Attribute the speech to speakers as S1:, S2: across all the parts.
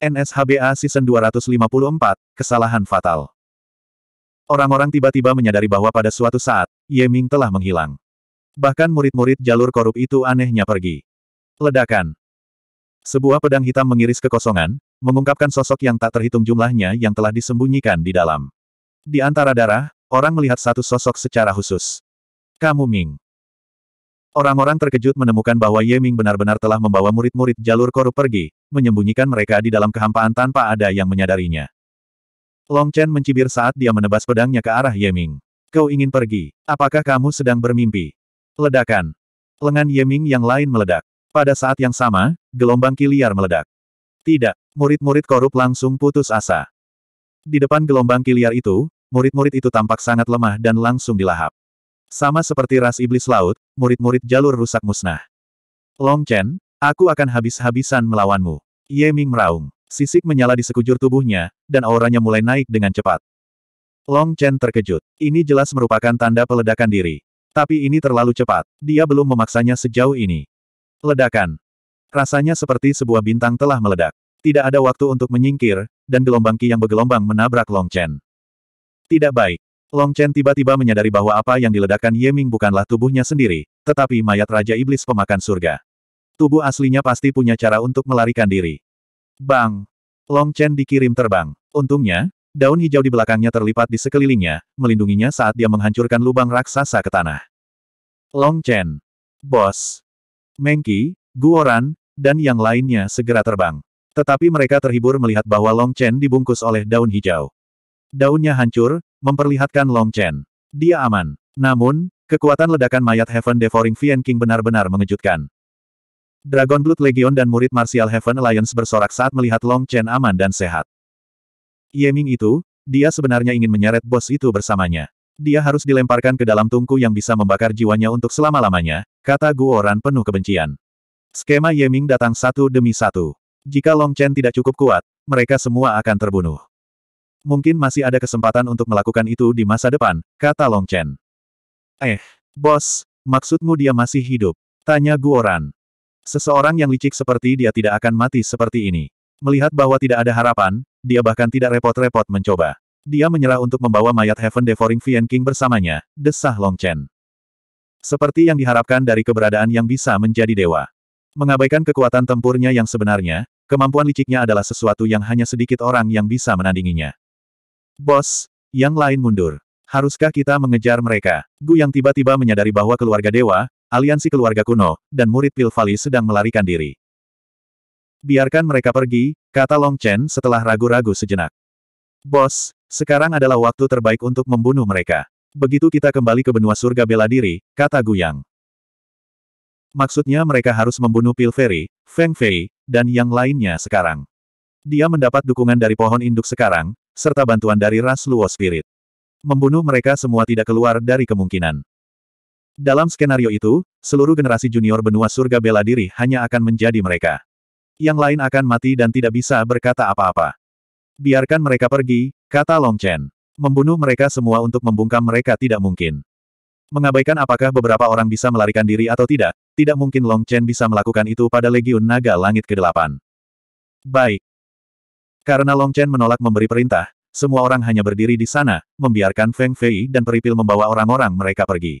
S1: NSHBA Season 254, Kesalahan Fatal. Orang-orang tiba-tiba menyadari bahwa pada suatu saat, Ye Ming telah menghilang. Bahkan murid-murid jalur korup itu anehnya pergi. Ledakan. Sebuah pedang hitam mengiris kekosongan, mengungkapkan sosok yang tak terhitung jumlahnya yang telah disembunyikan di dalam. Di antara darah, orang melihat satu sosok secara khusus. Kamu Ming. Orang-orang terkejut menemukan bahwa Ye Ming benar-benar telah membawa murid-murid jalur korup pergi, menyembunyikan mereka di dalam kehampaan tanpa ada yang menyadarinya. Long Chen mencibir saat dia menebas pedangnya ke arah Ye Ming. Kau ingin pergi? Apakah kamu sedang bermimpi? Ledakan. Lengan Ye Ming yang lain meledak. Pada saat yang sama, gelombang kiliar meledak. Tidak, murid-murid korup langsung putus asa. Di depan gelombang kiliar itu, murid-murid itu tampak sangat lemah dan langsung dilahap. Sama seperti ras iblis laut, murid-murid jalur rusak musnah. Long Chen, aku akan habis-habisan melawanmu. Ye Ming meraung. Sisik menyala di sekujur tubuhnya, dan auranya mulai naik dengan cepat. Long Chen terkejut. Ini jelas merupakan tanda peledakan diri. Tapi ini terlalu cepat. Dia belum memaksanya sejauh ini. Ledakan. Rasanya seperti sebuah bintang telah meledak. Tidak ada waktu untuk menyingkir, dan gelombang ki yang bergelombang menabrak Long Chen. Tidak baik. Long Chen tiba-tiba menyadari bahwa apa yang diledakkan Ye Ming bukanlah tubuhnya sendiri, tetapi mayat Raja Iblis Pemakan Surga. Tubuh aslinya pasti punya cara untuk melarikan diri. Bang! Long Chen dikirim terbang. Untungnya, daun hijau di belakangnya terlipat di sekelilingnya, melindunginya saat dia menghancurkan lubang raksasa ke tanah. Long Chen, Bos, Mengki, Guoran, dan yang lainnya segera terbang. Tetapi mereka terhibur melihat bahwa Long Chen dibungkus oleh daun hijau. Daunnya hancur, memperlihatkan Long Chen. Dia aman. Namun, kekuatan ledakan mayat Heaven Devouring Fiend King benar-benar mengejutkan. Dragon Blood Legion dan murid Martial Heaven Alliance bersorak saat melihat Long Chen aman dan sehat. Yeming itu, dia sebenarnya ingin menyeret bos itu bersamanya. Dia harus dilemparkan ke dalam tungku yang bisa membakar jiwanya untuk selama-lamanya, kata Guoran penuh kebencian. Skema Yeming datang satu demi satu. Jika Long Chen tidak cukup kuat, mereka semua akan terbunuh. Mungkin masih ada kesempatan untuk melakukan itu di masa depan, kata Long Chen. Eh, bos, maksudmu dia masih hidup? Tanya Guoran. Seseorang yang licik seperti dia tidak akan mati seperti ini. Melihat bahwa tidak ada harapan, dia bahkan tidak repot-repot mencoba. Dia menyerah untuk membawa mayat Heaven Devouring Fiend King bersamanya, desah Long Chen. Seperti yang diharapkan dari keberadaan yang bisa menjadi dewa. Mengabaikan kekuatan tempurnya yang sebenarnya, kemampuan liciknya adalah sesuatu yang hanya sedikit orang yang bisa menandinginya. Bos, yang lain mundur. Haruskah kita mengejar mereka? Gu yang tiba-tiba menyadari bahwa keluarga dewa, aliansi keluarga kuno, dan murid Pilvali sedang melarikan diri. Biarkan mereka pergi, kata Long Chen setelah ragu-ragu sejenak. Bos, sekarang adalah waktu terbaik untuk membunuh mereka. Begitu kita kembali ke benua surga bela diri, kata Gu Yang. Maksudnya mereka harus membunuh Pil Pilferi, Feng Fei, dan yang lainnya sekarang. Dia mendapat dukungan dari pohon induk sekarang, serta bantuan dari ras Luo Spirit. Membunuh mereka semua tidak keluar dari kemungkinan. Dalam skenario itu, seluruh generasi junior benua surga bela diri hanya akan menjadi mereka. Yang lain akan mati dan tidak bisa berkata apa-apa. Biarkan mereka pergi, kata Long Chen. Membunuh mereka semua untuk membungkam mereka tidak mungkin. Mengabaikan apakah beberapa orang bisa melarikan diri atau tidak, tidak mungkin Long Chen bisa melakukan itu pada Legiun Naga Langit ke-8. Baik, karena Long Chen menolak memberi perintah, semua orang hanya berdiri di sana, membiarkan Feng Fei dan Peripil membawa orang-orang mereka pergi.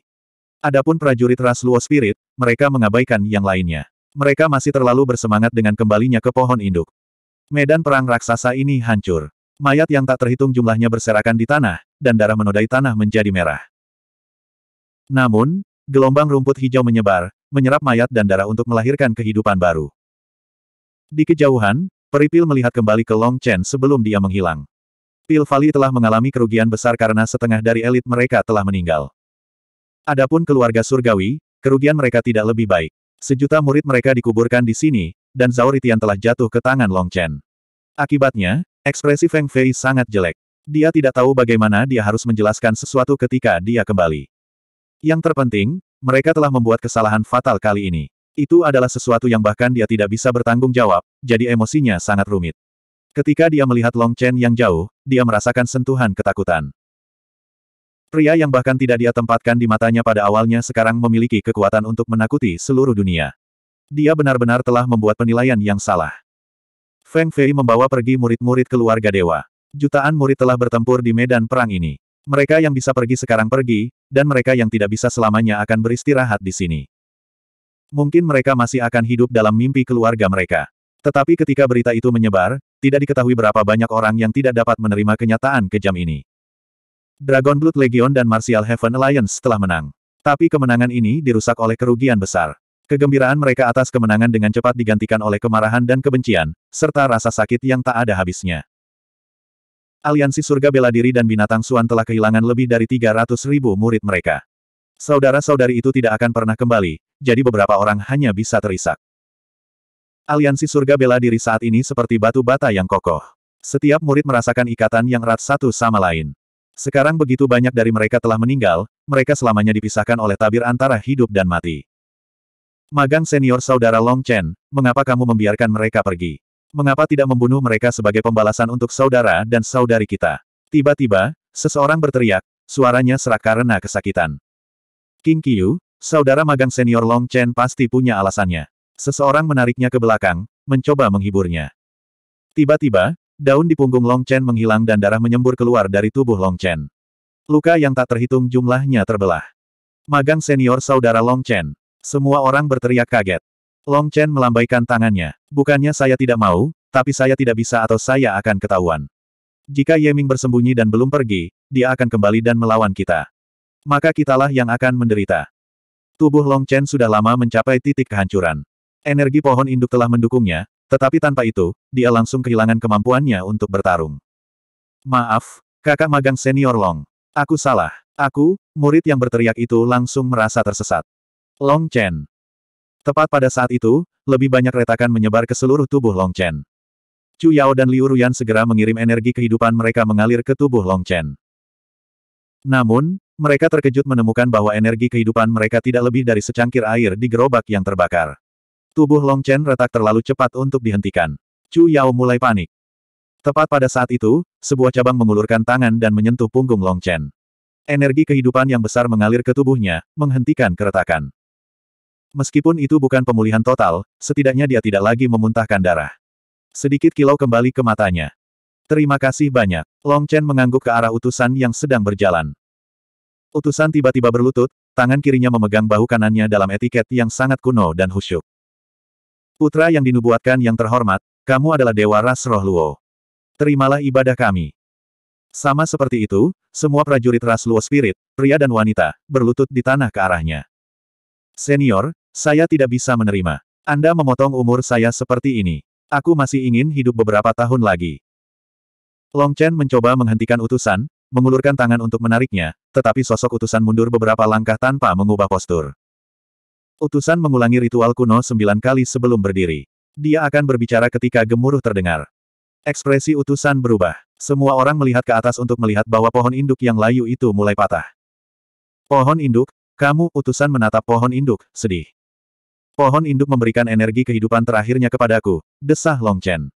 S1: Adapun prajurit ras Luo Spirit, mereka mengabaikan yang lainnya. Mereka masih terlalu bersemangat dengan kembalinya ke pohon induk. Medan perang raksasa ini hancur. Mayat yang tak terhitung jumlahnya berserakan di tanah, dan darah menodai tanah menjadi merah. Namun, gelombang rumput hijau menyebar, menyerap mayat dan darah untuk melahirkan kehidupan baru. Di kejauhan, Peripil melihat kembali ke Long Chen sebelum dia menghilang. Pil Fali telah mengalami kerugian besar karena setengah dari elit mereka telah meninggal. Adapun keluarga surgawi, kerugian mereka tidak lebih baik. Sejuta murid mereka dikuburkan di sini, dan Zauritian telah jatuh ke tangan Long Chen. Akibatnya, ekspresi Feng Fei sangat jelek. Dia tidak tahu bagaimana dia harus menjelaskan sesuatu ketika dia kembali. Yang terpenting, mereka telah membuat kesalahan fatal kali ini. Itu adalah sesuatu yang bahkan dia tidak bisa bertanggung jawab, jadi emosinya sangat rumit. Ketika dia melihat Long Chen yang jauh, dia merasakan sentuhan ketakutan. Pria yang bahkan tidak dia tempatkan di matanya pada awalnya sekarang memiliki kekuatan untuk menakuti seluruh dunia. Dia benar-benar telah membuat penilaian yang salah. Feng Fei membawa pergi murid-murid keluarga dewa. Jutaan murid telah bertempur di medan perang ini. Mereka yang bisa pergi sekarang pergi, dan mereka yang tidak bisa selamanya akan beristirahat di sini. Mungkin mereka masih akan hidup dalam mimpi keluarga mereka. Tetapi ketika berita itu menyebar, tidak diketahui berapa banyak orang yang tidak dapat menerima kenyataan kejam ini. Dragon Blood Legion dan Martial Heaven Alliance telah menang. Tapi kemenangan ini dirusak oleh kerugian besar. Kegembiraan mereka atas kemenangan dengan cepat digantikan oleh kemarahan dan kebencian, serta rasa sakit yang tak ada habisnya. Aliansi Surga Bela Diri dan Binatang Suan telah kehilangan lebih dari 300 ribu murid mereka. Saudara-saudari itu tidak akan pernah kembali, jadi beberapa orang hanya bisa terisak. Aliansi surga bela diri saat ini seperti batu bata yang kokoh. Setiap murid merasakan ikatan yang erat satu sama lain. Sekarang begitu banyak dari mereka telah meninggal, mereka selamanya dipisahkan oleh tabir antara hidup dan mati. Magang senior saudara Long Chen, mengapa kamu membiarkan mereka pergi? Mengapa tidak membunuh mereka sebagai pembalasan untuk saudara dan saudari kita? Tiba-tiba, seseorang berteriak, suaranya serak karena kesakitan. King Qiu, saudara magang senior Long Chen pasti punya alasannya. Seseorang menariknya ke belakang, mencoba menghiburnya. Tiba-tiba, daun di punggung Long Chen menghilang dan darah menyembur keluar dari tubuh Long Chen. Luka yang tak terhitung jumlahnya terbelah. Magang senior saudara Long Chen. Semua orang berteriak kaget. Long Chen melambaikan tangannya. Bukannya saya tidak mau, tapi saya tidak bisa atau saya akan ketahuan. Jika Ye Ming bersembunyi dan belum pergi, dia akan kembali dan melawan kita. Maka kitalah yang akan menderita. Tubuh Long Chen sudah lama mencapai titik kehancuran. Energi pohon induk telah mendukungnya, tetapi tanpa itu, dia langsung kehilangan kemampuannya untuk bertarung. Maaf, kakak magang senior Long. Aku salah. Aku, murid yang berteriak itu langsung merasa tersesat. Long Chen. Tepat pada saat itu, lebih banyak retakan menyebar ke seluruh tubuh Long Chen. Chu Yao dan Liu Ruyan segera mengirim energi kehidupan mereka mengalir ke tubuh Long Chen. Namun, mereka terkejut menemukan bahwa energi kehidupan mereka tidak lebih dari secangkir air di gerobak yang terbakar. Tubuh Long Chen retak terlalu cepat untuk dihentikan. Chu Yao mulai panik. Tepat pada saat itu, sebuah cabang mengulurkan tangan dan menyentuh punggung Long Chen. Energi kehidupan yang besar mengalir ke tubuhnya, menghentikan keretakan. Meskipun itu bukan pemulihan total, setidaknya dia tidak lagi memuntahkan darah. Sedikit kilau kembali ke matanya. Terima kasih banyak. Long Chen mengangguk ke arah utusan yang sedang berjalan. Utusan tiba-tiba berlutut, tangan kirinya memegang bahu kanannya dalam etiket yang sangat kuno dan khusyuk. Putra yang dinubuatkan yang terhormat, kamu adalah Dewa Ras Roh Luo. Terimalah ibadah kami. Sama seperti itu, semua prajurit Ras Luo Spirit, pria dan wanita, berlutut di tanah ke arahnya. Senior, saya tidak bisa menerima. Anda memotong umur saya seperti ini. Aku masih ingin hidup beberapa tahun lagi. Long Chen mencoba menghentikan utusan, mengulurkan tangan untuk menariknya, tetapi sosok utusan mundur beberapa langkah tanpa mengubah postur. Utusan mengulangi ritual kuno sembilan kali sebelum berdiri. Dia akan berbicara ketika gemuruh terdengar. Ekspresi utusan berubah. Semua orang melihat ke atas untuk melihat bahwa pohon induk yang layu itu mulai patah. Pohon induk, kamu, utusan menatap pohon induk, sedih. Pohon induk memberikan energi kehidupan terakhirnya kepadaku, desah Long Chen.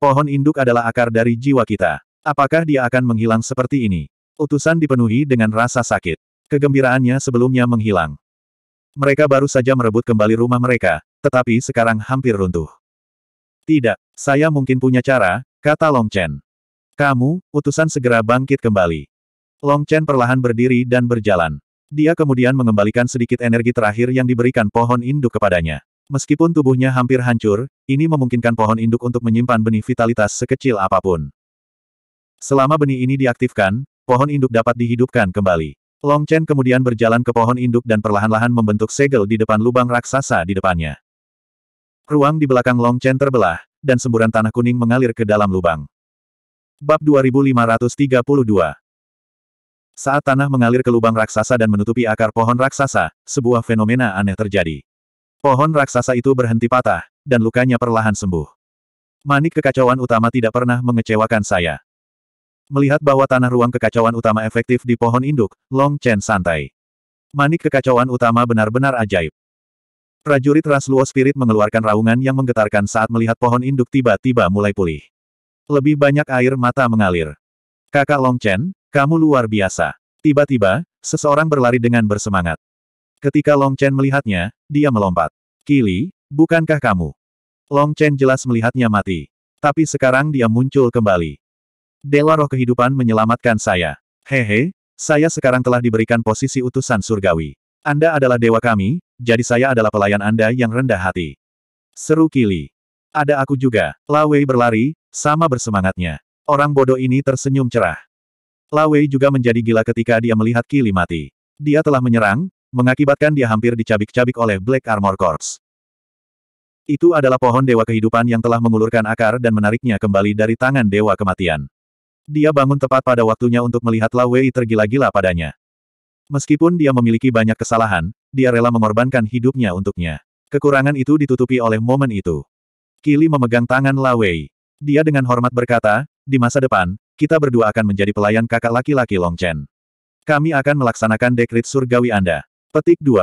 S1: Pohon induk adalah akar dari jiwa kita. Apakah dia akan menghilang seperti ini? Utusan dipenuhi dengan rasa sakit. Kegembiraannya sebelumnya menghilang. Mereka baru saja merebut kembali rumah mereka, tetapi sekarang hampir runtuh. Tidak, saya mungkin punya cara, kata Long Chen. Kamu, utusan segera bangkit kembali. Long Chen perlahan berdiri dan berjalan. Dia kemudian mengembalikan sedikit energi terakhir yang diberikan pohon induk kepadanya. Meskipun tubuhnya hampir hancur, ini memungkinkan pohon induk untuk menyimpan benih vitalitas sekecil apapun. Selama benih ini diaktifkan, pohon induk dapat dihidupkan kembali. Long Chen kemudian berjalan ke pohon induk dan perlahan-lahan membentuk segel di depan lubang raksasa di depannya. Ruang di belakang Long Chen terbelah, dan semburan tanah kuning mengalir ke dalam lubang. Bab 2532 Saat tanah mengalir ke lubang raksasa dan menutupi akar pohon raksasa, sebuah fenomena aneh terjadi. Pohon raksasa itu berhenti patah, dan lukanya perlahan sembuh. Manik kekacauan utama tidak pernah mengecewakan saya. Melihat bahwa tanah ruang kekacauan utama efektif di pohon induk, Long Chen santai. Manik kekacauan utama benar-benar ajaib. Prajurit ras Luo Spirit mengeluarkan raungan yang menggetarkan saat melihat pohon induk tiba-tiba mulai pulih. Lebih banyak air mata mengalir. Kakak Long Chen, kamu luar biasa. Tiba-tiba, seseorang berlari dengan bersemangat. Ketika Long Chen melihatnya, dia melompat. Kili, bukankah kamu? Long Chen jelas melihatnya mati. Tapi sekarang dia muncul kembali. Dewa roh kehidupan menyelamatkan saya. Hehe, saya sekarang telah diberikan posisi utusan surgawi. Anda adalah dewa kami, jadi saya adalah pelayan Anda yang rendah hati. Seru Kili. Ada aku juga. Lawei berlari, sama bersemangatnya. Orang bodoh ini tersenyum cerah. Lawei juga menjadi gila ketika dia melihat Kili mati. Dia telah menyerang, mengakibatkan dia hampir dicabik-cabik oleh Black Armor Corps. Itu adalah pohon dewa kehidupan yang telah mengulurkan akar dan menariknya kembali dari tangan dewa kematian. Dia bangun tepat pada waktunya untuk melihat La Wei tergila-gila padanya. Meskipun dia memiliki banyak kesalahan, dia rela mengorbankan hidupnya untuknya. Kekurangan itu ditutupi oleh momen itu. Kili memegang tangan La Wei. Dia dengan hormat berkata, di masa depan, kita berdua akan menjadi pelayan kakak laki-laki Long Chen. Kami akan melaksanakan dekrit surgawi Anda. Petik 2.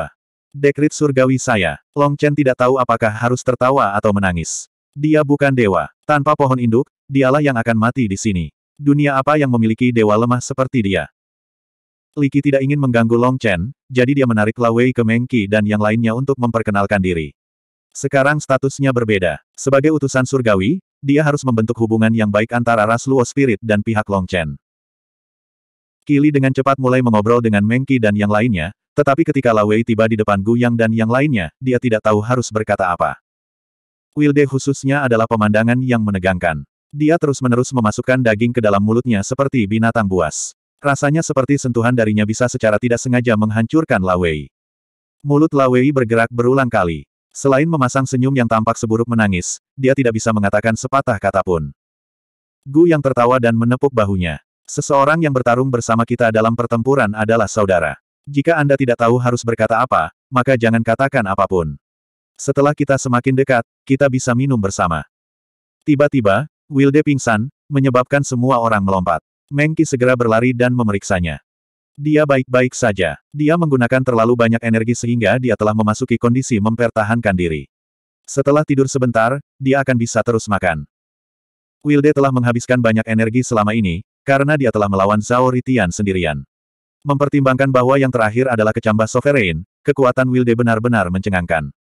S1: Dekrit surgawi saya. Long Chen tidak tahu apakah harus tertawa atau menangis. Dia bukan dewa. Tanpa pohon induk, dialah yang akan mati di sini. Dunia apa yang memiliki dewa lemah seperti dia? Liki tidak ingin mengganggu Long Chen, jadi dia menarik Lawei ke Mengki dan yang lainnya untuk memperkenalkan diri. Sekarang statusnya berbeda. Sebagai utusan surgawi, dia harus membentuk hubungan yang baik antara ras Luo Spirit dan pihak Long Chen. Kili dengan cepat mulai mengobrol dengan Mengki dan yang lainnya, tetapi ketika Lawei tiba di depan Gu Yang dan yang lainnya, dia tidak tahu harus berkata apa. Wilde khususnya adalah pemandangan yang menegangkan. Dia terus-menerus memasukkan daging ke dalam mulutnya seperti binatang buas. Rasanya seperti sentuhan darinya bisa secara tidak sengaja menghancurkan Lawei. Mulut Lawei bergerak berulang kali. Selain memasang senyum yang tampak seburuk menangis, dia tidak bisa mengatakan sepatah kata pun. Gu yang tertawa dan menepuk bahunya. Seseorang yang bertarung bersama kita dalam pertempuran adalah saudara. Jika Anda tidak tahu harus berkata apa, maka jangan katakan apapun. Setelah kita semakin dekat, kita bisa minum bersama. Tiba-tiba, Wilde pingsan, menyebabkan semua orang melompat. Mengki segera berlari dan memeriksanya. Dia baik-baik saja. Dia menggunakan terlalu banyak energi sehingga dia telah memasuki kondisi mempertahankan diri. Setelah tidur sebentar, dia akan bisa terus makan. Wilde telah menghabiskan banyak energi selama ini, karena dia telah melawan Zhao Ritian sendirian. Mempertimbangkan bahwa yang terakhir adalah kecambah sovereign, kekuatan Wilde benar-benar mencengangkan.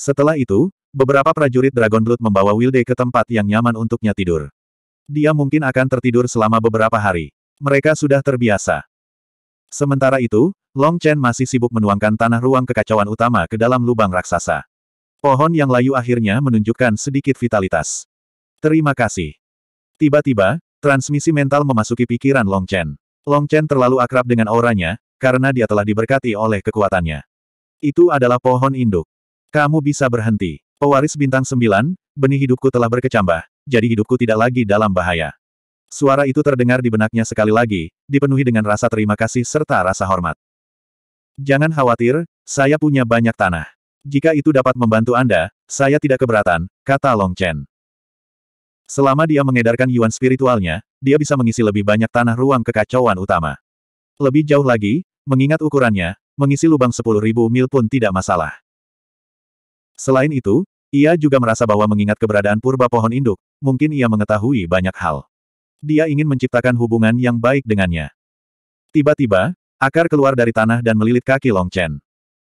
S1: Setelah itu, Beberapa prajurit Dragon Blood membawa Wilde ke tempat yang nyaman untuknya tidur. Dia mungkin akan tertidur selama beberapa hari. Mereka sudah terbiasa. Sementara itu, Long Chen masih sibuk menuangkan tanah ruang kekacauan utama ke dalam lubang raksasa. Pohon yang layu akhirnya menunjukkan sedikit vitalitas. Terima kasih. Tiba-tiba, transmisi mental memasuki pikiran Long Chen. Long Chen terlalu akrab dengan auranya, karena dia telah diberkati oleh kekuatannya. Itu adalah pohon induk. Kamu bisa berhenti. Pewaris bintang sembilan, benih hidupku telah berkecambah, jadi hidupku tidak lagi dalam bahaya. Suara itu terdengar di benaknya sekali lagi, dipenuhi dengan rasa terima kasih serta rasa hormat. Jangan khawatir, saya punya banyak tanah. Jika itu dapat membantu Anda, saya tidak keberatan, kata Long Chen. Selama dia mengedarkan yuan spiritualnya, dia bisa mengisi lebih banyak tanah ruang kekacauan utama. Lebih jauh lagi, mengingat ukurannya, mengisi lubang 10.000 mil pun tidak masalah. Selain itu, ia juga merasa bahwa mengingat keberadaan purba pohon induk, mungkin ia mengetahui banyak hal. Dia ingin menciptakan hubungan yang baik dengannya. Tiba-tiba, akar keluar dari tanah dan melilit kaki Long Chen.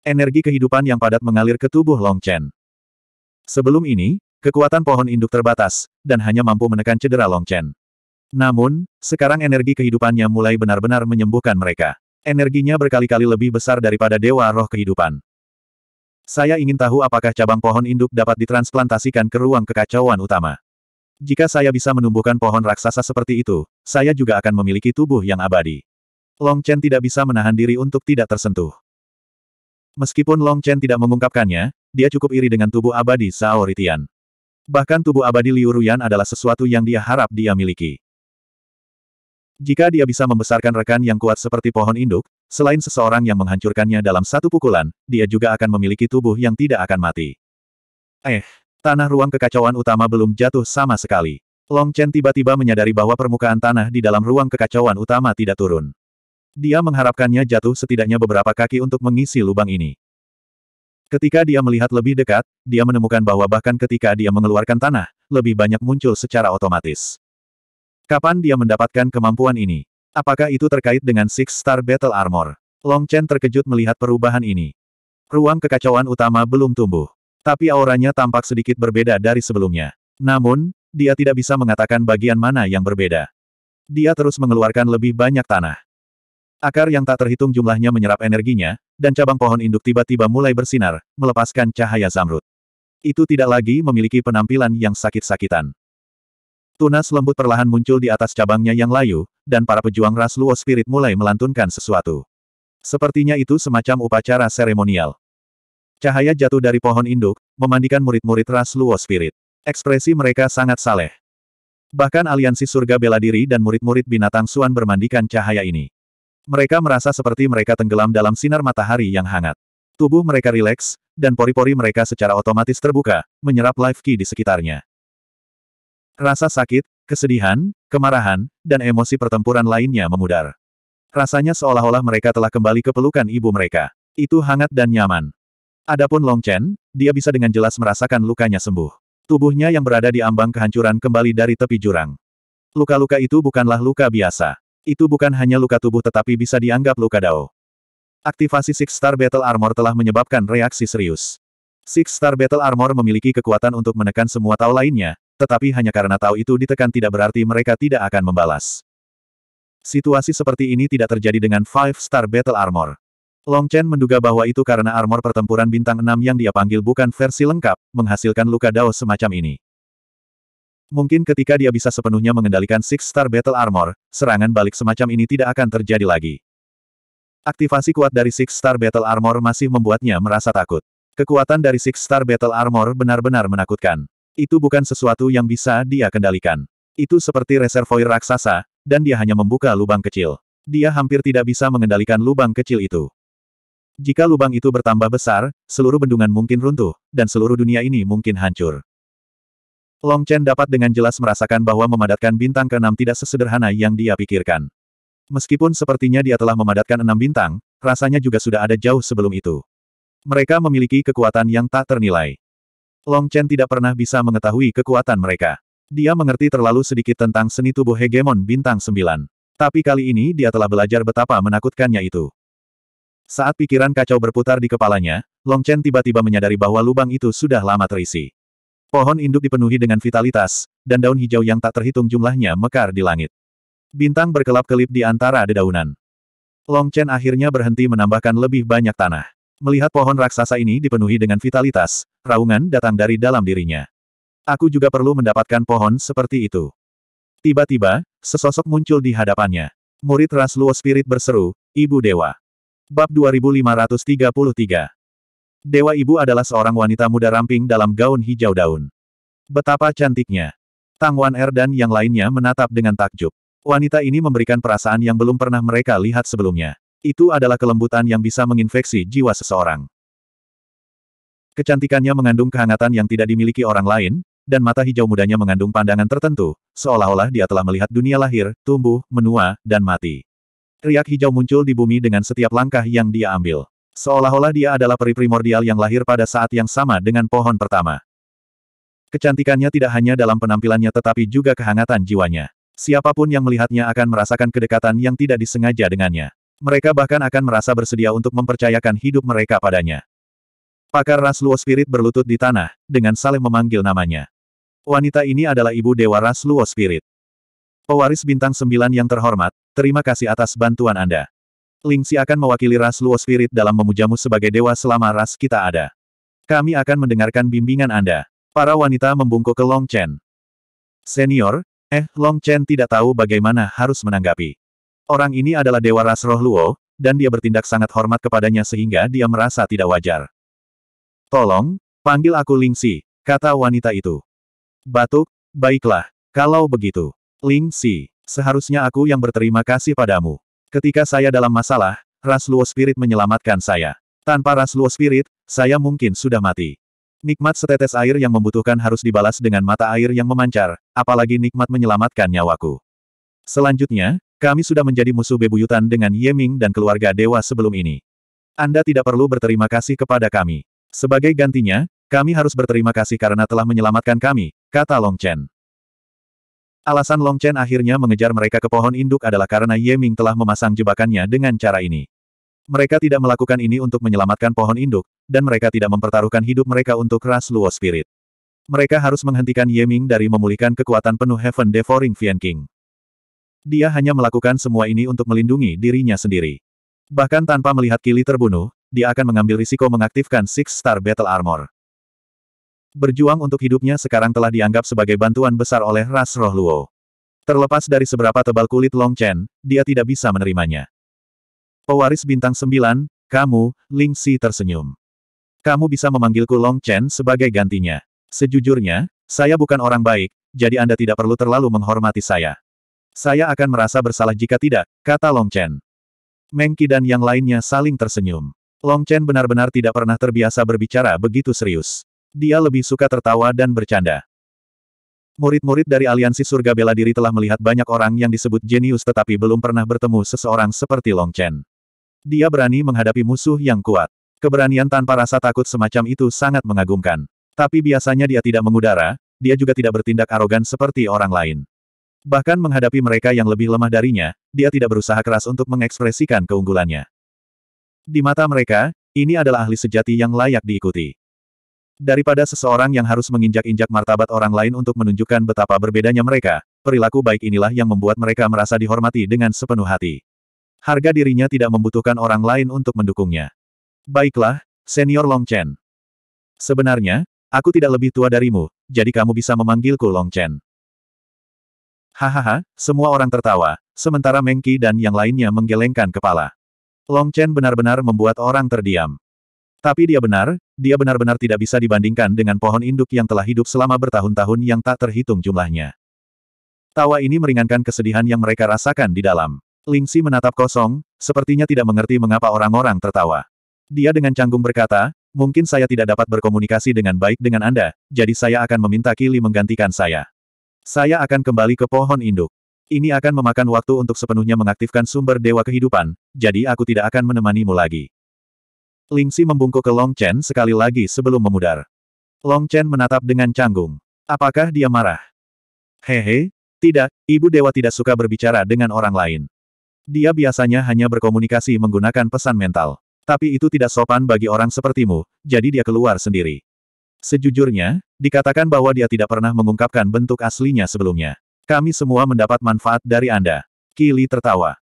S1: Energi kehidupan yang padat mengalir ke tubuh Long Chen. Sebelum ini, kekuatan pohon induk terbatas, dan hanya mampu menekan cedera Long Chen. Namun, sekarang energi kehidupannya mulai benar-benar menyembuhkan mereka. Energinya berkali-kali lebih besar daripada Dewa Roh Kehidupan. Saya ingin tahu apakah cabang pohon induk dapat ditransplantasikan ke ruang kekacauan utama. Jika saya bisa menumbuhkan pohon raksasa seperti itu, saya juga akan memiliki tubuh yang abadi. Long Chen tidak bisa menahan diri untuk tidak tersentuh. Meskipun Long Chen tidak mengungkapkannya, dia cukup iri dengan tubuh abadi Zhao Ritian. Bahkan tubuh abadi Liu Ruyan adalah sesuatu yang dia harap dia miliki. Jika dia bisa membesarkan rekan yang kuat seperti pohon induk, Selain seseorang yang menghancurkannya dalam satu pukulan, dia juga akan memiliki tubuh yang tidak akan mati. Eh, tanah ruang kekacauan utama belum jatuh sama sekali. Long Chen tiba-tiba menyadari bahwa permukaan tanah di dalam ruang kekacauan utama tidak turun. Dia mengharapkannya jatuh setidaknya beberapa kaki untuk mengisi lubang ini. Ketika dia melihat lebih dekat, dia menemukan bahwa bahkan ketika dia mengeluarkan tanah, lebih banyak muncul secara otomatis. Kapan dia mendapatkan kemampuan ini? Apakah itu terkait dengan Six Star Battle Armor? Long Chen terkejut melihat perubahan ini. Ruang kekacauan utama belum tumbuh. Tapi auranya tampak sedikit berbeda dari sebelumnya. Namun, dia tidak bisa mengatakan bagian mana yang berbeda. Dia terus mengeluarkan lebih banyak tanah. Akar yang tak terhitung jumlahnya menyerap energinya, dan cabang pohon induk tiba-tiba mulai bersinar, melepaskan cahaya zamrud. Itu tidak lagi memiliki penampilan yang sakit-sakitan. Tunas lembut perlahan muncul di atas cabangnya yang layu, dan para pejuang ras Luo Spirit mulai melantunkan sesuatu. Sepertinya itu semacam upacara seremonial. Cahaya jatuh dari pohon induk, memandikan murid-murid ras Luo Spirit. Ekspresi mereka sangat saleh. Bahkan aliansi surga bela diri dan murid-murid binatang Suan bermandikan cahaya ini. Mereka merasa seperti mereka tenggelam dalam sinar matahari yang hangat. Tubuh mereka rileks, dan pori-pori mereka secara otomatis terbuka, menyerap life key di sekitarnya. Rasa sakit, Kesedihan, kemarahan, dan emosi pertempuran lainnya memudar. Rasanya seolah-olah mereka telah kembali ke pelukan ibu mereka. Itu hangat dan nyaman. Adapun Long Chen, dia bisa dengan jelas merasakan lukanya sembuh. Tubuhnya yang berada di ambang kehancuran kembali dari tepi jurang. Luka-luka itu bukanlah luka biasa. Itu bukan hanya luka tubuh tetapi bisa dianggap luka dao. Aktivasi Six Star Battle Armor telah menyebabkan reaksi serius. Six Star Battle Armor memiliki kekuatan untuk menekan semua tau lainnya, tetapi hanya karena tahu itu ditekan tidak berarti mereka tidak akan membalas. Situasi seperti ini tidak terjadi dengan Five Star Battle Armor. Long Chen menduga bahwa itu karena armor pertempuran bintang 6 yang dia panggil bukan versi lengkap, menghasilkan luka dao semacam ini. Mungkin ketika dia bisa sepenuhnya mengendalikan Six Star Battle Armor, serangan balik semacam ini tidak akan terjadi lagi. Aktivasi kuat dari Six Star Battle Armor masih membuatnya merasa takut. Kekuatan dari Six Star Battle Armor benar-benar menakutkan. Itu bukan sesuatu yang bisa dia kendalikan. Itu seperti reservoir raksasa, dan dia hanya membuka lubang kecil. Dia hampir tidak bisa mengendalikan lubang kecil itu. Jika lubang itu bertambah besar, seluruh bendungan mungkin runtuh, dan seluruh dunia ini mungkin hancur. Long Chen dapat dengan jelas merasakan bahwa memadatkan bintang ke-6 tidak sesederhana yang dia pikirkan. Meskipun sepertinya dia telah memadatkan enam bintang, rasanya juga sudah ada jauh sebelum itu. Mereka memiliki kekuatan yang tak ternilai. Long Chen tidak pernah bisa mengetahui kekuatan mereka. Dia mengerti terlalu sedikit tentang seni tubuh hegemon bintang sembilan. Tapi kali ini dia telah belajar betapa menakutkannya itu. Saat pikiran kacau berputar di kepalanya, Long Chen tiba-tiba menyadari bahwa lubang itu sudah lama terisi. Pohon induk dipenuhi dengan vitalitas, dan daun hijau yang tak terhitung jumlahnya mekar di langit. Bintang berkelap-kelip di antara dedaunan. Long Chen akhirnya berhenti menambahkan lebih banyak tanah. Melihat pohon raksasa ini dipenuhi dengan vitalitas, raungan datang dari dalam dirinya. Aku juga perlu mendapatkan pohon seperti itu. Tiba-tiba, sesosok muncul di hadapannya. Murid Ras Luo Spirit berseru, Ibu Dewa. Bab 2533 Dewa Ibu adalah seorang wanita muda ramping dalam gaun hijau daun. Betapa cantiknya. Tang Wan Er dan yang lainnya menatap dengan takjub. Wanita ini memberikan perasaan yang belum pernah mereka lihat sebelumnya. Itu adalah kelembutan yang bisa menginfeksi jiwa seseorang. Kecantikannya mengandung kehangatan yang tidak dimiliki orang lain, dan mata hijau mudanya mengandung pandangan tertentu, seolah-olah dia telah melihat dunia lahir, tumbuh, menua, dan mati. Riak hijau muncul di bumi dengan setiap langkah yang dia ambil. Seolah-olah dia adalah peri primordial yang lahir pada saat yang sama dengan pohon pertama. Kecantikannya tidak hanya dalam penampilannya tetapi juga kehangatan jiwanya. Siapapun yang melihatnya akan merasakan kedekatan yang tidak disengaja dengannya. Mereka bahkan akan merasa bersedia untuk mempercayakan hidup mereka padanya. Pakar Ras Luo Spirit berlutut di tanah, dengan saling memanggil namanya. Wanita ini adalah ibu Dewa Ras Luo Spirit. Pewaris bintang sembilan yang terhormat, terima kasih atas bantuan Anda. Lingxi akan mewakili Ras Luo Spirit dalam memujamu sebagai dewa selama ras kita ada. Kami akan mendengarkan bimbingan Anda. Para wanita membungkuk ke Long Chen. Senior, eh, Long Chen tidak tahu bagaimana harus menanggapi. Orang ini adalah Dewa Ras Roh Luo, dan dia bertindak sangat hormat kepadanya sehingga dia merasa tidak wajar. Tolong, panggil aku Ling Si, kata wanita itu. Batuk, baiklah, kalau begitu. Ling Si, seharusnya aku yang berterima kasih padamu. Ketika saya dalam masalah, Ras Luo Spirit menyelamatkan saya. Tanpa Ras Luo Spirit, saya mungkin sudah mati. Nikmat setetes air yang membutuhkan harus dibalas dengan mata air yang memancar, apalagi nikmat menyelamatkan nyawaku. Selanjutnya, kami sudah menjadi musuh bebuyutan dengan Yeming dan keluarga dewa sebelum ini. Anda tidak perlu berterima kasih kepada kami. Sebagai gantinya, kami harus berterima kasih karena telah menyelamatkan kami, kata Long Chen. Alasan Long Chen akhirnya mengejar mereka ke pohon induk adalah karena Ye Ming telah memasang jebakannya dengan cara ini. Mereka tidak melakukan ini untuk menyelamatkan pohon induk, dan mereka tidak mempertaruhkan hidup mereka untuk ras Luo Spirit. Mereka harus menghentikan Ye Ming dari memulihkan kekuatan penuh Heaven Devouring Fian King. Dia hanya melakukan semua ini untuk melindungi dirinya sendiri. Bahkan tanpa melihat Kili terbunuh, dia akan mengambil risiko mengaktifkan Six Star Battle Armor. Berjuang untuk hidupnya sekarang telah dianggap sebagai bantuan besar oleh Ras Roh Luo. Terlepas dari seberapa tebal kulit Long Chen, dia tidak bisa menerimanya. Pewaris bintang 9, kamu, Ling Si tersenyum. Kamu bisa memanggilku Long Chen sebagai gantinya. Sejujurnya, saya bukan orang baik, jadi Anda tidak perlu terlalu menghormati saya. Saya akan merasa bersalah jika tidak, kata Long Chen. Meng Qi dan yang lainnya saling tersenyum. Long Chen benar-benar tidak pernah terbiasa berbicara begitu serius. Dia lebih suka tertawa dan bercanda. Murid-murid dari Aliansi Surga Bela Diri telah melihat banyak orang yang disebut jenius tetapi belum pernah bertemu seseorang seperti Long Chen. Dia berani menghadapi musuh yang kuat. Keberanian tanpa rasa takut semacam itu sangat mengagumkan. Tapi biasanya dia tidak mengudara, dia juga tidak bertindak arogan seperti orang lain. Bahkan menghadapi mereka yang lebih lemah darinya, dia tidak berusaha keras untuk mengekspresikan keunggulannya. Di mata mereka, ini adalah ahli sejati yang layak diikuti. Daripada seseorang yang harus menginjak-injak martabat orang lain untuk menunjukkan betapa berbedanya mereka, perilaku baik inilah yang membuat mereka merasa dihormati dengan sepenuh hati. Harga dirinya tidak membutuhkan orang lain untuk mendukungnya. Baiklah, Senior Long Chen. Sebenarnya, aku tidak lebih tua darimu, jadi kamu bisa memanggilku Long Chen. Hahaha, semua orang tertawa, sementara Mengki dan yang lainnya menggelengkan kepala. Long Chen benar-benar membuat orang terdiam. Tapi dia benar, dia benar-benar tidak bisa dibandingkan dengan pohon induk yang telah hidup selama bertahun-tahun yang tak terhitung jumlahnya. Tawa ini meringankan kesedihan yang mereka rasakan di dalam. Ling Si menatap kosong, sepertinya tidak mengerti mengapa orang-orang tertawa. Dia dengan canggung berkata, mungkin saya tidak dapat berkomunikasi dengan baik dengan Anda, jadi saya akan meminta Kili menggantikan saya. Saya akan kembali ke pohon induk. Ini akan memakan waktu untuk sepenuhnya mengaktifkan sumber dewa kehidupan, jadi aku tidak akan menemanimu lagi. Lingxi membungkuk ke Long Chen sekali lagi sebelum memudar. Long Chen menatap dengan canggung. Apakah dia marah? Hehe, tidak, ibu dewa tidak suka berbicara dengan orang lain. Dia biasanya hanya berkomunikasi menggunakan pesan mental. Tapi itu tidak sopan bagi orang sepertimu, jadi dia keluar sendiri. Sejujurnya, dikatakan bahwa dia tidak pernah mengungkapkan bentuk aslinya sebelumnya. Kami semua mendapat manfaat dari Anda. Kili tertawa.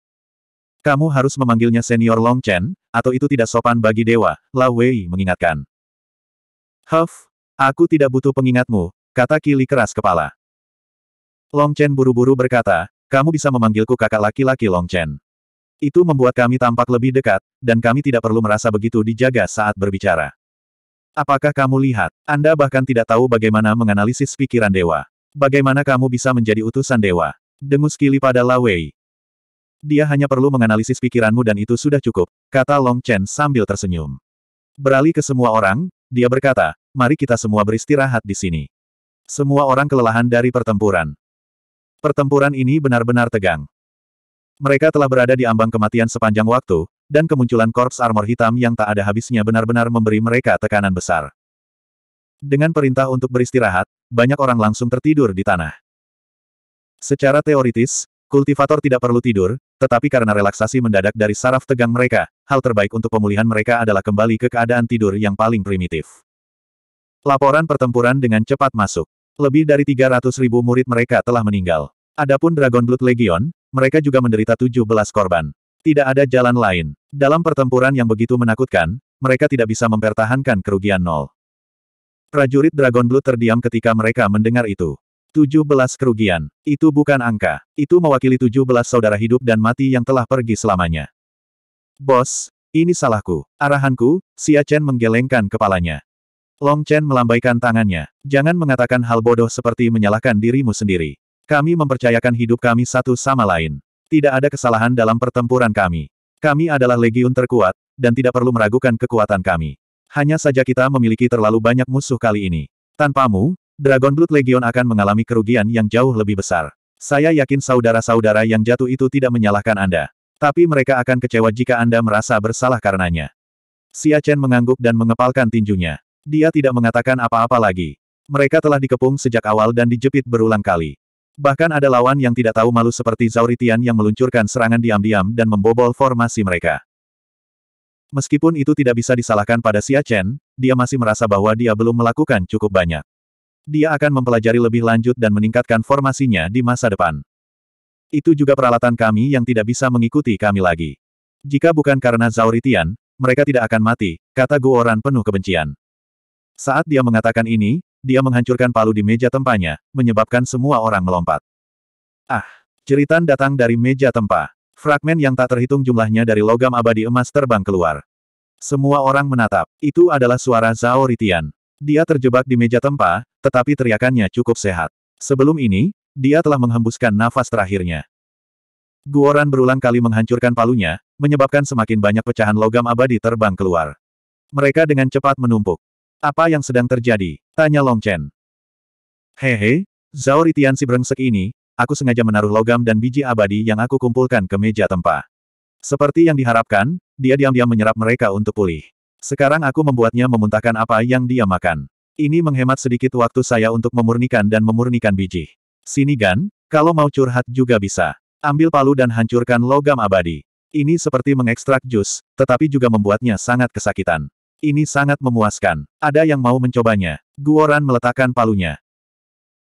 S1: Kamu harus memanggilnya senior Long Chen, atau itu tidak sopan bagi dewa, La Wei mengingatkan. Huff, aku tidak butuh pengingatmu, kata Kili keras kepala. Long Chen buru-buru berkata, kamu bisa memanggilku kakak laki-laki Long Chen. Itu membuat kami tampak lebih dekat, dan kami tidak perlu merasa begitu dijaga saat berbicara. Apakah kamu lihat? Anda bahkan tidak tahu bagaimana menganalisis pikiran dewa. Bagaimana kamu bisa menjadi utusan dewa? Dengus kili pada La Wei. Dia hanya perlu menganalisis pikiranmu dan itu sudah cukup, kata Long Chen sambil tersenyum. Beralih ke semua orang, dia berkata, mari kita semua beristirahat di sini. Semua orang kelelahan dari pertempuran. Pertempuran ini benar-benar tegang. Mereka telah berada di ambang kematian sepanjang waktu, dan kemunculan korps armor hitam yang tak ada habisnya benar-benar memberi mereka tekanan besar. Dengan perintah untuk beristirahat, banyak orang langsung tertidur di tanah. Secara teoritis, kultivator tidak perlu tidur, tetapi karena relaksasi mendadak dari saraf tegang mereka, hal terbaik untuk pemulihan mereka adalah kembali ke keadaan tidur yang paling primitif. Laporan pertempuran dengan cepat masuk. Lebih dari 300 ribu murid mereka telah meninggal. Adapun Dragon Blood Legion, mereka juga menderita 17 korban. Tidak ada jalan lain. Dalam pertempuran yang begitu menakutkan, mereka tidak bisa mempertahankan kerugian nol. Prajurit Dragon Blue terdiam ketika mereka mendengar itu. 17 kerugian. Itu bukan angka. Itu mewakili 17 saudara hidup dan mati yang telah pergi selamanya. Bos, ini salahku. Arahanku, Xia Chen menggelengkan kepalanya. Long Chen melambaikan tangannya. Jangan mengatakan hal bodoh seperti menyalahkan dirimu sendiri. Kami mempercayakan hidup kami satu sama lain. Tidak ada kesalahan dalam pertempuran kami. Kami adalah legiun terkuat, dan tidak perlu meragukan kekuatan kami. Hanya saja kita memiliki terlalu banyak musuh kali ini. Tanpamu, Dragon Blood Legion akan mengalami kerugian yang jauh lebih besar. Saya yakin saudara-saudara yang jatuh itu tidak menyalahkan Anda. Tapi mereka akan kecewa jika Anda merasa bersalah karenanya. Xia Chen mengangguk dan mengepalkan tinjunya. Dia tidak mengatakan apa-apa lagi. Mereka telah dikepung sejak awal dan dijepit berulang kali. Bahkan ada lawan yang tidak tahu malu seperti Zauritian yang meluncurkan serangan diam-diam dan membobol formasi mereka. Meskipun itu tidak bisa disalahkan pada Xia Chen, dia masih merasa bahwa dia belum melakukan cukup banyak. Dia akan mempelajari lebih lanjut dan meningkatkan formasinya di masa depan. Itu juga peralatan kami yang tidak bisa mengikuti kami lagi. Jika bukan karena Zauritian, mereka tidak akan mati, kata Guoran penuh kebencian. Saat dia mengatakan ini, dia menghancurkan palu di meja tempanya, menyebabkan semua orang melompat. Ah! Jeritan datang dari meja tempa. Fragmen yang tak terhitung jumlahnya dari logam abadi emas terbang keluar. Semua orang menatap. Itu adalah suara Zhao Ritian. Dia terjebak di meja tempa, tetapi teriakannya cukup sehat. Sebelum ini, dia telah menghembuskan nafas terakhirnya. Guoran berulang kali menghancurkan palunya, menyebabkan semakin banyak pecahan logam abadi terbang keluar. Mereka dengan cepat menumpuk. Apa yang sedang terjadi? Tanya Long Chen. Hehe, Zhao Ritian si brengsek ini, aku sengaja menaruh logam dan biji abadi yang aku kumpulkan ke meja tempa. Seperti yang diharapkan, dia diam-diam menyerap mereka untuk pulih. Sekarang aku membuatnya memuntahkan apa yang dia makan. Ini menghemat sedikit waktu saya untuk memurnikan dan memurnikan biji. Sini Gan, kalau mau curhat juga bisa. Ambil palu dan hancurkan logam abadi. Ini seperti mengekstrak jus, tetapi juga membuatnya sangat kesakitan. Ini sangat memuaskan. Ada yang mau mencobanya. Guoran meletakkan palunya.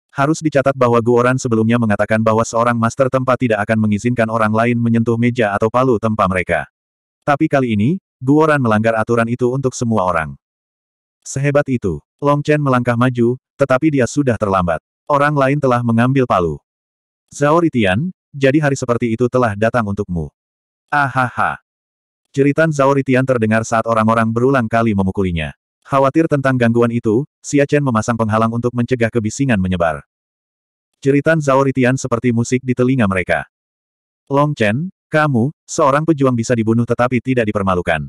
S1: Harus dicatat bahwa Guoran sebelumnya mengatakan bahwa seorang master tempat tidak akan mengizinkan orang lain menyentuh meja atau palu tempa mereka. Tapi kali ini, Guoran melanggar aturan itu untuk semua orang. Sehebat itu, Long Chen melangkah maju, tetapi dia sudah terlambat. Orang lain telah mengambil palu. Zhao Ritian, jadi hari seperti itu telah datang untukmu. Ahaha. Jeritan Zaoritian terdengar saat orang-orang berulang kali memukulinya. Khawatir tentang gangguan itu, Chen memasang penghalang untuk mencegah kebisingan menyebar. Jeritan Zaoritian seperti musik di telinga mereka. Long Chen, kamu, seorang pejuang bisa dibunuh tetapi tidak dipermalukan.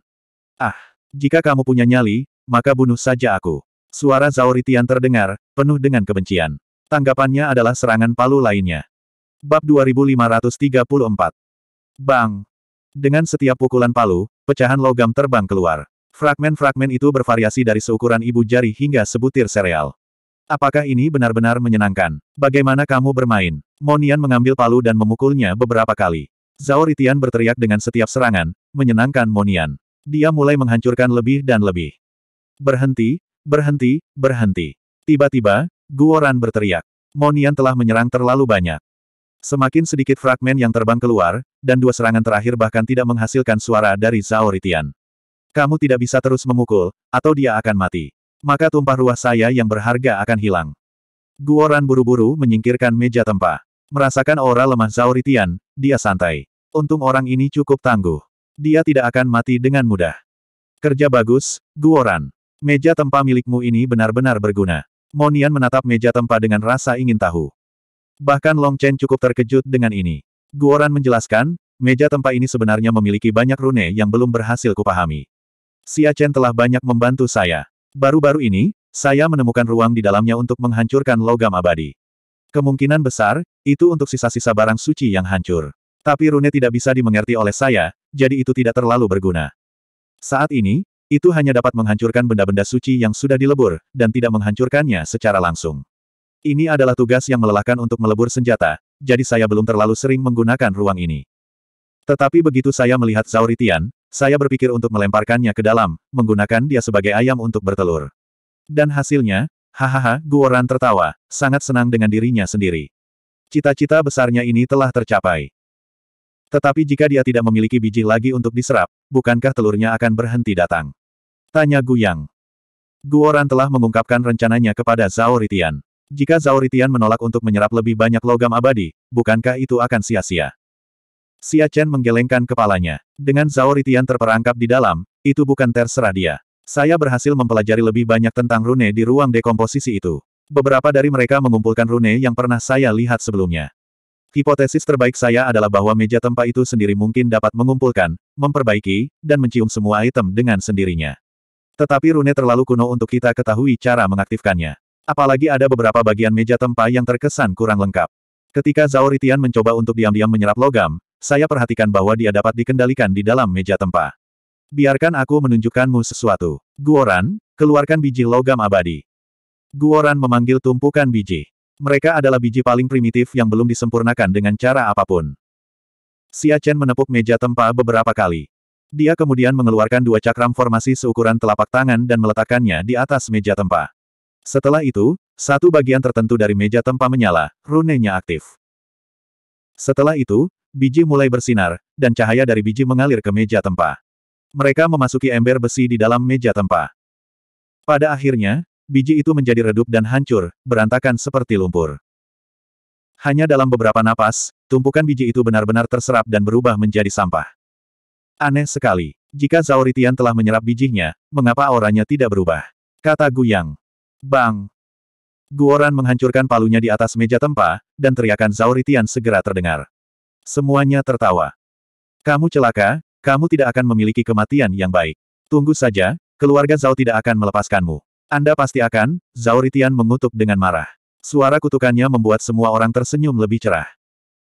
S1: Ah, jika kamu punya nyali, maka bunuh saja aku. Suara Zaoritian terdengar, penuh dengan kebencian. Tanggapannya adalah serangan palu lainnya. Bab 2534 Bang! Dengan setiap pukulan palu, pecahan logam terbang keluar. Fragmen-fragmen itu bervariasi dari seukuran ibu jari hingga sebutir sereal. Apakah ini benar-benar menyenangkan? Bagaimana kamu bermain? Monian mengambil palu dan memukulnya beberapa kali. Zhao Ritian berteriak dengan setiap serangan, menyenangkan Monian. Dia mulai menghancurkan lebih dan lebih. Berhenti, berhenti, berhenti. Tiba-tiba, Guoran berteriak. Monian telah menyerang terlalu banyak. Semakin sedikit fragmen yang terbang keluar, dan dua serangan terakhir bahkan tidak menghasilkan suara dari Zhao Ritian. Kamu tidak bisa terus memukul, atau dia akan mati. Maka tumpah ruah saya yang berharga akan hilang. Guoran buru-buru menyingkirkan meja tempa. Merasakan aura lemah Zhao Ritian, dia santai. Untung orang ini cukup tangguh. Dia tidak akan mati dengan mudah. Kerja bagus, Guoran. Meja tempa milikmu ini benar-benar berguna. Monian menatap meja tempa dengan rasa ingin tahu. Bahkan Long Chen cukup terkejut dengan ini. Guoran menjelaskan, meja tempat ini sebenarnya memiliki banyak rune yang belum berhasil kupahami. Xia Chen telah banyak membantu saya. Baru-baru ini, saya menemukan ruang di dalamnya untuk menghancurkan logam abadi. Kemungkinan besar, itu untuk sisa-sisa barang suci yang hancur. Tapi rune tidak bisa dimengerti oleh saya, jadi itu tidak terlalu berguna. Saat ini, itu hanya dapat menghancurkan benda-benda suci yang sudah dilebur, dan tidak menghancurkannya secara langsung. Ini adalah tugas yang melelahkan untuk melebur senjata, jadi saya belum terlalu sering menggunakan ruang ini. Tetapi begitu saya melihat Zauritian, saya berpikir untuk melemparkannya ke dalam, menggunakan dia sebagai ayam untuk bertelur. Dan hasilnya, hahaha, Guoran tertawa, sangat senang dengan dirinya sendiri. Cita-cita besarnya ini telah tercapai. Tetapi jika dia tidak memiliki biji lagi untuk diserap, bukankah telurnya akan berhenti datang? Tanya Guyang. Guoran telah mengungkapkan rencananya kepada Zauritian. Jika Zaoritian menolak untuk menyerap lebih banyak logam abadi, bukankah itu akan sia-sia? Xia Chen menggelengkan kepalanya. Dengan Zaoritian terperangkap di dalam, itu bukan terserah dia. Saya berhasil mempelajari lebih banyak tentang rune di ruang dekomposisi itu. Beberapa dari mereka mengumpulkan rune yang pernah saya lihat sebelumnya. Hipotesis terbaik saya adalah bahwa meja tempa itu sendiri mungkin dapat mengumpulkan, memperbaiki, dan mencium semua item dengan sendirinya. Tetapi rune terlalu kuno untuk kita ketahui cara mengaktifkannya. Apalagi ada beberapa bagian meja tempa yang terkesan kurang lengkap. Ketika Zhao Ritian mencoba untuk diam-diam menyerap logam, saya perhatikan bahwa dia dapat dikendalikan di dalam meja tempa. Biarkan aku menunjukkanmu sesuatu. Guoran, keluarkan biji logam abadi. Guoran memanggil tumpukan biji. Mereka adalah biji paling primitif yang belum disempurnakan dengan cara apapun. Xia Chen menepuk meja tempa beberapa kali. Dia kemudian mengeluarkan dua cakram formasi seukuran telapak tangan dan meletakkannya di atas meja tempa. Setelah itu, satu bagian tertentu dari meja tempa menyala, runenya aktif. Setelah itu, biji mulai bersinar, dan cahaya dari biji mengalir ke meja tempa. Mereka memasuki ember besi di dalam meja tempa. Pada akhirnya, biji itu menjadi redup dan hancur, berantakan seperti lumpur. Hanya dalam beberapa napas, tumpukan biji itu benar-benar terserap dan berubah menjadi sampah. Aneh sekali, jika Zauritian telah menyerap bijinya, mengapa auranya tidak berubah? Kata Guyang. Bang! Guoran menghancurkan palunya di atas meja tempa, dan teriakan Zauritian segera terdengar. Semuanya tertawa. Kamu celaka, kamu tidak akan memiliki kematian yang baik. Tunggu saja, keluarga Zau tidak akan melepaskanmu. Anda pasti akan, Zauritian mengutuk dengan marah. Suara kutukannya membuat semua orang tersenyum lebih cerah.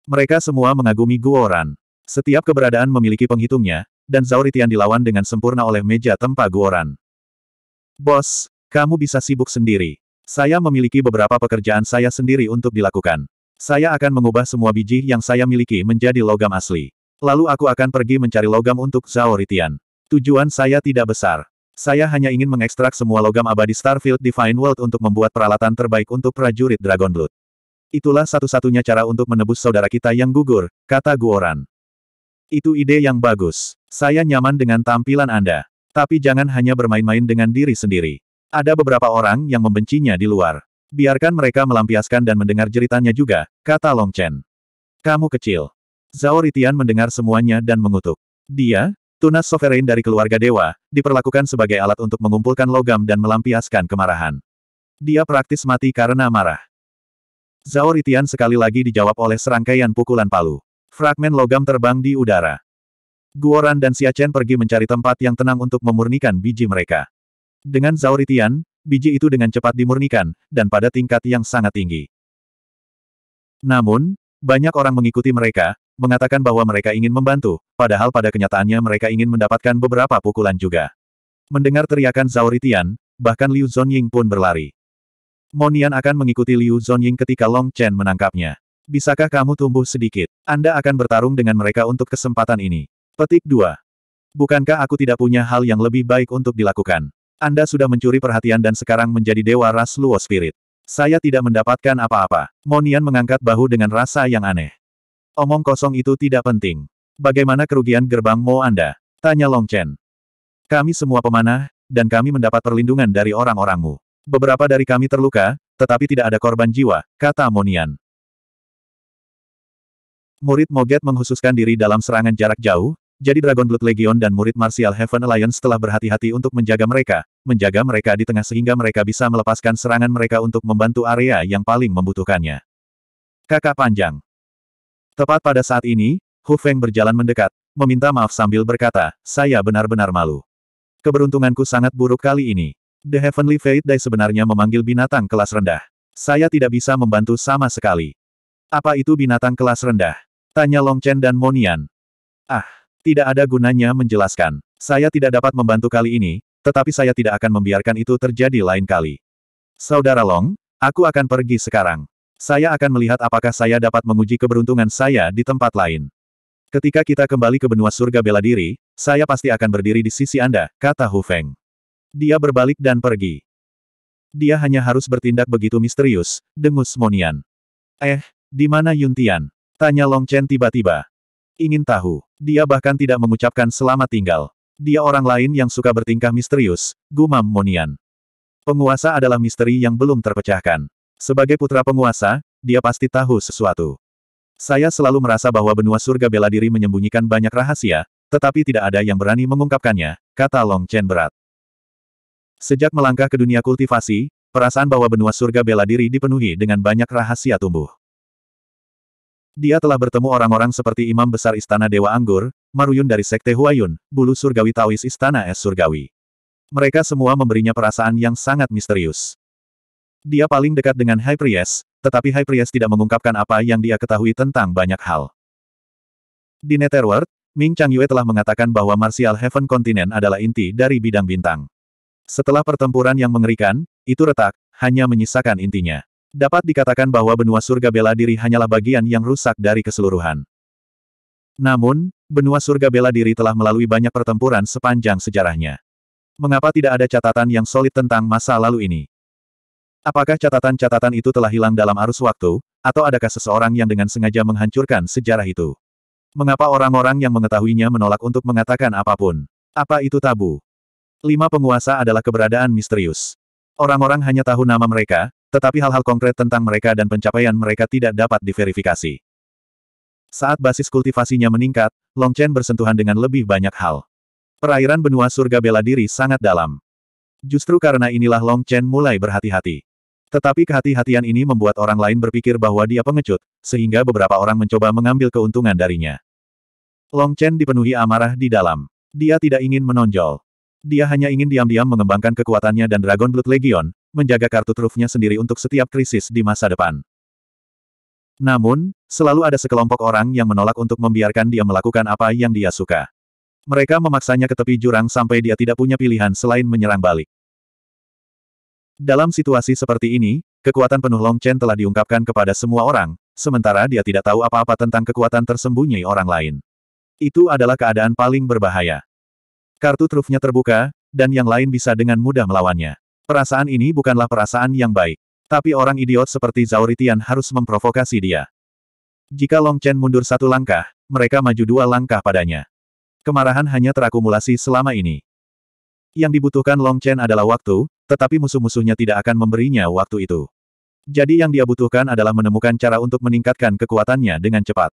S1: Mereka semua mengagumi Guoran. Setiap keberadaan memiliki penghitungnya, dan Zauritian dilawan dengan sempurna oleh meja tempa Guoran. Bos, kamu bisa sibuk sendiri. Saya memiliki beberapa pekerjaan saya sendiri untuk dilakukan. Saya akan mengubah semua biji yang saya miliki menjadi logam asli. Lalu aku akan pergi mencari logam untuk Zhao Ritian. Tujuan saya tidak besar. Saya hanya ingin mengekstrak semua logam abadi Starfield Divine World untuk membuat peralatan terbaik untuk prajurit Dragon Blood. Itulah satu-satunya cara untuk menebus saudara kita yang gugur, kata Guoran. Itu ide yang bagus. Saya nyaman dengan tampilan Anda. Tapi jangan hanya bermain-main dengan diri sendiri. Ada beberapa orang yang membencinya di luar. Biarkan mereka melampiaskan dan mendengar jeritannya juga, kata Long Chen. Kamu kecil. Zhao Ritian mendengar semuanya dan mengutuk. Dia, tunas sovereign dari keluarga dewa, diperlakukan sebagai alat untuk mengumpulkan logam dan melampiaskan kemarahan. Dia praktis mati karena marah. Zhao Ritian sekali lagi dijawab oleh serangkaian pukulan palu. Fragmen logam terbang di udara. Guoran dan Chen pergi mencari tempat yang tenang untuk memurnikan biji mereka. Dengan Zauritian, biji itu dengan cepat dimurnikan, dan pada tingkat yang sangat tinggi. Namun, banyak orang mengikuti mereka, mengatakan bahwa mereka ingin membantu, padahal pada kenyataannya mereka ingin mendapatkan beberapa pukulan juga. Mendengar teriakan Zauritian, bahkan Liu Zonying pun berlari. Monian akan mengikuti Liu Zonying ketika Long Chen menangkapnya. Bisakah kamu tumbuh sedikit? Anda akan bertarung dengan mereka untuk kesempatan ini. Petik 2. Bukankah aku tidak punya hal yang lebih baik untuk dilakukan? Anda sudah mencuri perhatian dan sekarang menjadi dewa ras Luo Spirit. Saya tidak mendapatkan apa-apa. Monian mengangkat bahu dengan rasa yang aneh. Omong kosong itu tidak penting. Bagaimana kerugian gerbang Mo Anda? Tanya Long Chen. Kami semua pemanah, dan kami mendapat perlindungan dari orang-orangmu. Beberapa dari kami terluka, tetapi tidak ada korban jiwa, kata Monian. Murid Moget menghususkan diri dalam serangan jarak jauh, jadi Dragon Blood Legion dan murid Martial Heaven Alliance telah berhati-hati untuk menjaga mereka, menjaga mereka di tengah sehingga mereka bisa melepaskan serangan mereka untuk membantu area yang paling membutuhkannya. Kakak panjang. Tepat pada saat ini, Hu Feng berjalan mendekat, meminta maaf sambil berkata, saya benar-benar malu. Keberuntunganku sangat buruk kali ini. The Heavenly Fate Day sebenarnya memanggil binatang kelas rendah. Saya tidak bisa membantu sama sekali. Apa itu binatang kelas rendah? Tanya Long Chen dan Monian. Ah, tidak ada gunanya menjelaskan. Saya tidak dapat membantu kali ini, tetapi saya tidak akan membiarkan itu terjadi lain kali. Saudara Long, aku akan pergi sekarang. Saya akan melihat apakah saya dapat menguji keberuntungan saya di tempat lain. Ketika kita kembali ke benua surga bela diri, saya pasti akan berdiri di sisi Anda, kata Hu Feng. Dia berbalik dan pergi. Dia hanya harus bertindak begitu misterius, dengus Monian. Eh, di mana Yuntian? Tanya Long Chen tiba-tiba. Ingin tahu. Dia bahkan tidak mengucapkan selamat tinggal. Dia orang lain yang suka bertingkah misterius, gumam Monian. Penguasa adalah misteri yang belum terpecahkan. Sebagai putra penguasa, dia pasti tahu sesuatu. Saya selalu merasa bahwa benua surga bela diri menyembunyikan banyak rahasia, tetapi tidak ada yang berani mengungkapkannya, kata Long Chen berat. Sejak melangkah ke dunia kultivasi, perasaan bahwa benua surga bela diri dipenuhi dengan banyak rahasia tumbuh. Dia telah bertemu orang-orang seperti Imam Besar Istana Dewa Anggur, Maruyun dari Sekte Huayun, Bulu Surgawi Taois Istana Es Surgawi. Mereka semua memberinya perasaan yang sangat misterius. Dia paling dekat dengan High Priest, tetapi High Priest tidak mengungkapkan apa yang dia ketahui tentang banyak hal. Di Netherworld, Ming Changyue telah mengatakan bahwa Martial Heaven Continent adalah inti dari bidang bintang. Setelah pertempuran yang mengerikan, itu retak, hanya menyisakan intinya. Dapat dikatakan bahwa benua surga bela diri hanyalah bagian yang rusak dari keseluruhan. Namun, benua surga bela diri telah melalui banyak pertempuran sepanjang sejarahnya. Mengapa tidak ada catatan yang solid tentang masa lalu ini? Apakah catatan-catatan itu telah hilang dalam arus waktu, atau adakah seseorang yang dengan sengaja menghancurkan sejarah itu? Mengapa orang-orang yang mengetahuinya menolak untuk mengatakan apapun? Apa itu tabu? Lima penguasa adalah keberadaan misterius. Orang-orang hanya tahu nama mereka, tetapi hal-hal konkret tentang mereka dan pencapaian mereka tidak dapat diverifikasi. Saat basis kultivasinya meningkat, Long Chen bersentuhan dengan lebih banyak hal. Perairan benua surga bela diri sangat dalam. Justru karena inilah Long Chen mulai berhati-hati. Tetapi kehati-hatian ini membuat orang lain berpikir bahwa dia pengecut, sehingga beberapa orang mencoba mengambil keuntungan darinya. Long Chen dipenuhi amarah di dalam. Dia tidak ingin menonjol. Dia hanya ingin diam-diam mengembangkan kekuatannya dan Dragon Blood Legion, menjaga kartu trufnya sendiri untuk setiap krisis di masa depan. Namun, selalu ada sekelompok orang yang menolak untuk membiarkan dia melakukan apa yang dia suka. Mereka memaksanya ke tepi jurang sampai dia tidak punya pilihan selain menyerang balik. Dalam situasi seperti ini, kekuatan penuh Long Chen telah diungkapkan kepada semua orang, sementara dia tidak tahu apa-apa tentang kekuatan tersembunyi orang lain. Itu adalah keadaan paling berbahaya. Kartu trufnya terbuka, dan yang lain bisa dengan mudah melawannya. Perasaan ini bukanlah perasaan yang baik. Tapi orang idiot seperti Zauritian harus memprovokasi dia. Jika Long Chen mundur satu langkah, mereka maju dua langkah padanya. Kemarahan hanya terakumulasi selama ini. Yang dibutuhkan Long Chen adalah waktu, tetapi musuh-musuhnya tidak akan memberinya waktu itu. Jadi yang dia butuhkan adalah menemukan cara untuk meningkatkan kekuatannya dengan cepat.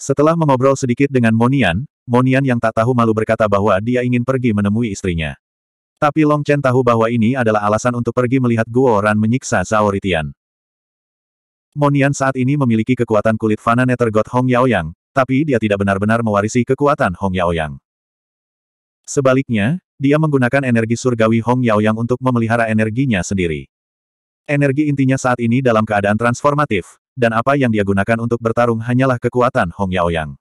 S1: Setelah mengobrol sedikit dengan Monian, Monian yang tak tahu malu berkata bahwa dia ingin pergi menemui istrinya. Tapi Long Chen tahu bahwa ini adalah alasan untuk pergi melihat Guo Ran menyiksa Zhao Ritian. Monian saat ini memiliki kekuatan kulit fana God Hong Yaoyang, tapi dia tidak benar-benar mewarisi kekuatan Hong Yaoyang. Sebaliknya, dia menggunakan energi surgawi Hong Yaoyang untuk memelihara energinya sendiri. Energi intinya saat ini dalam keadaan transformatif, dan apa yang dia gunakan untuk bertarung hanyalah kekuatan Hong Yaoyang.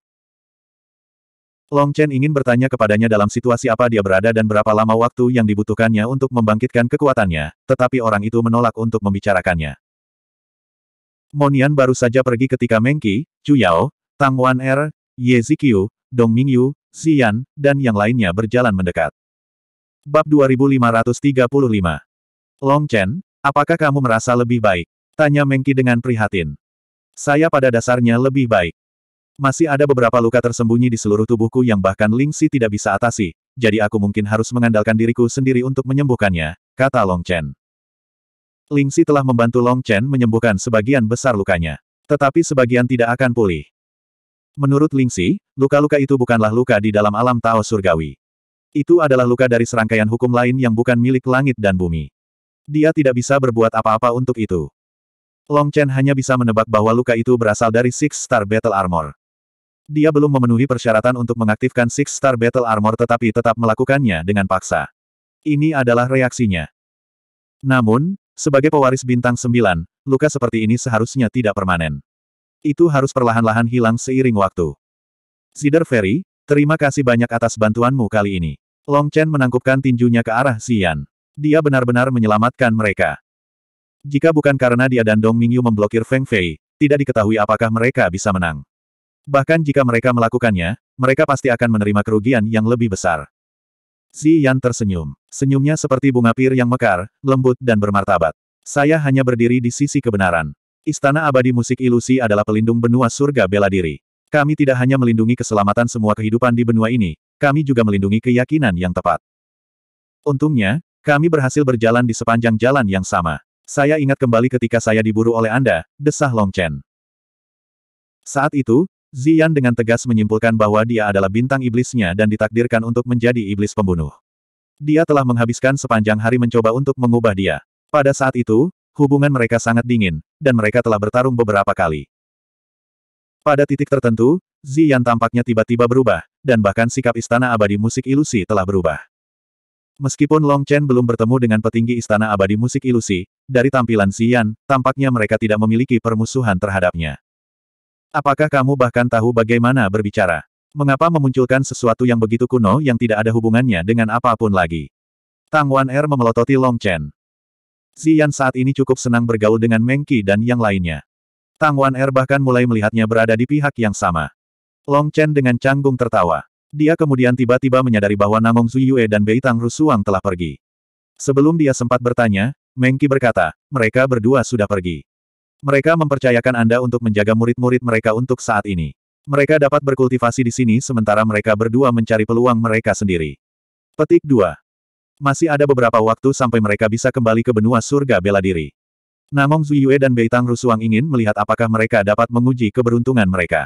S1: Long Chen ingin bertanya kepadanya dalam situasi apa dia berada dan berapa lama waktu yang dibutuhkannya untuk membangkitkan kekuatannya, tetapi orang itu menolak untuk membicarakannya. Monian baru saja pergi ketika Mengki, Chu Yao, Tang Wan Er, Ye Zikyu, Dong Mingyu, Xian, dan yang lainnya berjalan mendekat. Bab 2535 Long Chen, apakah kamu merasa lebih baik? Tanya Mengki dengan prihatin. Saya pada dasarnya lebih baik. Masih ada beberapa luka tersembunyi di seluruh tubuhku yang bahkan Lingxi tidak bisa atasi, jadi aku mungkin harus mengandalkan diriku sendiri untuk menyembuhkannya, kata Long Chen. Lingxi telah membantu Long Chen menyembuhkan sebagian besar lukanya. Tetapi sebagian tidak akan pulih. Menurut Lingxi, luka-luka itu bukanlah luka di dalam alam Tao Surgawi. Itu adalah luka dari serangkaian hukum lain yang bukan milik langit dan bumi. Dia tidak bisa berbuat apa-apa untuk itu. Long Chen hanya bisa menebak bahwa luka itu berasal dari Six Star Battle Armor. Dia belum memenuhi persyaratan untuk mengaktifkan Six Star Battle Armor tetapi tetap melakukannya dengan paksa. Ini adalah reaksinya. Namun, sebagai pewaris bintang sembilan, luka seperti ini seharusnya tidak permanen. Itu harus perlahan-lahan hilang seiring waktu. Zider Ferry, terima kasih banyak atas bantuanmu kali ini. Long Chen menangkupkan tinjunya ke arah Xian. Dia benar-benar menyelamatkan mereka. Jika bukan karena dia dan Dong Mingyu memblokir Feng Fei, tidak diketahui apakah mereka bisa menang. Bahkan jika mereka melakukannya, mereka pasti akan menerima kerugian yang lebih besar. Yan tersenyum. Senyumnya seperti bunga pir yang mekar, lembut dan bermartabat. Saya hanya berdiri di sisi kebenaran. Istana abadi musik ilusi adalah pelindung benua surga bela diri. Kami tidak hanya melindungi keselamatan semua kehidupan di benua ini, kami juga melindungi keyakinan yang tepat. Untungnya, kami berhasil berjalan di sepanjang jalan yang sama. Saya ingat kembali ketika saya diburu oleh Anda, desah Long Chen. Saat itu, Zian dengan tegas menyimpulkan bahwa dia adalah bintang iblisnya dan ditakdirkan untuk menjadi iblis pembunuh. Dia telah menghabiskan sepanjang hari mencoba untuk mengubah dia. Pada saat itu, hubungan mereka sangat dingin, dan mereka telah bertarung beberapa kali. Pada titik tertentu, Zian tampaknya tiba-tiba berubah, dan bahkan sikap Istana Abadi Musik Ilusi telah berubah. Meskipun Long Chen belum bertemu dengan petinggi Istana Abadi Musik Ilusi, dari tampilan Zian, tampaknya mereka tidak memiliki permusuhan terhadapnya. Apakah kamu bahkan tahu bagaimana berbicara? Mengapa memunculkan sesuatu yang begitu kuno yang tidak ada hubungannya dengan apapun lagi? Tang Wan Er memelototi Long Chen. Zian saat ini cukup senang bergaul dengan Meng Qi dan yang lainnya. Tang Wan Er bahkan mulai melihatnya berada di pihak yang sama. Long Chen dengan canggung tertawa. Dia kemudian tiba-tiba menyadari bahwa Namong Zuyue dan Bei Tang Rusuang telah pergi. Sebelum dia sempat bertanya, Meng Qi berkata, mereka berdua sudah pergi. Mereka mempercayakan Anda untuk menjaga murid-murid mereka untuk saat ini. Mereka dapat berkultivasi di sini sementara mereka berdua mencari peluang mereka sendiri. Petik 2. Masih ada beberapa waktu sampai mereka bisa kembali ke benua surga bela diri. Namong Zuyue dan Beitang Rusuang ingin melihat apakah mereka dapat menguji keberuntungan mereka.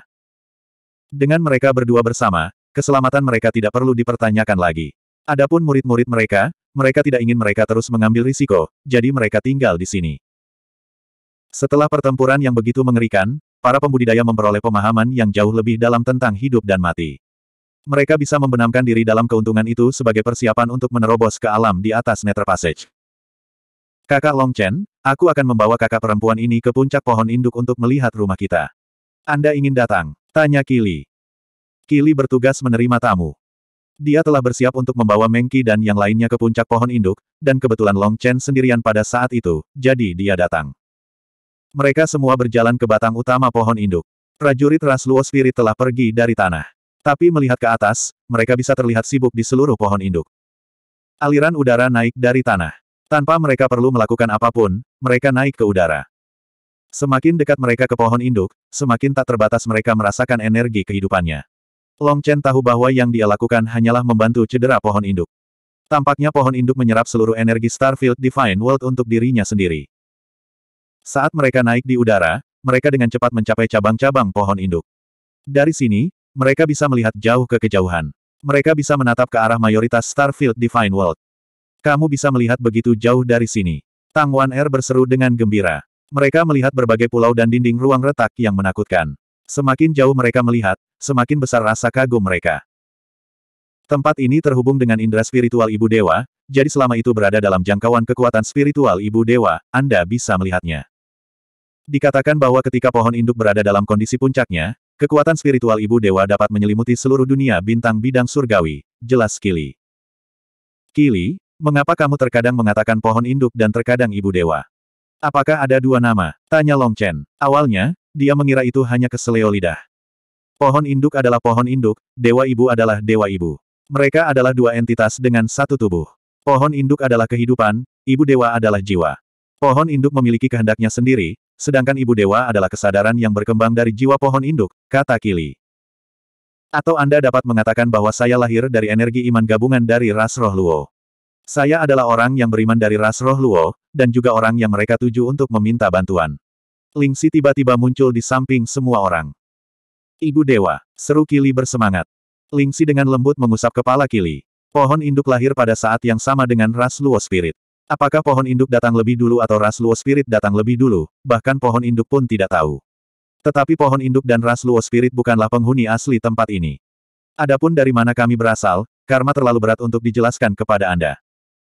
S1: Dengan mereka berdua bersama, keselamatan mereka tidak perlu dipertanyakan lagi. Adapun murid-murid mereka, mereka tidak ingin mereka terus mengambil risiko, jadi mereka tinggal di sini. Setelah pertempuran yang begitu mengerikan, para pembudidaya memperoleh pemahaman yang jauh lebih dalam tentang hidup dan mati. Mereka bisa membenamkan diri dalam keuntungan itu sebagai persiapan untuk menerobos ke alam di atas Nether Passage. Kakak Long Chen, aku akan membawa kakak perempuan ini ke puncak pohon induk untuk melihat rumah kita. Anda ingin datang? Tanya Kili. Kili bertugas menerima tamu. Dia telah bersiap untuk membawa Mengki dan yang lainnya ke puncak pohon induk, dan kebetulan Long Chen sendirian pada saat itu, jadi dia datang. Mereka semua berjalan ke batang utama pohon induk. Prajurit ras Luo Spirit telah pergi dari tanah. Tapi melihat ke atas, mereka bisa terlihat sibuk di seluruh pohon induk. Aliran udara naik dari tanah. Tanpa mereka perlu melakukan apapun, mereka naik ke udara. Semakin dekat mereka ke pohon induk, semakin tak terbatas mereka merasakan energi kehidupannya. Long Chen tahu bahwa yang dia lakukan hanyalah membantu cedera pohon induk. Tampaknya pohon induk menyerap seluruh energi Starfield Divine World untuk dirinya sendiri. Saat mereka naik di udara, mereka dengan cepat mencapai cabang-cabang pohon induk. Dari sini, mereka bisa melihat jauh ke kejauhan. Mereka bisa menatap ke arah mayoritas Starfield Divine World. Kamu bisa melihat begitu jauh dari sini. Tang Wan Er berseru dengan gembira. Mereka melihat berbagai pulau dan dinding ruang retak yang menakutkan. Semakin jauh mereka melihat, semakin besar rasa kagum mereka. Tempat ini terhubung dengan indera spiritual Ibu Dewa, jadi selama itu berada dalam jangkauan kekuatan spiritual Ibu Dewa, Anda bisa melihatnya. Dikatakan bahwa ketika pohon induk berada dalam kondisi puncaknya, kekuatan spiritual ibu dewa dapat menyelimuti seluruh dunia bintang bidang surgawi, jelas Kili. Kili, mengapa kamu terkadang mengatakan pohon induk dan terkadang ibu dewa? Apakah ada dua nama? Tanya Long Chen. Awalnya, dia mengira itu hanya keseleo lidah. Pohon induk adalah pohon induk, dewa ibu adalah dewa ibu. Mereka adalah dua entitas dengan satu tubuh. Pohon induk adalah kehidupan, ibu dewa adalah jiwa. Pohon induk memiliki kehendaknya sendiri, sedangkan Ibu Dewa adalah kesadaran yang berkembang dari jiwa pohon induk, kata Kili. Atau Anda dapat mengatakan bahwa saya lahir dari energi iman gabungan dari ras roh Luo. Saya adalah orang yang beriman dari ras roh Luo, dan juga orang yang mereka tuju untuk meminta bantuan. ling Si tiba-tiba muncul di samping semua orang. Ibu Dewa, seru Kili bersemangat. ling Si dengan lembut mengusap kepala Kili. Pohon induk lahir pada saat yang sama dengan ras Luo Spirit. Apakah pohon induk datang lebih dulu atau ras Luo Spirit datang lebih dulu, bahkan pohon induk pun tidak tahu. Tetapi pohon induk dan ras Luo Spirit bukanlah penghuni asli tempat ini. Adapun dari mana kami berasal, karma terlalu berat untuk dijelaskan kepada Anda.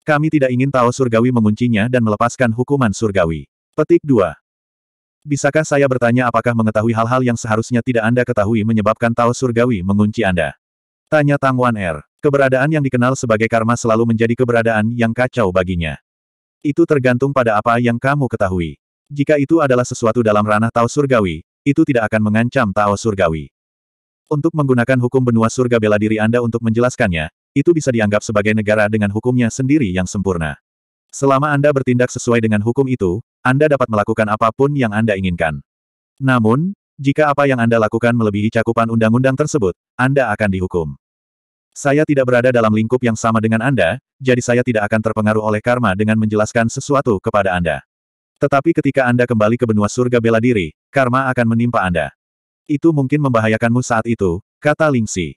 S1: Kami tidak ingin tahu surgawi menguncinya dan melepaskan hukuman surgawi. Petik 2. Bisakah saya bertanya apakah mengetahui hal-hal yang seharusnya tidak Anda ketahui menyebabkan tahu surgawi mengunci Anda? Tanya Tang Wan Er. Keberadaan yang dikenal sebagai karma selalu menjadi keberadaan yang kacau baginya. Itu tergantung pada apa yang kamu ketahui. Jika itu adalah sesuatu dalam ranah Tao Surgawi, itu tidak akan mengancam Tao Surgawi. Untuk menggunakan hukum benua surga bela diri Anda untuk menjelaskannya, itu bisa dianggap sebagai negara dengan hukumnya sendiri yang sempurna. Selama Anda bertindak sesuai dengan hukum itu, Anda dapat melakukan apapun yang Anda inginkan. Namun, jika apa yang Anda lakukan melebihi cakupan undang-undang tersebut, Anda akan dihukum. Saya tidak berada dalam lingkup yang sama dengan Anda, jadi saya tidak akan terpengaruh oleh karma dengan menjelaskan sesuatu kepada Anda. Tetapi ketika Anda kembali ke benua surga bela diri, karma akan menimpa Anda. Itu mungkin membahayakanmu saat itu, kata Lingxi.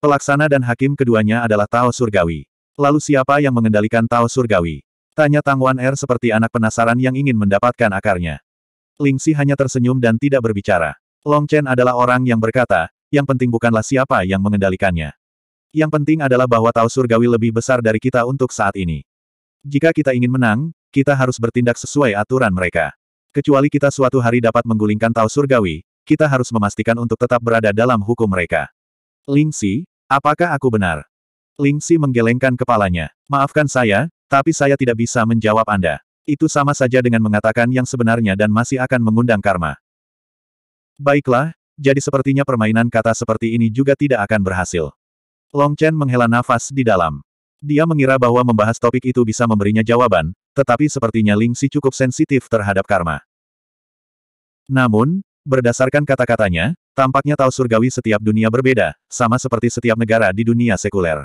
S1: Pelaksana dan hakim keduanya adalah Tao Surgawi. Lalu siapa yang mengendalikan Tao Surgawi? Tanya Tang Wan Er seperti anak penasaran yang ingin mendapatkan akarnya. Xi hanya tersenyum dan tidak berbicara. Long Chen adalah orang yang berkata, yang penting bukanlah siapa yang mengendalikannya. Yang penting adalah bahwa Tao Surgawi lebih besar dari kita untuk saat ini. Jika kita ingin menang, kita harus bertindak sesuai aturan mereka. Kecuali kita suatu hari dapat menggulingkan Tao Surgawi, kita harus memastikan untuk tetap berada dalam hukum mereka. Xi, apakah aku benar? Xi menggelengkan kepalanya. Maafkan saya, tapi saya tidak bisa menjawab Anda. Itu sama saja dengan mengatakan yang sebenarnya dan masih akan mengundang karma. Baiklah, jadi sepertinya permainan kata seperti ini juga tidak akan berhasil. Long Chen menghela nafas di dalam. Dia mengira bahwa membahas topik itu bisa memberinya jawaban, tetapi sepertinya Ling Si cukup sensitif terhadap karma. Namun, berdasarkan kata-katanya, tampaknya tahu surgawi setiap dunia berbeda, sama seperti setiap negara di dunia sekuler.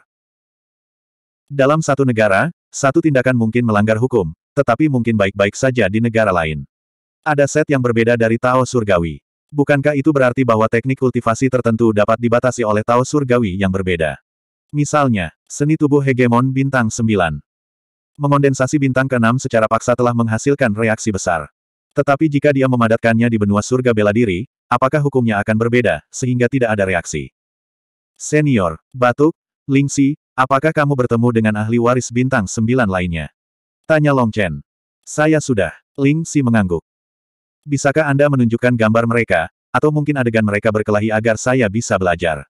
S1: Dalam satu negara, satu tindakan mungkin melanggar hukum, tetapi mungkin baik-baik saja di negara lain. Ada set yang berbeda dari Tao Surgawi. Bukankah itu berarti bahwa teknik kultivasi tertentu dapat dibatasi oleh Tao Surgawi yang berbeda? Misalnya, seni tubuh hegemon bintang 9. Mengondensasi bintang ke-6 secara paksa telah menghasilkan reaksi besar. Tetapi jika dia memadatkannya di benua surga bela diri, apakah hukumnya akan berbeda, sehingga tidak ada reaksi? Senior, Batuk, Lingxi, apakah kamu bertemu dengan ahli waris bintang 9 lainnya? Tanya Long Chen. Saya sudah. Ling Si mengangguk. Bisakah Anda menunjukkan gambar mereka, atau mungkin adegan mereka berkelahi agar saya bisa belajar?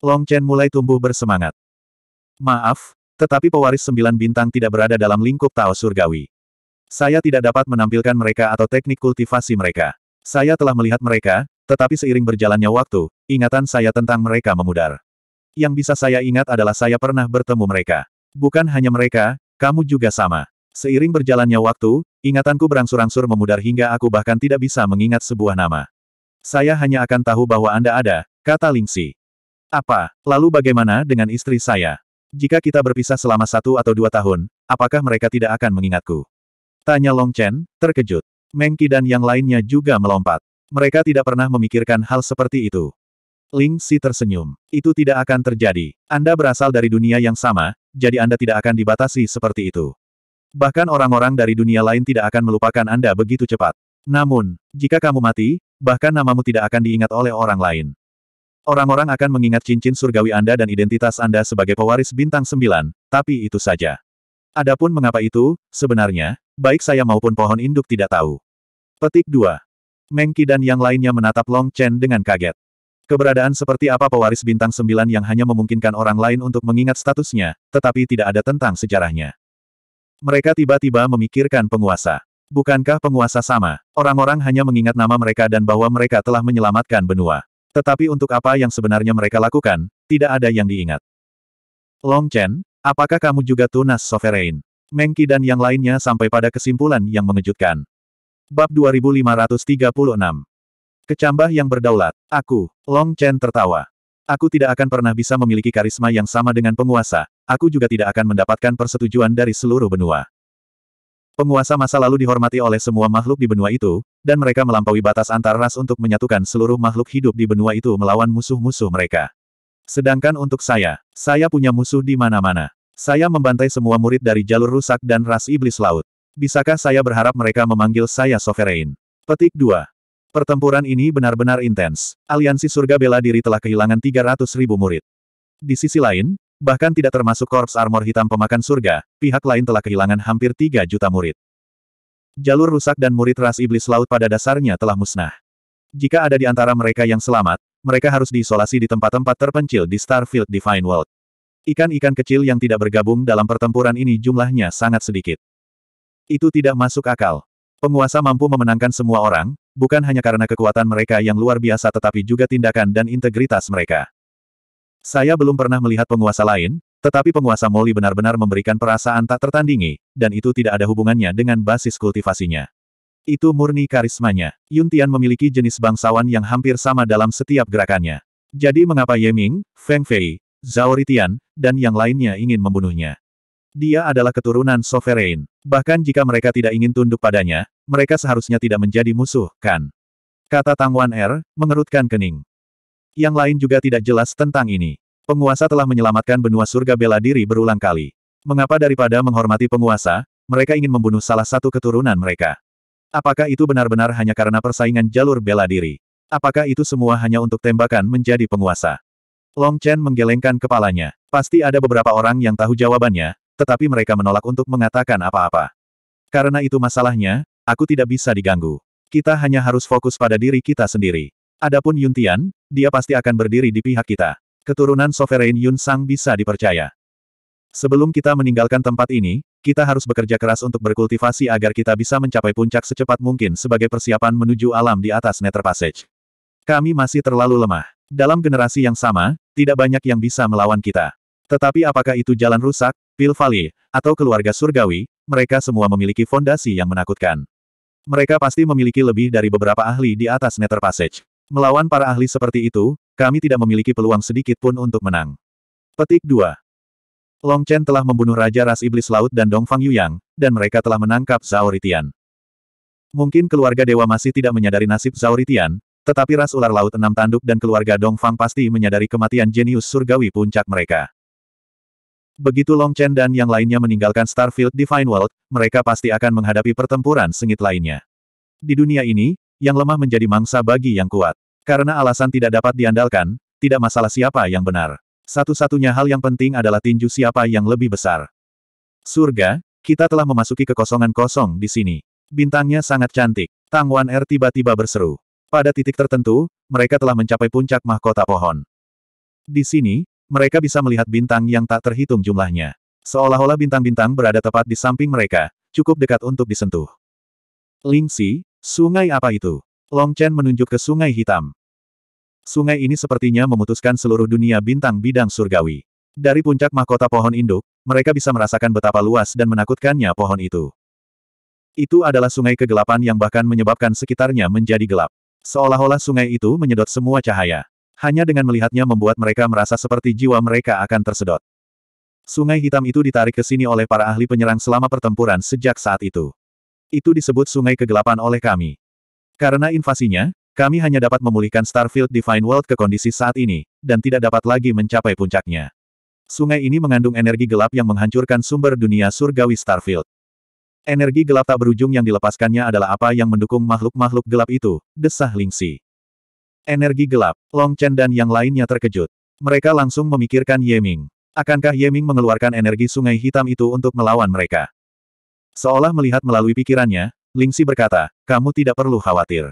S1: Long Chen mulai tumbuh bersemangat. Maaf, tetapi pewaris sembilan bintang tidak berada dalam lingkup Tao Surgawi. Saya tidak dapat menampilkan mereka atau teknik kultivasi mereka. Saya telah melihat mereka, tetapi seiring berjalannya waktu, ingatan saya tentang mereka memudar. Yang bisa saya ingat adalah saya pernah bertemu mereka. Bukan hanya mereka, kamu juga sama. Seiring berjalannya waktu, ingatanku berangsur-angsur memudar hingga aku bahkan tidak bisa mengingat sebuah nama. Saya hanya akan tahu bahwa Anda ada, kata Lingxi. Apa, lalu bagaimana dengan istri saya? Jika kita berpisah selama satu atau dua tahun, apakah mereka tidak akan mengingatku? Tanya Long Chen, terkejut. Mengki dan yang lainnya juga melompat. Mereka tidak pernah memikirkan hal seperti itu. Ling Si tersenyum. Itu tidak akan terjadi. Anda berasal dari dunia yang sama, jadi Anda tidak akan dibatasi seperti itu. Bahkan orang-orang dari dunia lain tidak akan melupakan Anda begitu cepat. Namun, jika kamu mati, bahkan namamu tidak akan diingat oleh orang lain. Orang-orang akan mengingat cincin surgawi Anda dan identitas Anda sebagai pewaris bintang sembilan, tapi itu saja. Adapun mengapa itu, sebenarnya, baik saya maupun pohon induk tidak tahu. Petik 2. Mengki dan yang lainnya menatap Long Chen dengan kaget. Keberadaan seperti apa pewaris bintang sembilan yang hanya memungkinkan orang lain untuk mengingat statusnya, tetapi tidak ada tentang sejarahnya. Mereka tiba-tiba memikirkan penguasa. Bukankah penguasa sama? Orang-orang hanya mengingat nama mereka dan bahwa mereka telah menyelamatkan benua. Tetapi untuk apa yang sebenarnya mereka lakukan, tidak ada yang diingat. Long Chen, apakah kamu juga tunas sovereign? Mengki dan yang lainnya sampai pada kesimpulan yang mengejutkan. Bab 2536 Kecambah yang berdaulat. Aku, Long Chen tertawa. Aku tidak akan pernah bisa memiliki karisma yang sama dengan penguasa, aku juga tidak akan mendapatkan persetujuan dari seluruh benua. Penguasa masa lalu dihormati oleh semua makhluk di benua itu, dan mereka melampaui batas antar ras untuk menyatukan seluruh makhluk hidup di benua itu melawan musuh-musuh mereka. Sedangkan untuk saya, saya punya musuh di mana-mana. Saya membantai semua murid dari jalur rusak dan ras iblis laut. Bisakah saya berharap mereka memanggil saya sovereign? Petik 2. Pertempuran ini benar-benar intens. Aliansi Surga Bela Diri telah kehilangan 300 ribu murid. Di sisi lain, Bahkan tidak termasuk korps armor hitam pemakan surga, pihak lain telah kehilangan hampir 3 juta murid. Jalur rusak dan murid ras iblis laut pada dasarnya telah musnah. Jika ada di antara mereka yang selamat, mereka harus diisolasi di tempat-tempat terpencil di Starfield Divine World. Ikan-ikan kecil yang tidak bergabung dalam pertempuran ini jumlahnya sangat sedikit. Itu tidak masuk akal. Penguasa mampu memenangkan semua orang, bukan hanya karena kekuatan mereka yang luar biasa tetapi juga tindakan dan integritas mereka. Saya belum pernah melihat penguasa lain, tetapi penguasa Moli benar-benar memberikan perasaan tak tertandingi, dan itu tidak ada hubungannya dengan basis kultivasinya. Itu murni karismanya. Yun Tian memiliki jenis bangsawan yang hampir sama dalam setiap gerakannya. Jadi mengapa Ye Ming, Feng Fei, Zhao Ritian, dan yang lainnya ingin membunuhnya? Dia adalah keturunan sovereign. Bahkan jika mereka tidak ingin tunduk padanya, mereka seharusnya tidak menjadi musuh, kan? Kata Tang Wan Er, mengerutkan kening. Yang lain juga tidak jelas tentang ini. Penguasa telah menyelamatkan benua surga bela diri berulang kali. Mengapa daripada menghormati penguasa, mereka ingin membunuh salah satu keturunan mereka? Apakah itu benar-benar hanya karena persaingan jalur bela diri? Apakah itu semua hanya untuk tembakan menjadi penguasa? Long Chen menggelengkan kepalanya. Pasti ada beberapa orang yang tahu jawabannya, tetapi mereka menolak untuk mengatakan apa-apa. Karena itu masalahnya, aku tidak bisa diganggu. Kita hanya harus fokus pada diri kita sendiri. Adapun Yun Tian, dia pasti akan berdiri di pihak kita. Keturunan Sovereign Yun Sang bisa dipercaya. Sebelum kita meninggalkan tempat ini, kita harus bekerja keras untuk berkultivasi agar kita bisa mencapai puncak secepat mungkin sebagai persiapan menuju alam di atas Nether Passage. Kami masih terlalu lemah. Dalam generasi yang sama, tidak banyak yang bisa melawan kita. Tetapi apakah itu jalan rusak, Pil Valley, atau keluarga surgawi, mereka semua memiliki fondasi yang menakutkan. Mereka pasti memiliki lebih dari beberapa ahli di atas Nether Passage. Melawan para ahli seperti itu, kami tidak memiliki peluang sedikit pun untuk menang. Petik 2. Long Chen telah membunuh Raja Ras Iblis Laut dan Dongfang Yuyang, dan mereka telah menangkap Zhao Ritian. Mungkin keluarga dewa masih tidak menyadari nasib Zhao Ritian, tetapi ras ular laut enam tanduk dan keluarga Dong Fang pasti menyadari kematian jenius surgawi puncak mereka. Begitu Long Chen dan yang lainnya meninggalkan Starfield Divine World, mereka pasti akan menghadapi pertempuran sengit lainnya. Di dunia ini, yang lemah menjadi mangsa bagi yang kuat. Karena alasan tidak dapat diandalkan, tidak masalah siapa yang benar. Satu-satunya hal yang penting adalah tinju siapa yang lebih besar. Surga, kita telah memasuki kekosongan kosong di sini. Bintangnya sangat cantik. Tang Wan Er tiba-tiba berseru. Pada titik tertentu, mereka telah mencapai puncak mahkota pohon. Di sini, mereka bisa melihat bintang yang tak terhitung jumlahnya. Seolah-olah bintang-bintang berada tepat di samping mereka, cukup dekat untuk disentuh. Ling Si, Sungai apa itu? Long Chen menunjuk ke sungai hitam. Sungai ini sepertinya memutuskan seluruh dunia bintang bidang surgawi. Dari puncak mahkota pohon induk, mereka bisa merasakan betapa luas dan menakutkannya pohon itu. Itu adalah sungai kegelapan yang bahkan menyebabkan sekitarnya menjadi gelap. Seolah-olah sungai itu menyedot semua cahaya. Hanya dengan melihatnya membuat mereka merasa seperti jiwa mereka akan tersedot. Sungai hitam itu ditarik ke sini oleh para ahli penyerang selama pertempuran sejak saat itu. Itu disebut sungai kegelapan oleh kami. Karena invasinya, kami hanya dapat memulihkan Starfield Divine World ke kondisi saat ini, dan tidak dapat lagi mencapai puncaknya. Sungai ini mengandung energi gelap yang menghancurkan sumber dunia surgawi Starfield. Energi gelap tak berujung yang dilepaskannya adalah apa yang mendukung makhluk-makhluk gelap itu, desah Lingxi. Energi gelap, Long Chen dan yang lainnya terkejut. Mereka langsung memikirkan Yeming. Akankah Yeming mengeluarkan energi sungai hitam itu untuk melawan mereka? Seolah melihat melalui pikirannya, Lingsi berkata, kamu tidak perlu khawatir.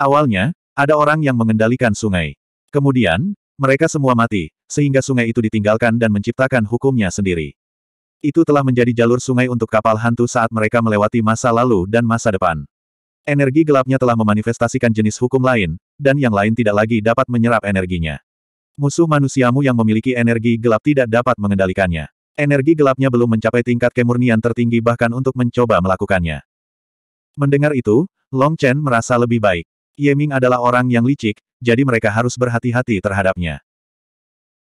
S1: Awalnya, ada orang yang mengendalikan sungai. Kemudian, mereka semua mati, sehingga sungai itu ditinggalkan dan menciptakan hukumnya sendiri. Itu telah menjadi jalur sungai untuk kapal hantu saat mereka melewati masa lalu dan masa depan. Energi gelapnya telah memanifestasikan jenis hukum lain, dan yang lain tidak lagi dapat menyerap energinya. Musuh manusiamu yang memiliki energi gelap tidak dapat mengendalikannya. Energi gelapnya belum mencapai tingkat kemurnian tertinggi bahkan untuk mencoba melakukannya. Mendengar itu, Long Chen merasa lebih baik. Ye Ming adalah orang yang licik, jadi mereka harus berhati-hati terhadapnya.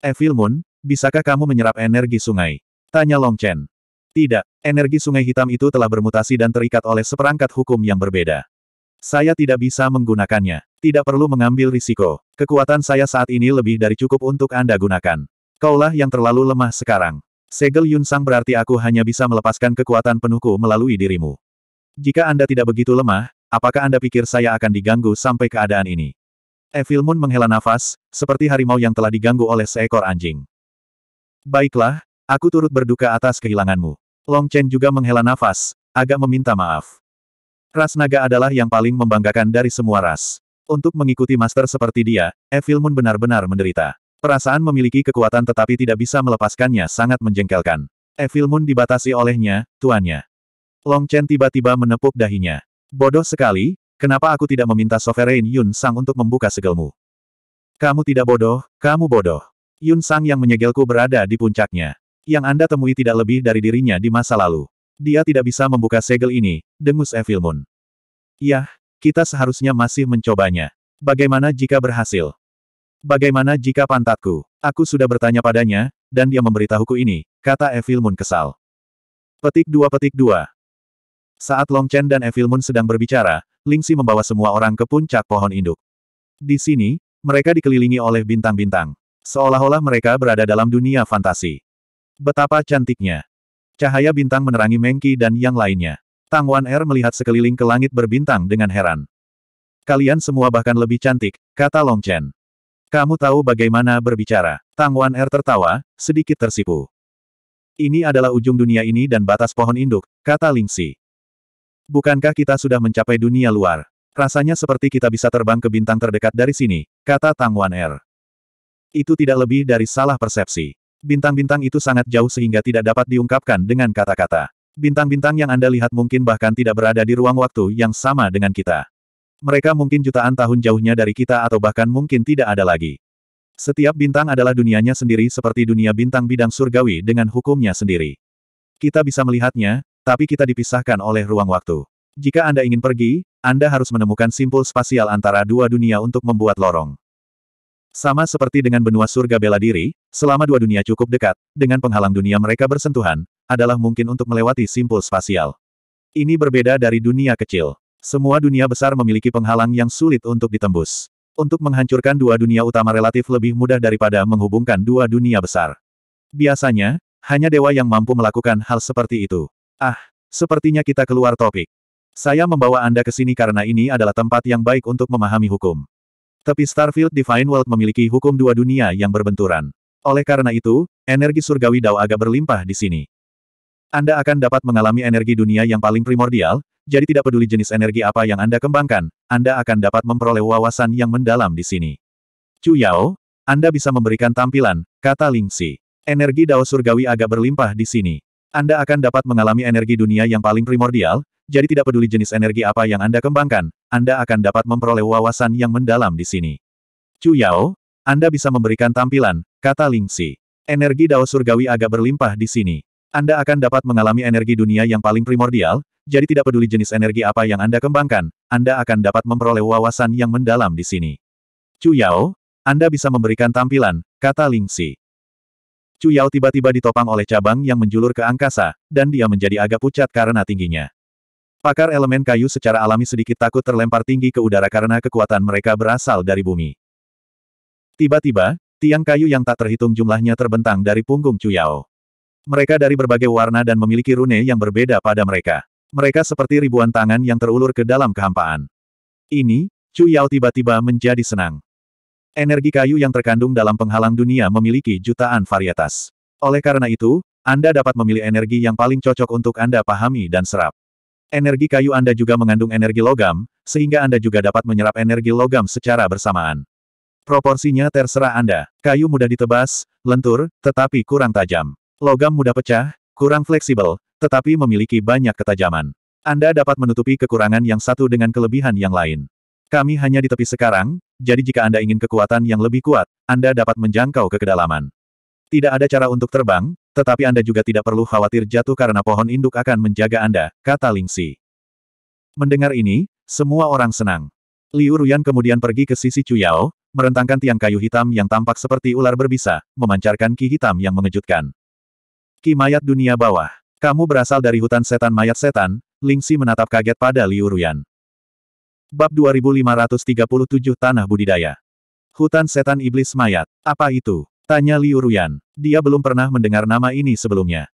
S1: Evil Moon, bisakah kamu menyerap energi sungai? Tanya Long Chen. Tidak, energi sungai hitam itu telah bermutasi dan terikat oleh seperangkat hukum yang berbeda. Saya tidak bisa menggunakannya. Tidak perlu mengambil risiko. Kekuatan saya saat ini lebih dari cukup untuk Anda gunakan. Kaulah yang terlalu lemah sekarang. Segel Yun Sang berarti aku hanya bisa melepaskan kekuatan penuhku melalui dirimu. Jika Anda tidak begitu lemah, apakah Anda pikir saya akan diganggu sampai keadaan ini? Evil Moon menghela nafas, seperti harimau yang telah diganggu oleh seekor anjing. Baiklah, aku turut berduka atas kehilanganmu. Long Chen juga menghela nafas, agak meminta maaf. Ras naga adalah yang paling membanggakan dari semua ras. Untuk mengikuti master seperti dia, Evil Moon benar-benar menderita. Perasaan memiliki kekuatan tetapi tidak bisa melepaskannya sangat menjengkelkan. Evil Moon dibatasi olehnya, tuannya. Long Chen tiba-tiba menepuk dahinya. Bodoh sekali, kenapa aku tidak meminta Sovereign Yun Sang untuk membuka segelmu? Kamu tidak bodoh, kamu bodoh. Yun Sang yang menyegelku berada di puncaknya. Yang Anda temui tidak lebih dari dirinya di masa lalu. Dia tidak bisa membuka segel ini, dengus Evil Moon. Yah, kita seharusnya masih mencobanya. Bagaimana jika berhasil? Bagaimana jika pantatku? Aku sudah bertanya padanya, dan dia memberitahuku ini, kata Evil Moon kesal. Petik dua petik dua. Saat Long Chen dan Evil Moon sedang berbicara, Ling Lingxi membawa semua orang ke puncak pohon induk. Di sini, mereka dikelilingi oleh bintang-bintang. Seolah-olah mereka berada dalam dunia fantasi. Betapa cantiknya. Cahaya bintang menerangi Mengki dan yang lainnya. Tang Wan Er melihat sekeliling ke langit berbintang dengan heran. Kalian semua bahkan lebih cantik, kata Long Chen. Kamu tahu bagaimana berbicara. Tang Wan Er tertawa, sedikit tersipu. Ini adalah ujung dunia ini dan batas pohon induk, kata Lingxi. Bukankah kita sudah mencapai dunia luar? Rasanya seperti kita bisa terbang ke bintang terdekat dari sini, kata Tang Wan Er. Itu tidak lebih dari salah persepsi. Bintang-bintang itu sangat jauh sehingga tidak dapat diungkapkan dengan kata-kata. Bintang-bintang yang Anda lihat mungkin bahkan tidak berada di ruang waktu yang sama dengan kita. Mereka mungkin jutaan tahun jauhnya dari kita atau bahkan mungkin tidak ada lagi. Setiap bintang adalah dunianya sendiri seperti dunia bintang bidang surgawi dengan hukumnya sendiri. Kita bisa melihatnya, tapi kita dipisahkan oleh ruang waktu. Jika Anda ingin pergi, Anda harus menemukan simpul spasial antara dua dunia untuk membuat lorong. Sama seperti dengan benua surga bela diri, selama dua dunia cukup dekat, dengan penghalang dunia mereka bersentuhan, adalah mungkin untuk melewati simpul spasial. Ini berbeda dari dunia kecil. Semua dunia besar memiliki penghalang yang sulit untuk ditembus. Untuk menghancurkan dua dunia utama relatif lebih mudah daripada menghubungkan dua dunia besar. Biasanya, hanya dewa yang mampu melakukan hal seperti itu. Ah, sepertinya kita keluar topik. Saya membawa Anda ke sini karena ini adalah tempat yang baik untuk memahami hukum. Tapi Starfield Divine World memiliki hukum dua dunia yang berbenturan. Oleh karena itu, energi surgawi Dao agak berlimpah di sini. Anda akan dapat mengalami energi dunia yang paling primordial, jadi tidak peduli jenis energi apa yang Anda kembangkan, Anda akan dapat memperoleh wawasan yang mendalam di sini. Chu Yao, Anda bisa memberikan tampilan, kata Ling Xi. Energi Dao Surgawi agak berlimpah di sini. Anda akan dapat mengalami energi dunia yang paling primordial, jadi tidak peduli jenis energi apa yang Anda kembangkan, Anda akan dapat memperoleh wawasan yang mendalam di sini. Chu Yao, Anda bisa memberikan tampilan, kata Ling Xi. Energi Dao Surgawi agak berlimpah di sini. Anda akan dapat mengalami energi dunia yang paling primordial, jadi tidak peduli jenis energi apa yang Anda kembangkan, Anda akan dapat memperoleh wawasan yang mendalam di sini. Chu Yao, Anda bisa memberikan tampilan, kata Ling Xi. Chu Yao tiba-tiba ditopang oleh cabang yang menjulur ke angkasa, dan dia menjadi agak pucat karena tingginya. Pakar elemen kayu secara alami sedikit takut terlempar tinggi ke udara karena kekuatan mereka berasal dari bumi. Tiba-tiba, tiang kayu yang tak terhitung jumlahnya terbentang dari punggung Chu Yao. Mereka dari berbagai warna dan memiliki rune yang berbeda pada mereka. Mereka seperti ribuan tangan yang terulur ke dalam kehampaan. Ini, Chu Yao tiba-tiba menjadi senang. Energi kayu yang terkandung dalam penghalang dunia memiliki jutaan varietas. Oleh karena itu, Anda dapat memilih energi yang paling cocok untuk Anda pahami dan serap. Energi kayu Anda juga mengandung energi logam, sehingga Anda juga dapat menyerap energi logam secara bersamaan. Proporsinya terserah Anda. Kayu mudah ditebas, lentur, tetapi kurang tajam. Logam mudah pecah, kurang fleksibel, tetapi memiliki banyak ketajaman. Anda dapat menutupi kekurangan yang satu dengan kelebihan yang lain. Kami hanya di tepi sekarang, jadi jika Anda ingin kekuatan yang lebih kuat, Anda dapat menjangkau ke kedalaman. Tidak ada cara untuk terbang, tetapi Anda juga tidak perlu khawatir jatuh karena pohon induk akan menjaga Anda, kata Lingxi. Mendengar ini, semua orang senang. Liu Ruyan kemudian pergi ke sisi Cuyao, merentangkan tiang kayu hitam yang tampak seperti ular berbisa, memancarkan ki hitam yang mengejutkan. Ki Mayat Dunia Bawah. Kamu berasal dari hutan setan mayat setan, Lingxi menatap kaget pada Liu Ruyan. Bab 2537 Tanah Budidaya. Hutan Setan Iblis Mayat. Apa itu? Tanya Liu Ruyan. Dia belum pernah mendengar nama ini sebelumnya.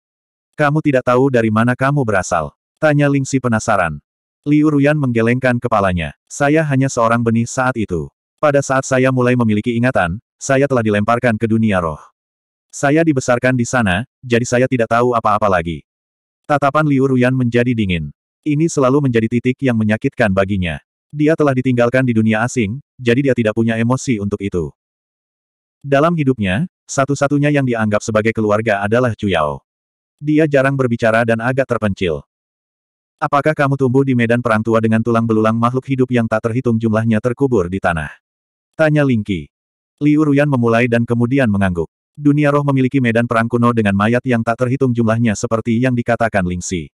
S1: Kamu tidak tahu dari mana kamu berasal. Tanya Lingxi penasaran. Liu Ruyan menggelengkan kepalanya. Saya hanya seorang benih saat itu. Pada saat saya mulai memiliki ingatan, saya telah dilemparkan ke dunia roh. Saya dibesarkan di sana, jadi saya tidak tahu apa-apa lagi. Tatapan Liu Ruyan menjadi dingin. Ini selalu menjadi titik yang menyakitkan baginya. Dia telah ditinggalkan di dunia asing, jadi dia tidak punya emosi untuk itu. Dalam hidupnya, satu-satunya yang dianggap sebagai keluarga adalah Yao. Dia jarang berbicara dan agak terpencil. Apakah kamu tumbuh di medan perang tua dengan tulang belulang makhluk hidup yang tak terhitung jumlahnya terkubur di tanah? Tanya Lingqi. Liu Ruyan memulai dan kemudian mengangguk. Dunia roh memiliki medan perang kuno dengan mayat yang tak terhitung jumlahnya seperti yang dikatakan Lingxi.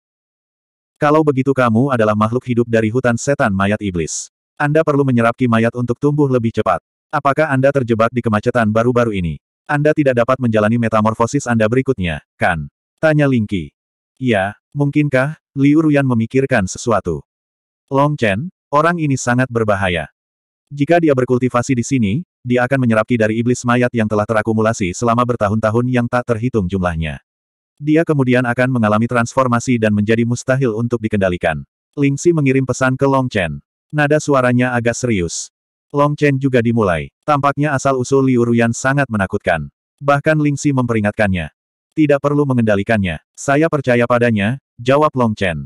S1: Kalau begitu kamu adalah makhluk hidup dari hutan setan mayat iblis. Anda perlu menyerap ki mayat untuk tumbuh lebih cepat. Apakah Anda terjebak di kemacetan baru-baru ini? Anda tidak dapat menjalani metamorfosis Anda berikutnya, kan? Tanya Lingqi. Ya, mungkinkah? Liu Ruyan memikirkan sesuatu. Long Chen, orang ini sangat berbahaya. Jika dia berkultivasi di sini, dia akan menyerap ki dari iblis mayat yang telah terakumulasi selama bertahun-tahun yang tak terhitung jumlahnya. Dia kemudian akan mengalami transformasi dan menjadi mustahil untuk dikendalikan. Ling Xi mengirim pesan ke Long Chen. Nada suaranya agak serius. Long Chen juga dimulai. Tampaknya asal-usul Liu Ruyan sangat menakutkan. Bahkan Ling Xi memperingatkannya. Tidak perlu mengendalikannya. Saya percaya padanya, jawab Long Chen.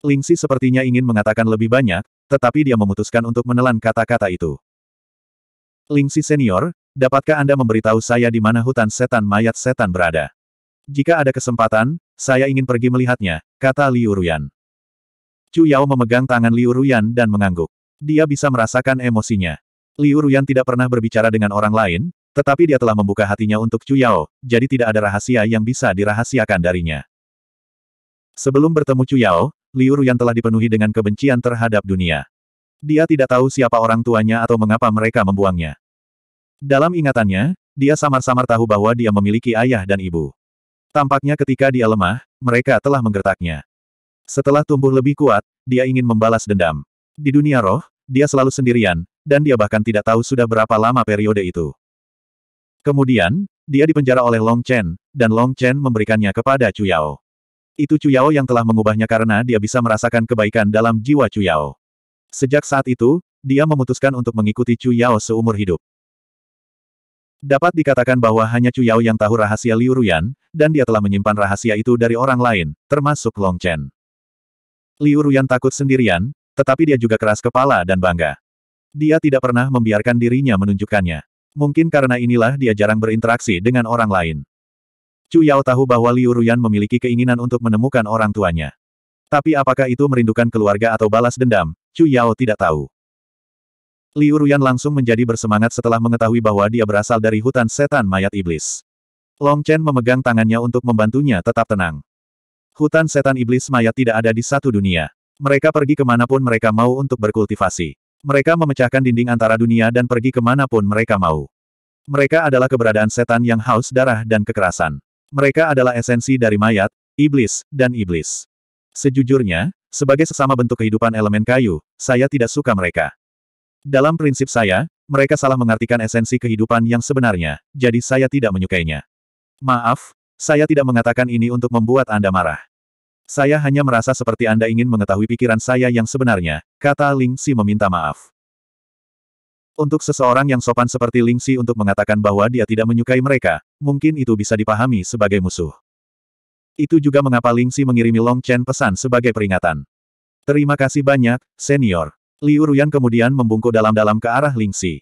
S1: Ling Xi sepertinya ingin mengatakan lebih banyak, tetapi dia memutuskan untuk menelan kata-kata itu. Si Senior, dapatkah Anda memberitahu saya di mana hutan setan mayat setan berada? Jika ada kesempatan, saya ingin pergi melihatnya, kata Liu Ruyan. Chu Yao memegang tangan Liu Ruyan dan mengangguk. Dia bisa merasakan emosinya. Liu Ruyan tidak pernah berbicara dengan orang lain, tetapi dia telah membuka hatinya untuk Chu Yao, jadi tidak ada rahasia yang bisa dirahasiakan darinya. Sebelum bertemu Chu Yao, Liu Ruyan telah dipenuhi dengan kebencian terhadap dunia. Dia tidak tahu siapa orang tuanya atau mengapa mereka membuangnya. Dalam ingatannya, dia samar-samar tahu bahwa dia memiliki ayah dan ibu. Tampaknya ketika dia lemah, mereka telah menggertaknya. Setelah tumbuh lebih kuat, dia ingin membalas dendam. Di dunia roh, dia selalu sendirian, dan dia bahkan tidak tahu sudah berapa lama periode itu. Kemudian, dia dipenjara oleh Long Chen, dan Long Chen memberikannya kepada Chu Yao. Itu Chu Yao yang telah mengubahnya karena dia bisa merasakan kebaikan dalam jiwa Chu Yao. Sejak saat itu, dia memutuskan untuk mengikuti Chu Yao seumur hidup. Dapat dikatakan bahwa hanya Chu Yao yang tahu rahasia Liu Ruyan, dan dia telah menyimpan rahasia itu dari orang lain, termasuk Long Chen. Liu Ruyan takut sendirian, tetapi dia juga keras kepala dan bangga. Dia tidak pernah membiarkan dirinya menunjukkannya. Mungkin karena inilah dia jarang berinteraksi dengan orang lain. Chu Yao tahu bahwa Liu Ruyan memiliki keinginan untuk menemukan orang tuanya. Tapi apakah itu merindukan keluarga atau balas dendam, Chu Yao tidak tahu. Liu Ruyan langsung menjadi bersemangat setelah mengetahui bahwa dia berasal dari hutan setan mayat iblis. Long Chen memegang tangannya untuk membantunya tetap tenang. Hutan setan iblis mayat tidak ada di satu dunia. Mereka pergi kemanapun mereka mau untuk berkultivasi. Mereka memecahkan dinding antara dunia dan pergi kemanapun mereka mau. Mereka adalah keberadaan setan yang haus darah dan kekerasan. Mereka adalah esensi dari mayat, iblis, dan iblis. Sejujurnya, sebagai sesama bentuk kehidupan elemen kayu, saya tidak suka mereka. Dalam prinsip saya, mereka salah mengartikan esensi kehidupan yang sebenarnya, jadi saya tidak menyukainya. Maaf, saya tidak mengatakan ini untuk membuat Anda marah. Saya hanya merasa seperti Anda ingin mengetahui pikiran saya yang sebenarnya, kata Ling Si meminta maaf. Untuk seseorang yang sopan seperti Ling Si untuk mengatakan bahwa dia tidak menyukai mereka, mungkin itu bisa dipahami sebagai musuh. Itu juga mengapa Ling Xi mengirimi Long Chen pesan sebagai peringatan. Terima kasih banyak, senior. Liu Ruyan kemudian membungkuk dalam-dalam ke arah Ling Xi.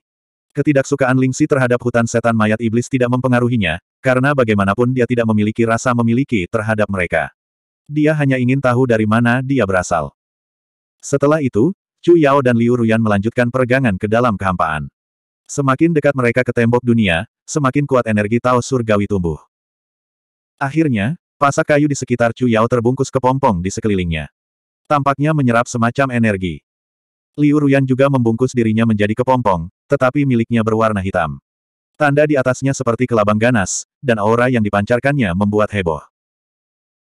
S1: Ketidaksukaan Ling Xi terhadap hutan setan mayat iblis tidak mempengaruhinya, karena bagaimanapun dia tidak memiliki rasa memiliki terhadap mereka. Dia hanya ingin tahu dari mana dia berasal. Setelah itu, Chu Yao dan Liu Ruyan melanjutkan peregangan ke dalam kehampaan. Semakin dekat mereka ke tembok dunia, semakin kuat energi Tao Surgawi tumbuh. Akhirnya, Pasak kayu di sekitar Chu Yao terbungkus kepompong di sekelilingnya. Tampaknya menyerap semacam energi. Liu Ruyan juga membungkus dirinya menjadi kepompong, tetapi miliknya berwarna hitam. Tanda di atasnya seperti kelabang ganas, dan aura yang dipancarkannya membuat heboh.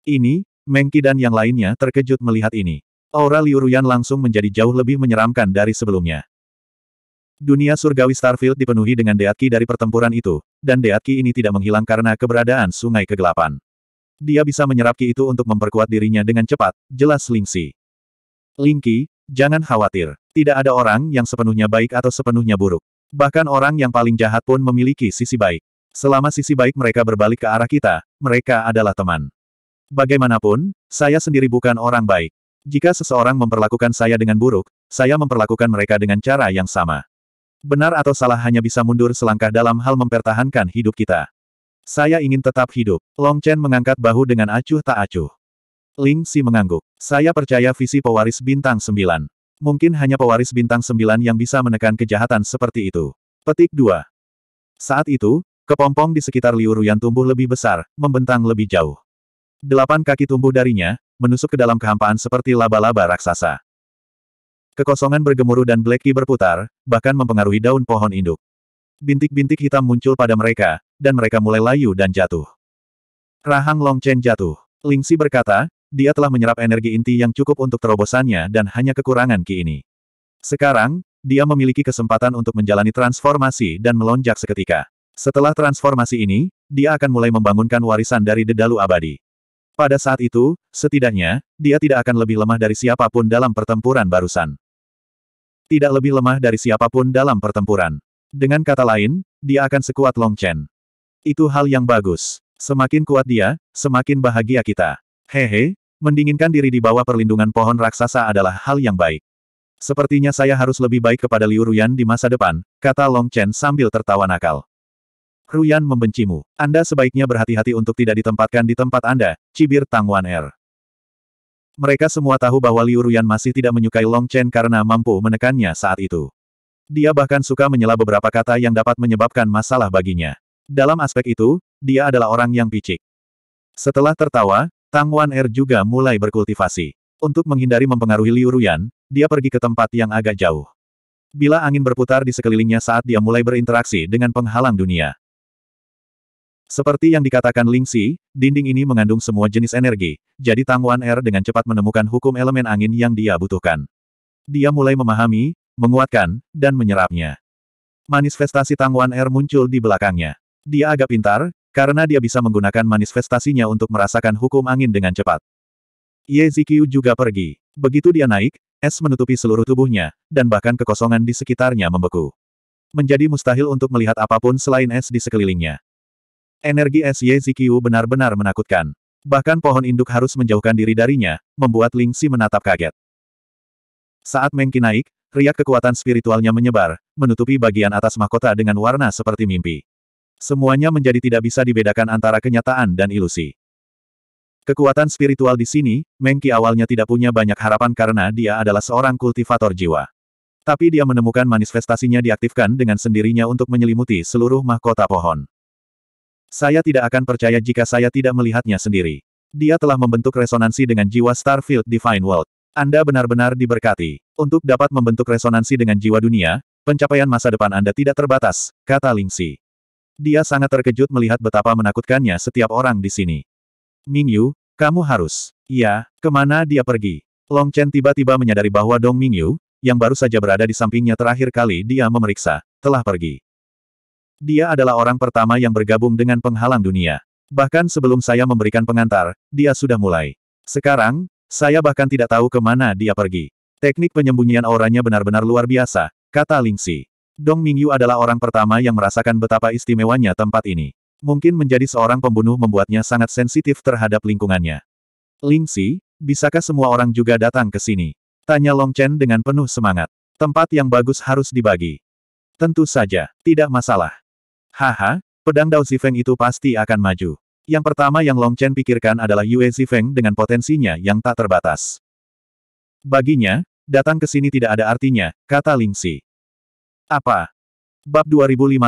S1: Ini, Mengki dan yang lainnya terkejut melihat ini. Aura Liu Ruyan langsung menjadi jauh lebih menyeramkan dari sebelumnya. Dunia surgawi Starfield dipenuhi dengan deatki dari pertempuran itu, dan deatki ini tidak menghilang karena keberadaan sungai kegelapan. Dia bisa menyerap Ki itu untuk memperkuat dirinya dengan cepat, jelas Ling Lingxi. Lingqi, jangan khawatir. Tidak ada orang yang sepenuhnya baik atau sepenuhnya buruk. Bahkan orang yang paling jahat pun memiliki sisi baik. Selama sisi baik mereka berbalik ke arah kita, mereka adalah teman. Bagaimanapun, saya sendiri bukan orang baik. Jika seseorang memperlakukan saya dengan buruk, saya memperlakukan mereka dengan cara yang sama. Benar atau salah hanya bisa mundur selangkah dalam hal mempertahankan hidup kita. Saya ingin tetap hidup. Long Chen mengangkat bahu dengan acuh tak acuh. Ling Si mengangguk. Saya percaya visi pewaris bintang sembilan. Mungkin hanya pewaris bintang sembilan yang bisa menekan kejahatan seperti itu. Petik dua. Saat itu, kepompong di sekitar Liu Ruyan tumbuh lebih besar, membentang lebih jauh. Delapan kaki tumbuh darinya, menusuk ke dalam kehampaan seperti laba-laba raksasa. Kekosongan bergemuruh dan Blacky berputar, bahkan mempengaruhi daun pohon induk. Bintik-bintik hitam muncul pada mereka, dan mereka mulai layu dan jatuh. Rahang Long Chen jatuh. Ling Lingxi berkata, dia telah menyerap energi inti yang cukup untuk terobosannya dan hanya kekurangan ki ini. Sekarang, dia memiliki kesempatan untuk menjalani transformasi dan melonjak seketika. Setelah transformasi ini, dia akan mulai membangunkan warisan dari Dedalu Abadi. Pada saat itu, setidaknya, dia tidak akan lebih lemah dari siapapun dalam pertempuran barusan. Tidak lebih lemah dari siapapun dalam pertempuran. Dengan kata lain, dia akan sekuat Long Chen. Itu hal yang bagus. Semakin kuat dia, semakin bahagia kita. Hehe, mendinginkan diri di bawah perlindungan pohon raksasa adalah hal yang baik. Sepertinya saya harus lebih baik kepada Liu Ruyan di masa depan, kata Long Chen sambil tertawa nakal. Ruyan membencimu. Anda sebaiknya berhati-hati untuk tidak ditempatkan di tempat Anda, cibir Tang Wan Er. Mereka semua tahu bahwa Liu Ruyan masih tidak menyukai Long Chen karena mampu menekannya saat itu. Dia bahkan suka menyela beberapa kata yang dapat menyebabkan masalah baginya. Dalam aspek itu, dia adalah orang yang picik. Setelah tertawa, Tang Wan Er juga mulai berkultivasi. Untuk menghindari mempengaruhi Liu Ruyan, dia pergi ke tempat yang agak jauh. Bila angin berputar di sekelilingnya saat dia mulai berinteraksi dengan penghalang dunia. Seperti yang dikatakan Ling Xi, dinding ini mengandung semua jenis energi, jadi Tang Wan Er dengan cepat menemukan hukum elemen angin yang dia butuhkan. Dia mulai memahami, menguatkan, dan menyerapnya. Manifestasi Tang Wan Er muncul di belakangnya. Dia agak pintar, karena dia bisa menggunakan manifestasinya untuk merasakan hukum angin dengan cepat. Ye Zikyu juga pergi. Begitu dia naik, es menutupi seluruh tubuhnya, dan bahkan kekosongan di sekitarnya membeku. Menjadi mustahil untuk melihat apapun selain es di sekelilingnya. Energi es Ye Zikyu benar-benar menakutkan. Bahkan pohon induk harus menjauhkan diri darinya, membuat Ling Si menatap kaget. Saat Mengki naik, riak kekuatan spiritualnya menyebar, menutupi bagian atas mahkota dengan warna seperti mimpi semuanya menjadi tidak bisa dibedakan antara kenyataan dan ilusi. Kekuatan spiritual di sini, Mengki awalnya tidak punya banyak harapan karena dia adalah seorang kultivator jiwa. Tapi dia menemukan manifestasinya diaktifkan dengan sendirinya untuk menyelimuti seluruh mahkota pohon. Saya tidak akan percaya jika saya tidak melihatnya sendiri. Dia telah membentuk resonansi dengan jiwa Starfield Divine World. Anda benar-benar diberkati. Untuk dapat membentuk resonansi dengan jiwa dunia, pencapaian masa depan Anda tidak terbatas, kata Lingxi. Dia sangat terkejut melihat betapa menakutkannya setiap orang di sini. Mingyu, kamu harus. ya, kemana dia pergi? Long Chen tiba-tiba menyadari bahwa Dong Mingyu, yang baru saja berada di sampingnya terakhir kali dia memeriksa, telah pergi. Dia adalah orang pertama yang bergabung dengan penghalang dunia. Bahkan sebelum saya memberikan pengantar, dia sudah mulai. Sekarang, saya bahkan tidak tahu kemana dia pergi. Teknik penyembunyian auranya benar-benar luar biasa, kata Ling Lingxi. Dong Mingyu adalah orang pertama yang merasakan betapa istimewanya tempat ini. Mungkin menjadi seorang pembunuh membuatnya sangat sensitif terhadap lingkungannya. Ling Si, bisakah semua orang juga datang ke sini? Tanya Long Chen dengan penuh semangat. Tempat yang bagus harus dibagi. Tentu saja, tidak masalah. Haha, pedang Dao Zifeng itu pasti akan maju. Yang pertama yang Long Chen pikirkan adalah Yue Zifeng dengan potensinya yang tak terbatas. Baginya, datang ke sini tidak ada artinya, kata Ling Si. Apa? Bab 2538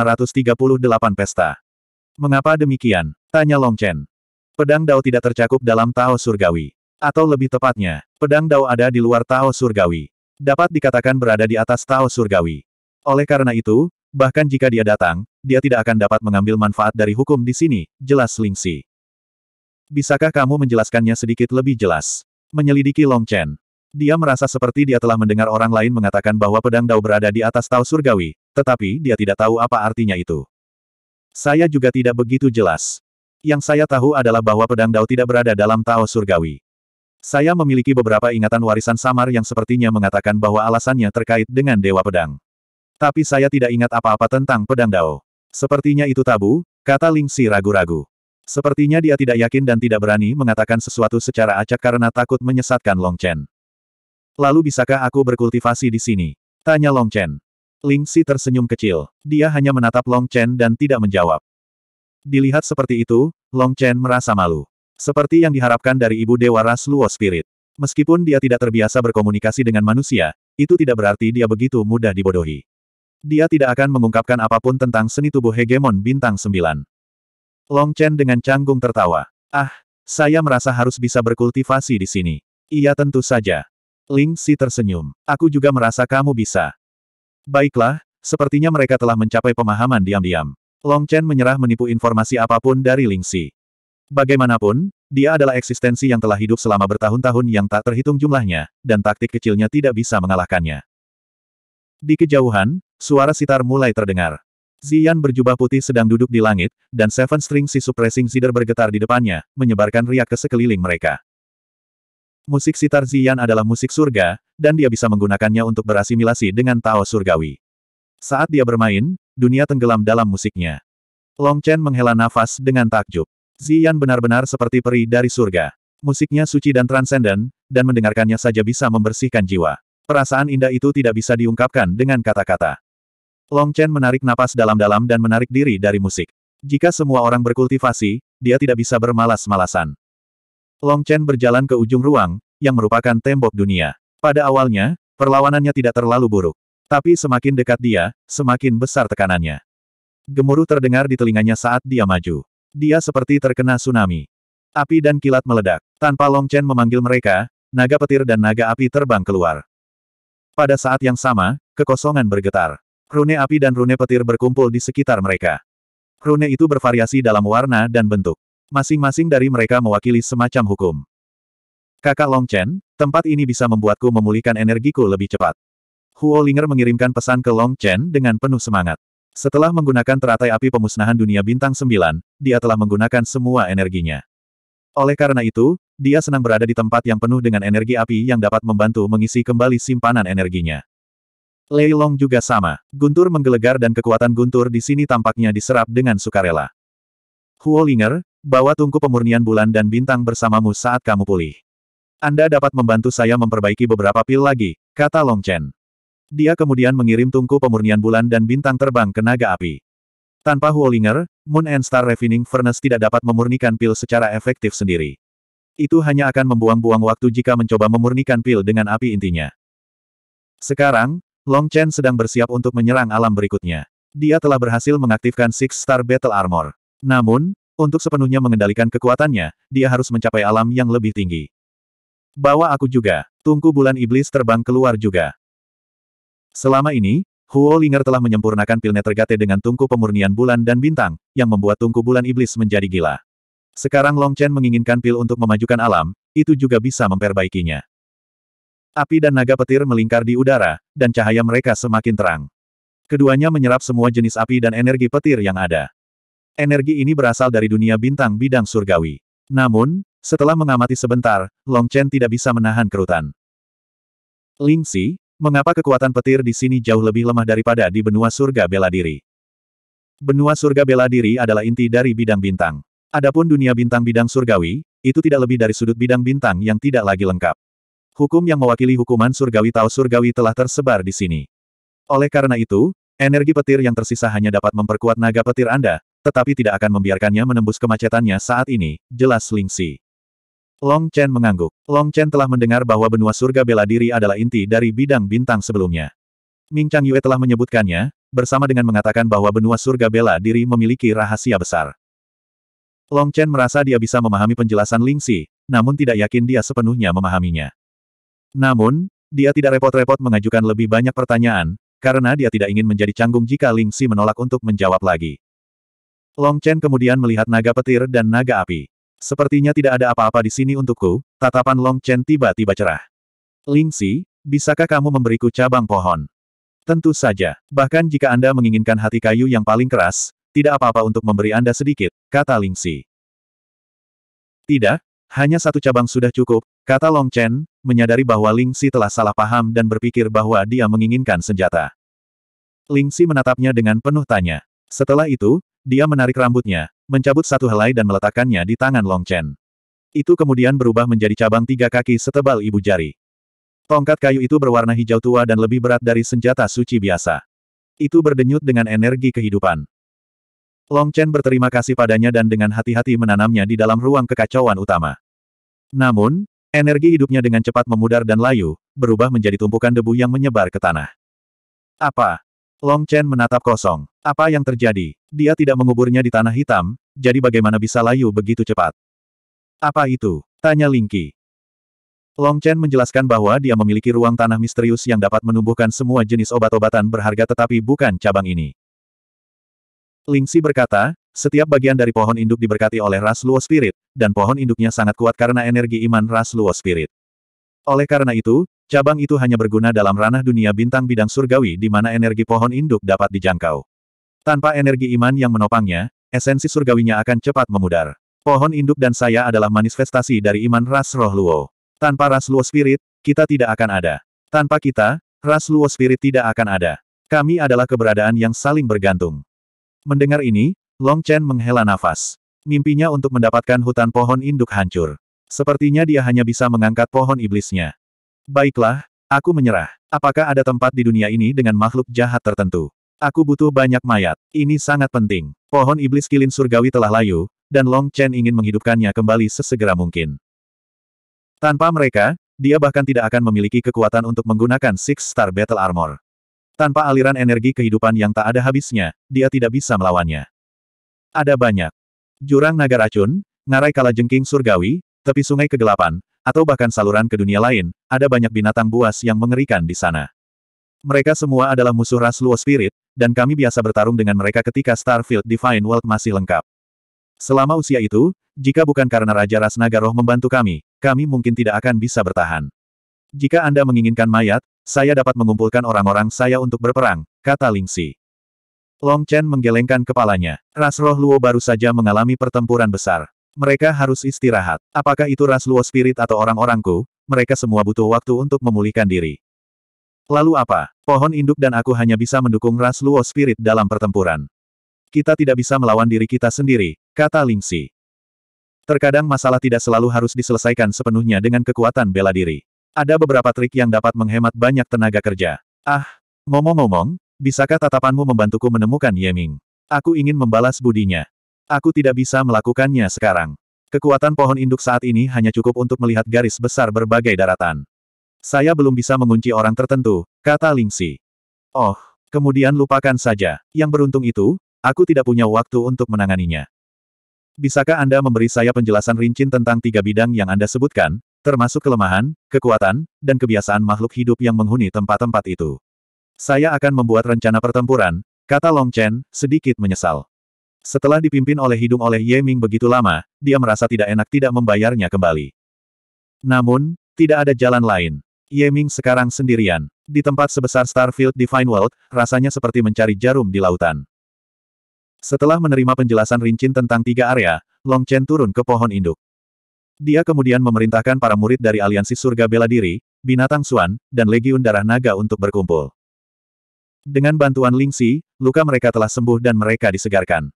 S1: Pesta. Mengapa demikian? Tanya Long Chen. Pedang Dao tidak tercakup dalam Tao Surgawi. Atau lebih tepatnya, pedang Dao ada di luar Tao Surgawi. Dapat dikatakan berada di atas Tao Surgawi. Oleh karena itu, bahkan jika dia datang, dia tidak akan dapat mengambil manfaat dari hukum di sini, jelas Lingxi. Bisakah kamu menjelaskannya sedikit lebih jelas? Menyelidiki Long Chen. Dia merasa seperti dia telah mendengar orang lain mengatakan bahwa pedang Dao berada di atas Tao Surgawi, tetapi dia tidak tahu apa artinya itu. Saya juga tidak begitu jelas. Yang saya tahu adalah bahwa pedang Dao tidak berada dalam Tao Surgawi. Saya memiliki beberapa ingatan warisan samar yang sepertinya mengatakan bahwa alasannya terkait dengan Dewa Pedang. Tapi saya tidak ingat apa-apa tentang pedang Dao. Sepertinya itu tabu, kata Ling Si ragu-ragu. Sepertinya dia tidak yakin dan tidak berani mengatakan sesuatu secara acak karena takut menyesatkan Long Chen. Lalu bisakah aku berkultivasi di sini? Tanya Long Chen. Ling Si tersenyum kecil. Dia hanya menatap Long Chen dan tidak menjawab. Dilihat seperti itu, Long Chen merasa malu. Seperti yang diharapkan dari ibu Dewa Ras Luo Spirit. Meskipun dia tidak terbiasa berkomunikasi dengan manusia, itu tidak berarti dia begitu mudah dibodohi. Dia tidak akan mengungkapkan apapun tentang seni tubuh hegemon bintang sembilan. Long Chen dengan canggung tertawa. Ah, saya merasa harus bisa berkultivasi di sini. Iya tentu saja. Ling Si tersenyum. Aku juga merasa kamu bisa. Baiklah, sepertinya mereka telah mencapai pemahaman diam-diam. Long Chen menyerah menipu informasi apapun dari Ling Si. Bagaimanapun, dia adalah eksistensi yang telah hidup selama bertahun-tahun yang tak terhitung jumlahnya, dan taktik kecilnya tidak bisa mengalahkannya. Di kejauhan, suara sitar mulai terdengar. Zian berjubah putih sedang duduk di langit, dan Seven String Sisu Pressing Zider bergetar di depannya, menyebarkan riak ke sekeliling mereka. Musik sitar Ziyan adalah musik surga, dan dia bisa menggunakannya untuk berasimilasi dengan Tao surgawi. Saat dia bermain, dunia tenggelam dalam musiknya. Long Chen menghela nafas dengan takjub. Ziyan benar-benar seperti peri dari surga. Musiknya suci dan transenden, dan mendengarkannya saja bisa membersihkan jiwa. Perasaan indah itu tidak bisa diungkapkan dengan kata-kata. Long Chen menarik napas dalam-dalam dan menarik diri dari musik. Jika semua orang berkultivasi, dia tidak bisa bermalas-malasan. Long Chen berjalan ke ujung ruang, yang merupakan tembok dunia. Pada awalnya, perlawanannya tidak terlalu buruk. Tapi semakin dekat dia, semakin besar tekanannya. Gemuruh terdengar di telinganya saat dia maju. Dia seperti terkena tsunami. Api dan kilat meledak. Tanpa Long Chen memanggil mereka, naga petir dan naga api terbang keluar. Pada saat yang sama, kekosongan bergetar. Rune api dan rune petir berkumpul di sekitar mereka. Rune itu bervariasi dalam warna dan bentuk. Masing-masing dari mereka mewakili semacam hukum. Kakak Long Chen, tempat ini bisa membuatku memulihkan energiku lebih cepat. Huo Linger mengirimkan pesan ke Long Chen dengan penuh semangat. Setelah menggunakan teratai api pemusnahan dunia bintang 9, dia telah menggunakan semua energinya. Oleh karena itu, dia senang berada di tempat yang penuh dengan energi api yang dapat membantu mengisi kembali simpanan energinya. Lei Long juga sama. Guntur menggelegar dan kekuatan guntur di sini tampaknya diserap dengan sukarela. Huo Linger, Bawa tungku pemurnian bulan dan bintang bersamamu saat kamu pulih. Anda dapat membantu saya memperbaiki beberapa pil lagi, kata Long Chen. Dia kemudian mengirim tungku pemurnian bulan dan bintang terbang ke naga api. Tanpa Huolinger, Moon and Star Refining Furnace tidak dapat memurnikan pil secara efektif sendiri. Itu hanya akan membuang-buang waktu jika mencoba memurnikan pil dengan api intinya. Sekarang, Long Chen sedang bersiap untuk menyerang alam berikutnya. Dia telah berhasil mengaktifkan Six Star Battle Armor. Namun, untuk sepenuhnya mengendalikan kekuatannya, dia harus mencapai alam yang lebih tinggi. Bawa aku juga. Tungku bulan iblis terbang keluar juga. Selama ini, Huo Linger telah menyempurnakan pil Netergate dengan tungku pemurnian bulan dan bintang, yang membuat tungku bulan iblis menjadi gila. Sekarang Long Chen menginginkan pil untuk memajukan alam, itu juga bisa memperbaikinya. Api dan naga petir melingkar di udara, dan cahaya mereka semakin terang. Keduanya menyerap semua jenis api dan energi petir yang ada. Energi ini berasal dari dunia bintang bidang surgawi. Namun, setelah mengamati sebentar, Long Chen tidak bisa menahan kerutan. Ling Xi, mengapa kekuatan petir di sini jauh lebih lemah daripada di benua surga bela diri? Benua surga bela diri adalah inti dari bidang bintang. Adapun dunia bintang-bidang surgawi, itu tidak lebih dari sudut bidang bintang yang tidak lagi lengkap. Hukum yang mewakili hukuman surgawi tahu surgawi telah tersebar di sini. Oleh karena itu, energi petir yang tersisa hanya dapat memperkuat naga petir Anda, tetapi tidak akan membiarkannya menembus kemacetannya saat ini, jelas Ling Lingxi. Long Chen mengangguk. Long Chen telah mendengar bahwa benua surga bela diri adalah inti dari bidang bintang sebelumnya. Ming Chang Yue telah menyebutkannya, bersama dengan mengatakan bahwa benua surga bela diri memiliki rahasia besar. Long Chen merasa dia bisa memahami penjelasan Ling Lingxi, namun tidak yakin dia sepenuhnya memahaminya. Namun, dia tidak repot-repot mengajukan lebih banyak pertanyaan, karena dia tidak ingin menjadi canggung jika Ling Lingxi menolak untuk menjawab lagi. Long Chen kemudian melihat naga petir dan naga api. Sepertinya tidak ada apa-apa di sini untukku, tatapan Long Chen tiba-tiba cerah. Ling Si, bisakah kamu memberiku cabang pohon? Tentu saja, bahkan jika Anda menginginkan hati kayu yang paling keras, tidak apa-apa untuk memberi Anda sedikit, kata Ling Si. Tidak, hanya satu cabang sudah cukup, kata Long Chen, menyadari bahwa Ling Si telah salah paham dan berpikir bahwa dia menginginkan senjata. Ling Si menatapnya dengan penuh tanya. Setelah itu, dia menarik rambutnya, mencabut satu helai dan meletakkannya di tangan Long Chen. Itu kemudian berubah menjadi cabang tiga kaki setebal ibu jari. Tongkat kayu itu berwarna hijau tua dan lebih berat dari senjata suci biasa. Itu berdenyut dengan energi kehidupan. Long Chen berterima kasih padanya dan dengan hati-hati menanamnya di dalam ruang kekacauan utama. Namun, energi hidupnya dengan cepat memudar dan layu, berubah menjadi tumpukan debu yang menyebar ke tanah. Apa? Long Chen menatap kosong. Apa yang terjadi? Dia tidak menguburnya di tanah hitam, jadi bagaimana bisa layu begitu cepat? Apa itu? Tanya Ling Qi. Long Chen menjelaskan bahwa dia memiliki ruang tanah misterius yang dapat menumbuhkan semua jenis obat-obatan berharga tetapi bukan cabang ini. Ling Xi berkata, setiap bagian dari pohon induk diberkati oleh ras Luo Spirit, dan pohon induknya sangat kuat karena energi iman ras Luo Spirit. Oleh karena itu, cabang itu hanya berguna dalam ranah dunia bintang bidang surgawi di mana energi pohon induk dapat dijangkau. Tanpa energi iman yang menopangnya, esensi surgawinya akan cepat memudar. Pohon induk dan saya adalah manifestasi dari iman ras roh luo. Tanpa ras luo spirit, kita tidak akan ada. Tanpa kita, ras luo spirit tidak akan ada. Kami adalah keberadaan yang saling bergantung. Mendengar ini, Long Chen menghela nafas. Mimpinya untuk mendapatkan hutan pohon induk hancur. Sepertinya dia hanya bisa mengangkat pohon iblisnya. Baiklah, aku menyerah. Apakah ada tempat di dunia ini dengan makhluk jahat tertentu? Aku butuh banyak mayat. Ini sangat penting. Pohon iblis kilin surgawi telah layu, dan Long Chen ingin menghidupkannya kembali sesegera mungkin. Tanpa mereka, dia bahkan tidak akan memiliki kekuatan untuk menggunakan Six Star Battle Armor. Tanpa aliran energi kehidupan yang tak ada habisnya, dia tidak bisa melawannya. Ada banyak. Jurang naga racun, ngarai Kala Jengking surgawi, tepi sungai kegelapan, atau bahkan saluran ke dunia lain, ada banyak binatang buas yang mengerikan di sana. Mereka semua adalah musuh ras Luo Spirit, dan kami biasa bertarung dengan mereka ketika Starfield Divine World masih lengkap. Selama usia itu, jika bukan karena Raja Ras Naga Roh membantu kami, kami mungkin tidak akan bisa bertahan. Jika Anda menginginkan mayat, saya dapat mengumpulkan orang-orang saya untuk berperang, kata Ling Lingxi. Long Chen menggelengkan kepalanya. Ras Roh Luo baru saja mengalami pertempuran besar. Mereka harus istirahat. Apakah itu ras luo spirit atau orang-orangku, mereka semua butuh waktu untuk memulihkan diri. Lalu apa? Pohon induk dan aku hanya bisa mendukung ras luo spirit dalam pertempuran. Kita tidak bisa melawan diri kita sendiri, kata Lingxi. Terkadang masalah tidak selalu harus diselesaikan sepenuhnya dengan kekuatan bela diri. Ada beberapa trik yang dapat menghemat banyak tenaga kerja. Ah, ngomong-ngomong, bisakah tatapanmu membantuku menemukan Yeming? Aku ingin membalas budinya. Aku tidak bisa melakukannya sekarang. Kekuatan pohon induk saat ini hanya cukup untuk melihat garis besar berbagai daratan. Saya belum bisa mengunci orang tertentu, kata Lingxi. Oh, kemudian lupakan saja. Yang beruntung itu, aku tidak punya waktu untuk menanganinya. Bisakah Anda memberi saya penjelasan rincin tentang tiga bidang yang Anda sebutkan, termasuk kelemahan, kekuatan, dan kebiasaan makhluk hidup yang menghuni tempat-tempat itu? Saya akan membuat rencana pertempuran, kata Long Chen, sedikit menyesal. Setelah dipimpin oleh hidung oleh Ye Ming begitu lama, dia merasa tidak enak tidak membayarnya kembali. Namun, tidak ada jalan lain. Ye Ming sekarang sendirian. Di tempat sebesar Starfield Divine World, rasanya seperti mencari jarum di lautan. Setelah menerima penjelasan rincin tentang tiga area, Long Chen turun ke pohon induk. Dia kemudian memerintahkan para murid dari Aliansi Surga Bela Diri, Binatang Suan, dan Legiun Darah Naga untuk berkumpul. Dengan bantuan Ling Lingxi, luka mereka telah sembuh dan mereka disegarkan.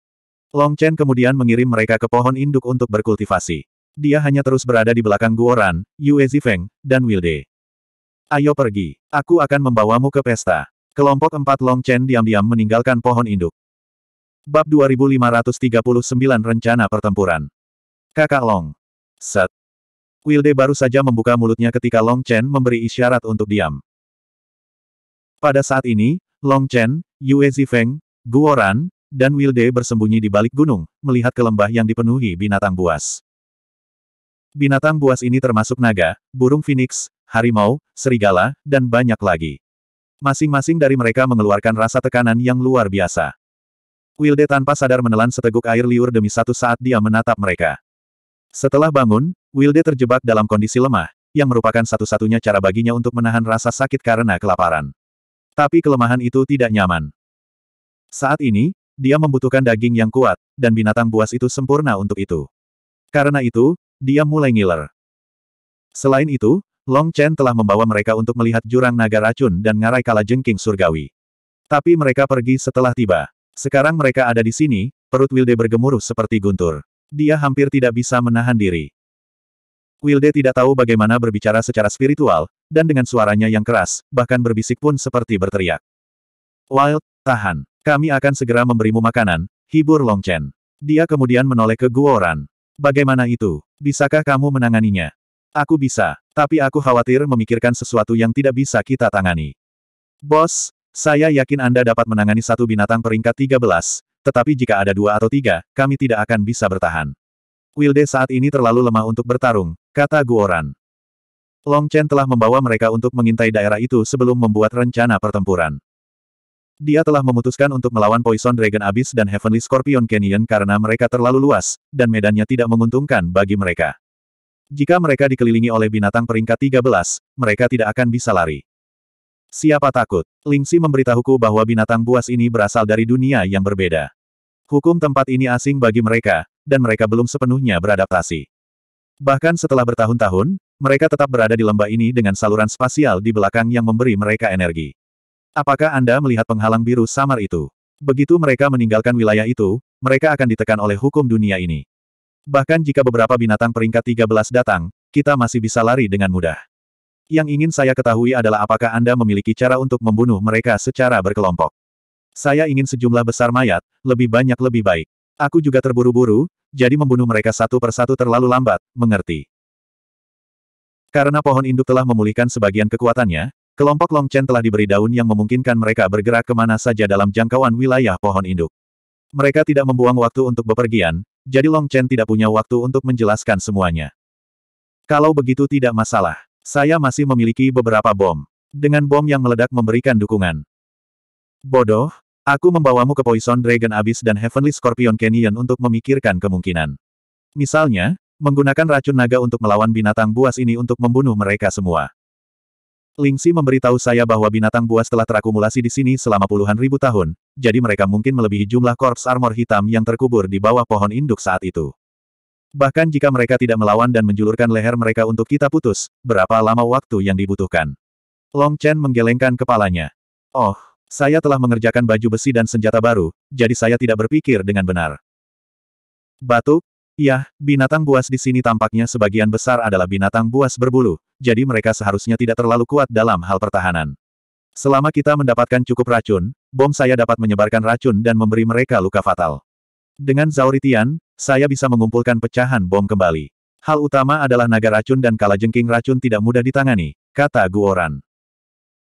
S1: Long Chen kemudian mengirim mereka ke pohon induk untuk berkultivasi. Dia hanya terus berada di belakang Guoran, Yue Zifeng, dan Wilde. Ayo pergi. Aku akan membawamu ke pesta. Kelompok empat Long Chen diam-diam meninggalkan pohon induk. Bab 2539 Rencana Pertempuran Kakak Long. Set. Wilde baru saja membuka mulutnya ketika Long Chen memberi isyarat untuk diam. Pada saat ini, Long Chen, Yue Zifeng, Guoran, dan Wilde bersembunyi di balik gunung, melihat ke lembah yang dipenuhi binatang buas. Binatang buas ini termasuk naga, burung phoenix, harimau, serigala, dan banyak lagi. Masing-masing dari mereka mengeluarkan rasa tekanan yang luar biasa. Wilde tanpa sadar menelan seteguk air liur demi satu saat dia menatap mereka. Setelah bangun, Wilde terjebak dalam kondisi lemah, yang merupakan satu-satunya cara baginya untuk menahan rasa sakit karena kelaparan. Tapi kelemahan itu tidak nyaman. Saat ini, dia membutuhkan daging yang kuat, dan binatang buas itu sempurna untuk itu. Karena itu, dia mulai ngiler. Selain itu, Long Chen telah membawa mereka untuk melihat jurang naga racun dan ngarai kala jengking surgawi. Tapi mereka pergi setelah tiba. Sekarang mereka ada di sini, perut Wilde bergemuruh seperti guntur. Dia hampir tidak bisa menahan diri. Wilde tidak tahu bagaimana berbicara secara spiritual, dan dengan suaranya yang keras, bahkan berbisik pun seperti berteriak. Wild, tahan. Kami akan segera memberimu makanan, hibur Long Chen. Dia kemudian menoleh ke Guoran. Bagaimana itu? Bisakah kamu menanganinya? Aku bisa, tapi aku khawatir memikirkan sesuatu yang tidak bisa kita tangani. Bos, saya yakin Anda dapat menangani satu binatang peringkat 13, tetapi jika ada dua atau tiga, kami tidak akan bisa bertahan. Wilde saat ini terlalu lemah untuk bertarung, kata Guoran. Long Chen telah membawa mereka untuk mengintai daerah itu sebelum membuat rencana pertempuran. Dia telah memutuskan untuk melawan Poison Dragon Abyss dan Heavenly Scorpion Canyon karena mereka terlalu luas, dan medannya tidak menguntungkan bagi mereka. Jika mereka dikelilingi oleh binatang peringkat 13, mereka tidak akan bisa lari. Siapa takut? Ling Xi memberitahuku bahwa binatang buas ini berasal dari dunia yang berbeda. Hukum tempat ini asing bagi mereka, dan mereka belum sepenuhnya beradaptasi. Bahkan setelah bertahun-tahun, mereka tetap berada di lembah ini dengan saluran spasial di belakang yang memberi mereka energi. Apakah Anda melihat penghalang biru samar itu? Begitu mereka meninggalkan wilayah itu, mereka akan ditekan oleh hukum dunia ini. Bahkan jika beberapa binatang peringkat 13 datang, kita masih bisa lari dengan mudah. Yang ingin saya ketahui adalah apakah Anda memiliki cara untuk membunuh mereka secara berkelompok. Saya ingin sejumlah besar mayat, lebih banyak lebih baik. Aku juga terburu-buru, jadi membunuh mereka satu persatu terlalu lambat, mengerti. Karena pohon induk telah memulihkan sebagian kekuatannya, Kelompok Long Chen telah diberi daun yang memungkinkan mereka bergerak kemana saja dalam jangkauan wilayah pohon induk. Mereka tidak membuang waktu untuk bepergian, jadi Long Chen tidak punya waktu untuk menjelaskan semuanya. Kalau begitu tidak masalah. Saya masih memiliki beberapa bom. Dengan bom yang meledak memberikan dukungan. Bodoh, aku membawamu ke Poison Dragon Abyss dan Heavenly Scorpion Canyon untuk memikirkan kemungkinan. Misalnya, menggunakan racun naga untuk melawan binatang buas ini untuk membunuh mereka semua. Lingsi memberitahu saya bahwa binatang buas telah terakumulasi di sini selama puluhan ribu tahun, jadi mereka mungkin melebihi jumlah korps armor hitam yang terkubur di bawah pohon induk saat itu. Bahkan jika mereka tidak melawan dan menjulurkan leher mereka untuk kita putus, berapa lama waktu yang dibutuhkan? Long Chen menggelengkan kepalanya. Oh, saya telah mengerjakan baju besi dan senjata baru, jadi saya tidak berpikir dengan benar. Batuk, Yah, binatang buas di sini tampaknya sebagian besar adalah binatang buas berbulu, jadi mereka seharusnya tidak terlalu kuat dalam hal pertahanan. Selama kita mendapatkan cukup racun, bom saya dapat menyebarkan racun dan memberi mereka luka fatal. Dengan Zauritian, saya bisa mengumpulkan pecahan bom kembali. Hal utama adalah naga racun dan kalajengking racun tidak mudah ditangani, kata Guoran.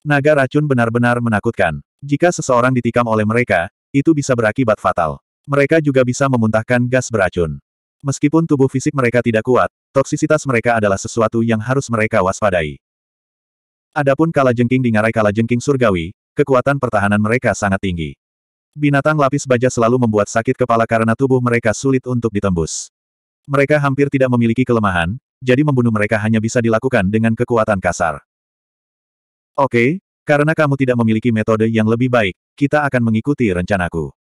S1: Naga racun benar-benar menakutkan. Jika seseorang ditikam oleh mereka, itu bisa berakibat fatal. Mereka juga bisa memuntahkan gas beracun. Meskipun tubuh fisik mereka tidak kuat, toksisitas mereka adalah sesuatu yang harus mereka waspadai. Adapun kala jengking di ngarai kala jengking surgawi, kekuatan pertahanan mereka sangat tinggi. Binatang lapis baja selalu membuat sakit kepala karena tubuh mereka sulit untuk ditembus. Mereka hampir tidak memiliki kelemahan, jadi membunuh mereka hanya bisa dilakukan dengan kekuatan kasar. Oke, karena kamu tidak memiliki metode yang lebih baik, kita akan mengikuti rencanaku.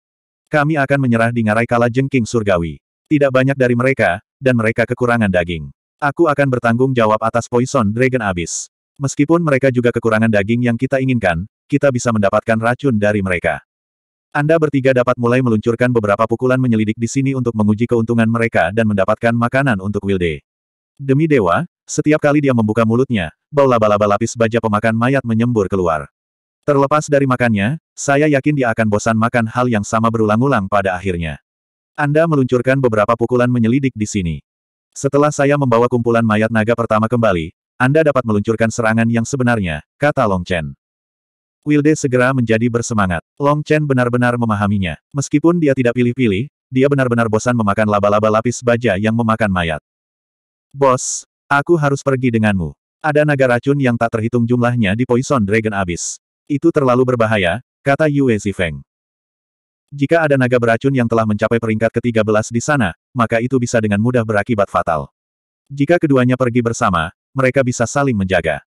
S1: Kami akan menyerah di ngarai kala jengking surgawi. Tidak banyak dari mereka, dan mereka kekurangan daging. Aku akan bertanggung jawab atas Poison Dragon Abyss. Meskipun mereka juga kekurangan daging yang kita inginkan, kita bisa mendapatkan racun dari mereka. Anda bertiga dapat mulai meluncurkan beberapa pukulan menyelidik di sini untuk menguji keuntungan mereka dan mendapatkan makanan untuk Wilde. Demi dewa, setiap kali dia membuka mulutnya, bau laba-laba lapis baja pemakan mayat menyembur keluar. Terlepas dari makannya, saya yakin dia akan bosan makan hal yang sama berulang-ulang pada akhirnya. Anda meluncurkan beberapa pukulan menyelidik di sini. Setelah saya membawa kumpulan mayat naga pertama kembali, Anda dapat meluncurkan serangan yang sebenarnya, kata Long Chen. Wilde segera menjadi bersemangat. Long Chen benar-benar memahaminya. Meskipun dia tidak pilih-pilih, dia benar-benar bosan memakan laba-laba lapis baja yang memakan mayat. Bos, aku harus pergi denganmu. Ada naga racun yang tak terhitung jumlahnya di Poison Dragon Abyss. Itu terlalu berbahaya, kata Yue Zifeng. Jika ada naga beracun yang telah mencapai peringkat ke-13 di sana, maka itu bisa dengan mudah berakibat fatal. Jika keduanya pergi bersama, mereka bisa saling menjaga.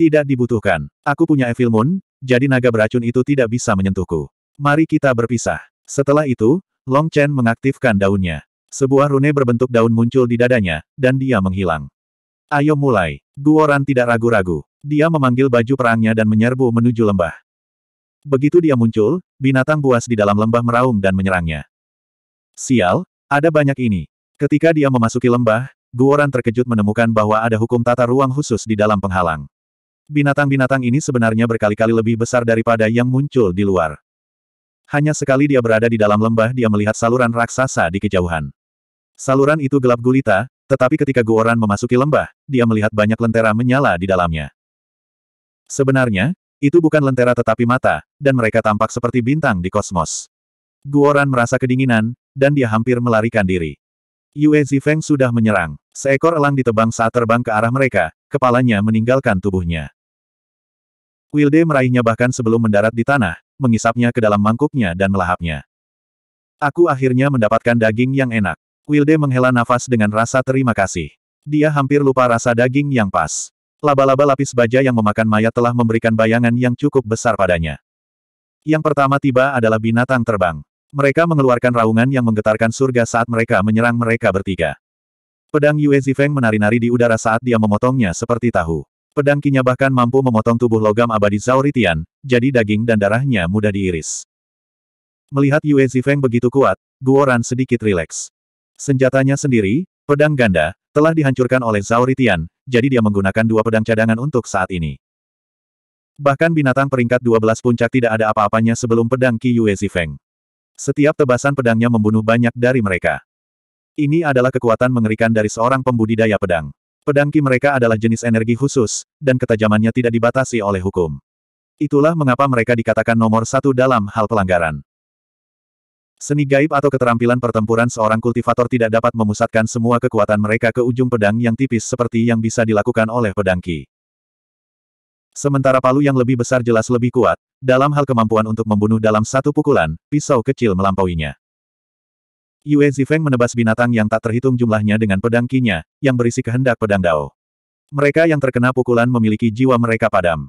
S1: Tidak dibutuhkan. Aku punya Evil Moon, jadi naga beracun itu tidak bisa menyentuhku. Mari kita berpisah. Setelah itu, Long Chen mengaktifkan daunnya. Sebuah rune berbentuk daun muncul di dadanya, dan dia menghilang. Ayo mulai. Guoran tidak ragu-ragu. Dia memanggil baju perangnya dan menyerbu menuju lembah. Begitu dia muncul, binatang buas di dalam lembah meraung dan menyerangnya. Sial, ada banyak ini. Ketika dia memasuki lembah, Guoran terkejut menemukan bahwa ada hukum tata ruang khusus di dalam penghalang. Binatang-binatang ini sebenarnya berkali-kali lebih besar daripada yang muncul di luar. Hanya sekali dia berada di dalam lembah dia melihat saluran raksasa di kejauhan. Saluran itu gelap gulita, tetapi ketika Guoran memasuki lembah, dia melihat banyak lentera menyala di dalamnya. Sebenarnya, itu bukan lentera tetapi mata, dan mereka tampak seperti bintang di kosmos. Guoran merasa kedinginan, dan dia hampir melarikan diri. Yue Zifeng sudah menyerang. Seekor elang ditebang saat terbang ke arah mereka, kepalanya meninggalkan tubuhnya. Wilde meraihnya bahkan sebelum mendarat di tanah, mengisapnya ke dalam mangkuknya dan melahapnya. Aku akhirnya mendapatkan daging yang enak. Wilde menghela nafas dengan rasa terima kasih. Dia hampir lupa rasa daging yang pas. Laba-laba lapis baja yang memakan mayat telah memberikan bayangan yang cukup besar padanya. Yang pertama tiba adalah binatang terbang. Mereka mengeluarkan raungan yang menggetarkan surga saat mereka menyerang mereka bertiga. Pedang Yue Zifeng menari-nari di udara saat dia memotongnya seperti tahu. Pedang kinya bahkan mampu memotong tubuh logam abadi Zauritian, jadi daging dan darahnya mudah diiris. Melihat Yue Zifeng begitu kuat, Guoran sedikit rileks. Senjatanya sendiri, pedang ganda, telah dihancurkan oleh Zhao jadi dia menggunakan dua pedang cadangan untuk saat ini. Bahkan binatang peringkat 12 puncak tidak ada apa-apanya sebelum pedang Qi Yue Zifeng. Setiap tebasan pedangnya membunuh banyak dari mereka. Ini adalah kekuatan mengerikan dari seorang pembudidaya pedang. Pedang Qi mereka adalah jenis energi khusus, dan ketajamannya tidak dibatasi oleh hukum. Itulah mengapa mereka dikatakan nomor satu dalam hal pelanggaran. Seni gaib atau keterampilan pertempuran seorang kultivator tidak dapat memusatkan semua kekuatan mereka ke ujung pedang yang tipis seperti yang bisa dilakukan oleh pedang Ki. Sementara palu yang lebih besar jelas lebih kuat, dalam hal kemampuan untuk membunuh dalam satu pukulan, pisau kecil melampauinya. Yue Zifeng menebas binatang yang tak terhitung jumlahnya dengan pedangkinya yang berisi kehendak pedang Dao. Mereka yang terkena pukulan memiliki jiwa mereka padam.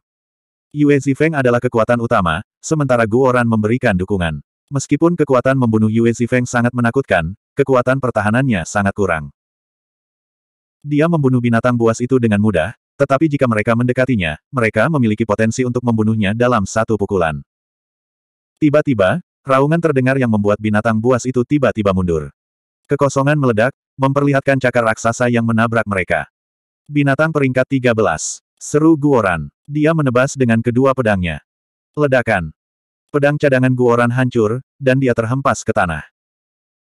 S1: Yue Zifeng adalah kekuatan utama, sementara Guoran memberikan dukungan. Meskipun kekuatan membunuh Yue Zifeng sangat menakutkan, kekuatan pertahanannya sangat kurang. Dia membunuh binatang buas itu dengan mudah, tetapi jika mereka mendekatinya, mereka memiliki potensi untuk membunuhnya dalam satu pukulan. Tiba-tiba, raungan terdengar yang membuat binatang buas itu tiba-tiba mundur. Kekosongan meledak, memperlihatkan cakar raksasa yang menabrak mereka. Binatang peringkat 13. Seru Guoran. Dia menebas dengan kedua pedangnya. Ledakan. Pedang cadangan Guoran hancur, dan dia terhempas ke tanah.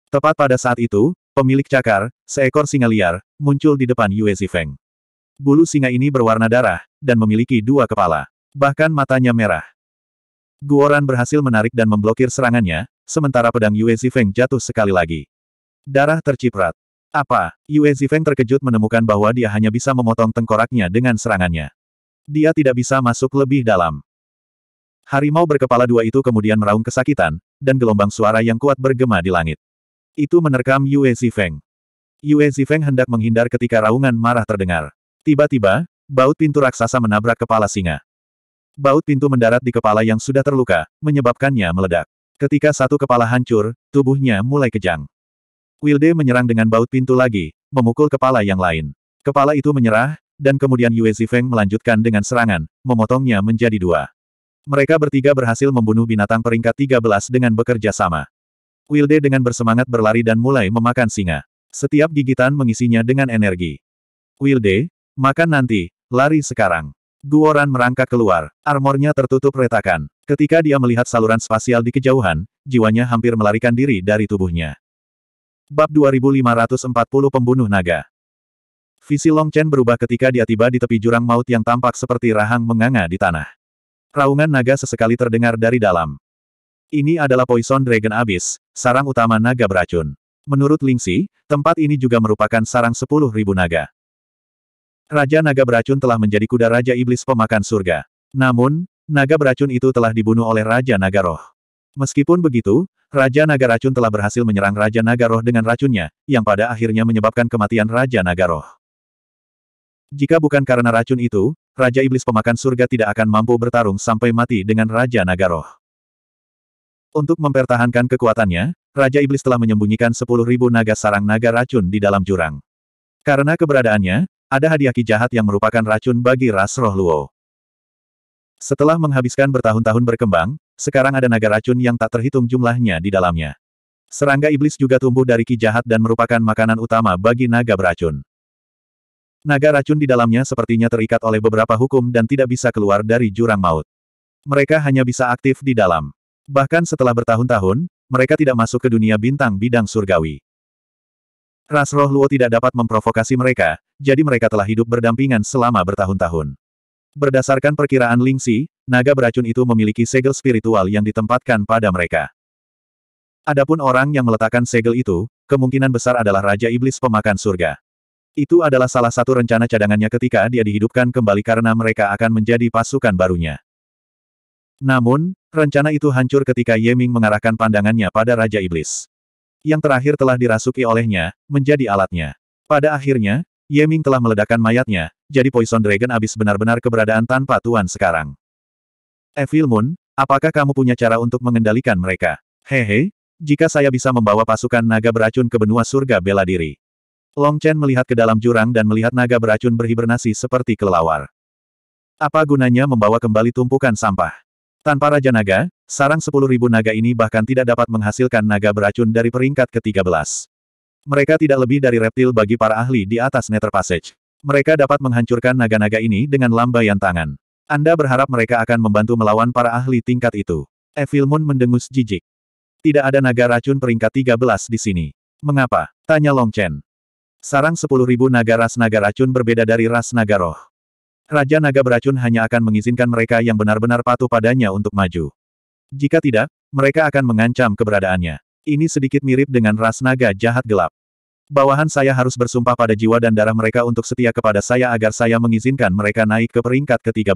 S1: Tepat pada saat itu, pemilik cakar, seekor singa liar, muncul di depan Yue Zifeng. Bulu singa ini berwarna darah, dan memiliki dua kepala. Bahkan matanya merah. Guoran berhasil menarik dan memblokir serangannya, sementara pedang Yue Zifeng jatuh sekali lagi. Darah terciprat. Apa? Yue Zifeng terkejut menemukan bahwa dia hanya bisa memotong tengkoraknya dengan serangannya. Dia tidak bisa masuk lebih dalam. Harimau berkepala dua itu kemudian meraung kesakitan, dan gelombang suara yang kuat bergema di langit. Itu menerkam Yue Zifeng. Yue Zifeng hendak menghindar ketika raungan marah terdengar. Tiba-tiba, baut pintu raksasa menabrak kepala singa. Baut pintu mendarat di kepala yang sudah terluka, menyebabkannya meledak. Ketika satu kepala hancur, tubuhnya mulai kejang. Wilde menyerang dengan baut pintu lagi, memukul kepala yang lain. Kepala itu menyerah, dan kemudian Yue Zifeng melanjutkan dengan serangan, memotongnya menjadi dua. Mereka bertiga berhasil membunuh binatang peringkat 13 dengan bekerja sama. Wilde dengan bersemangat berlari dan mulai memakan singa. Setiap gigitan mengisinya dengan energi. Wilde, makan nanti, lari sekarang. Guoran merangkak keluar, armornya tertutup retakan. Ketika dia melihat saluran spasial di kejauhan, jiwanya hampir melarikan diri dari tubuhnya. Bab 2540 Pembunuh Naga Visi Long Chen berubah ketika dia tiba di tepi jurang maut yang tampak seperti rahang menganga di tanah. Raungan naga sesekali terdengar dari dalam. Ini adalah Poison Dragon Abyss, sarang utama naga beracun. Menurut Lingxi, tempat ini juga merupakan sarang ribu naga. Raja naga beracun telah menjadi kuda Raja Iblis Pemakan Surga. Namun, naga beracun itu telah dibunuh oleh Raja Naga Roh. Meskipun begitu, Raja Naga Racun telah berhasil menyerang Raja Naga Roh dengan racunnya, yang pada akhirnya menyebabkan kematian Raja Naga Roh. Jika bukan karena racun itu, Raja Iblis Pemakan Surga tidak akan mampu bertarung sampai mati dengan Raja Naga Roh. Untuk mempertahankan kekuatannya, Raja Iblis telah menyembunyikan 10.000 naga sarang naga racun di dalam jurang. Karena keberadaannya, ada hadiah ki jahat yang merupakan racun bagi ras roh Luo. Setelah menghabiskan bertahun-tahun berkembang, sekarang ada naga racun yang tak terhitung jumlahnya di dalamnya. Serangga iblis juga tumbuh dari ki jahat dan merupakan makanan utama bagi naga beracun. Naga racun di dalamnya sepertinya terikat oleh beberapa hukum dan tidak bisa keluar dari jurang maut. Mereka hanya bisa aktif di dalam. Bahkan setelah bertahun-tahun, mereka tidak masuk ke dunia bintang bidang surgawi. Ras roh Luo tidak dapat memprovokasi mereka, jadi mereka telah hidup berdampingan selama bertahun-tahun. Berdasarkan perkiraan Lingxi, naga beracun itu memiliki segel spiritual yang ditempatkan pada mereka. Adapun orang yang meletakkan segel itu, kemungkinan besar adalah Raja Iblis Pemakan Surga. Itu adalah salah satu rencana cadangannya ketika dia dihidupkan kembali karena mereka akan menjadi pasukan barunya. Namun, rencana itu hancur ketika Ye Ming mengarahkan pandangannya pada Raja Iblis. Yang terakhir telah dirasuki olehnya, menjadi alatnya. Pada akhirnya, Ye Ming telah meledakkan mayatnya, jadi Poison Dragon abis benar-benar keberadaan tanpa tuan sekarang. Evil Moon, apakah kamu punya cara untuk mengendalikan mereka? Hehe, jika saya bisa membawa pasukan naga beracun ke benua surga bela diri. Long Chen melihat ke dalam jurang dan melihat naga beracun berhibernasi seperti kelelawar. Apa gunanya membawa kembali tumpukan sampah? Tanpa Raja Naga, sarang 10.000 naga ini bahkan tidak dapat menghasilkan naga beracun dari peringkat ke-13. Mereka tidak lebih dari reptil bagi para ahli di atas Nether Passage. Mereka dapat menghancurkan naga-naga ini dengan lambaian tangan. Anda berharap mereka akan membantu melawan para ahli tingkat itu. Evil Moon mendengus jijik. Tidak ada naga racun peringkat 13 di sini. Mengapa? Tanya Long Chen. Sarang sepuluh ribu naga ras naga racun berbeda dari ras naga roh. Raja naga beracun hanya akan mengizinkan mereka yang benar-benar patuh padanya untuk maju. Jika tidak, mereka akan mengancam keberadaannya. Ini sedikit mirip dengan ras naga jahat gelap. Bawahan saya harus bersumpah pada jiwa dan darah mereka untuk setia kepada saya agar saya mengizinkan mereka naik ke peringkat ke-13.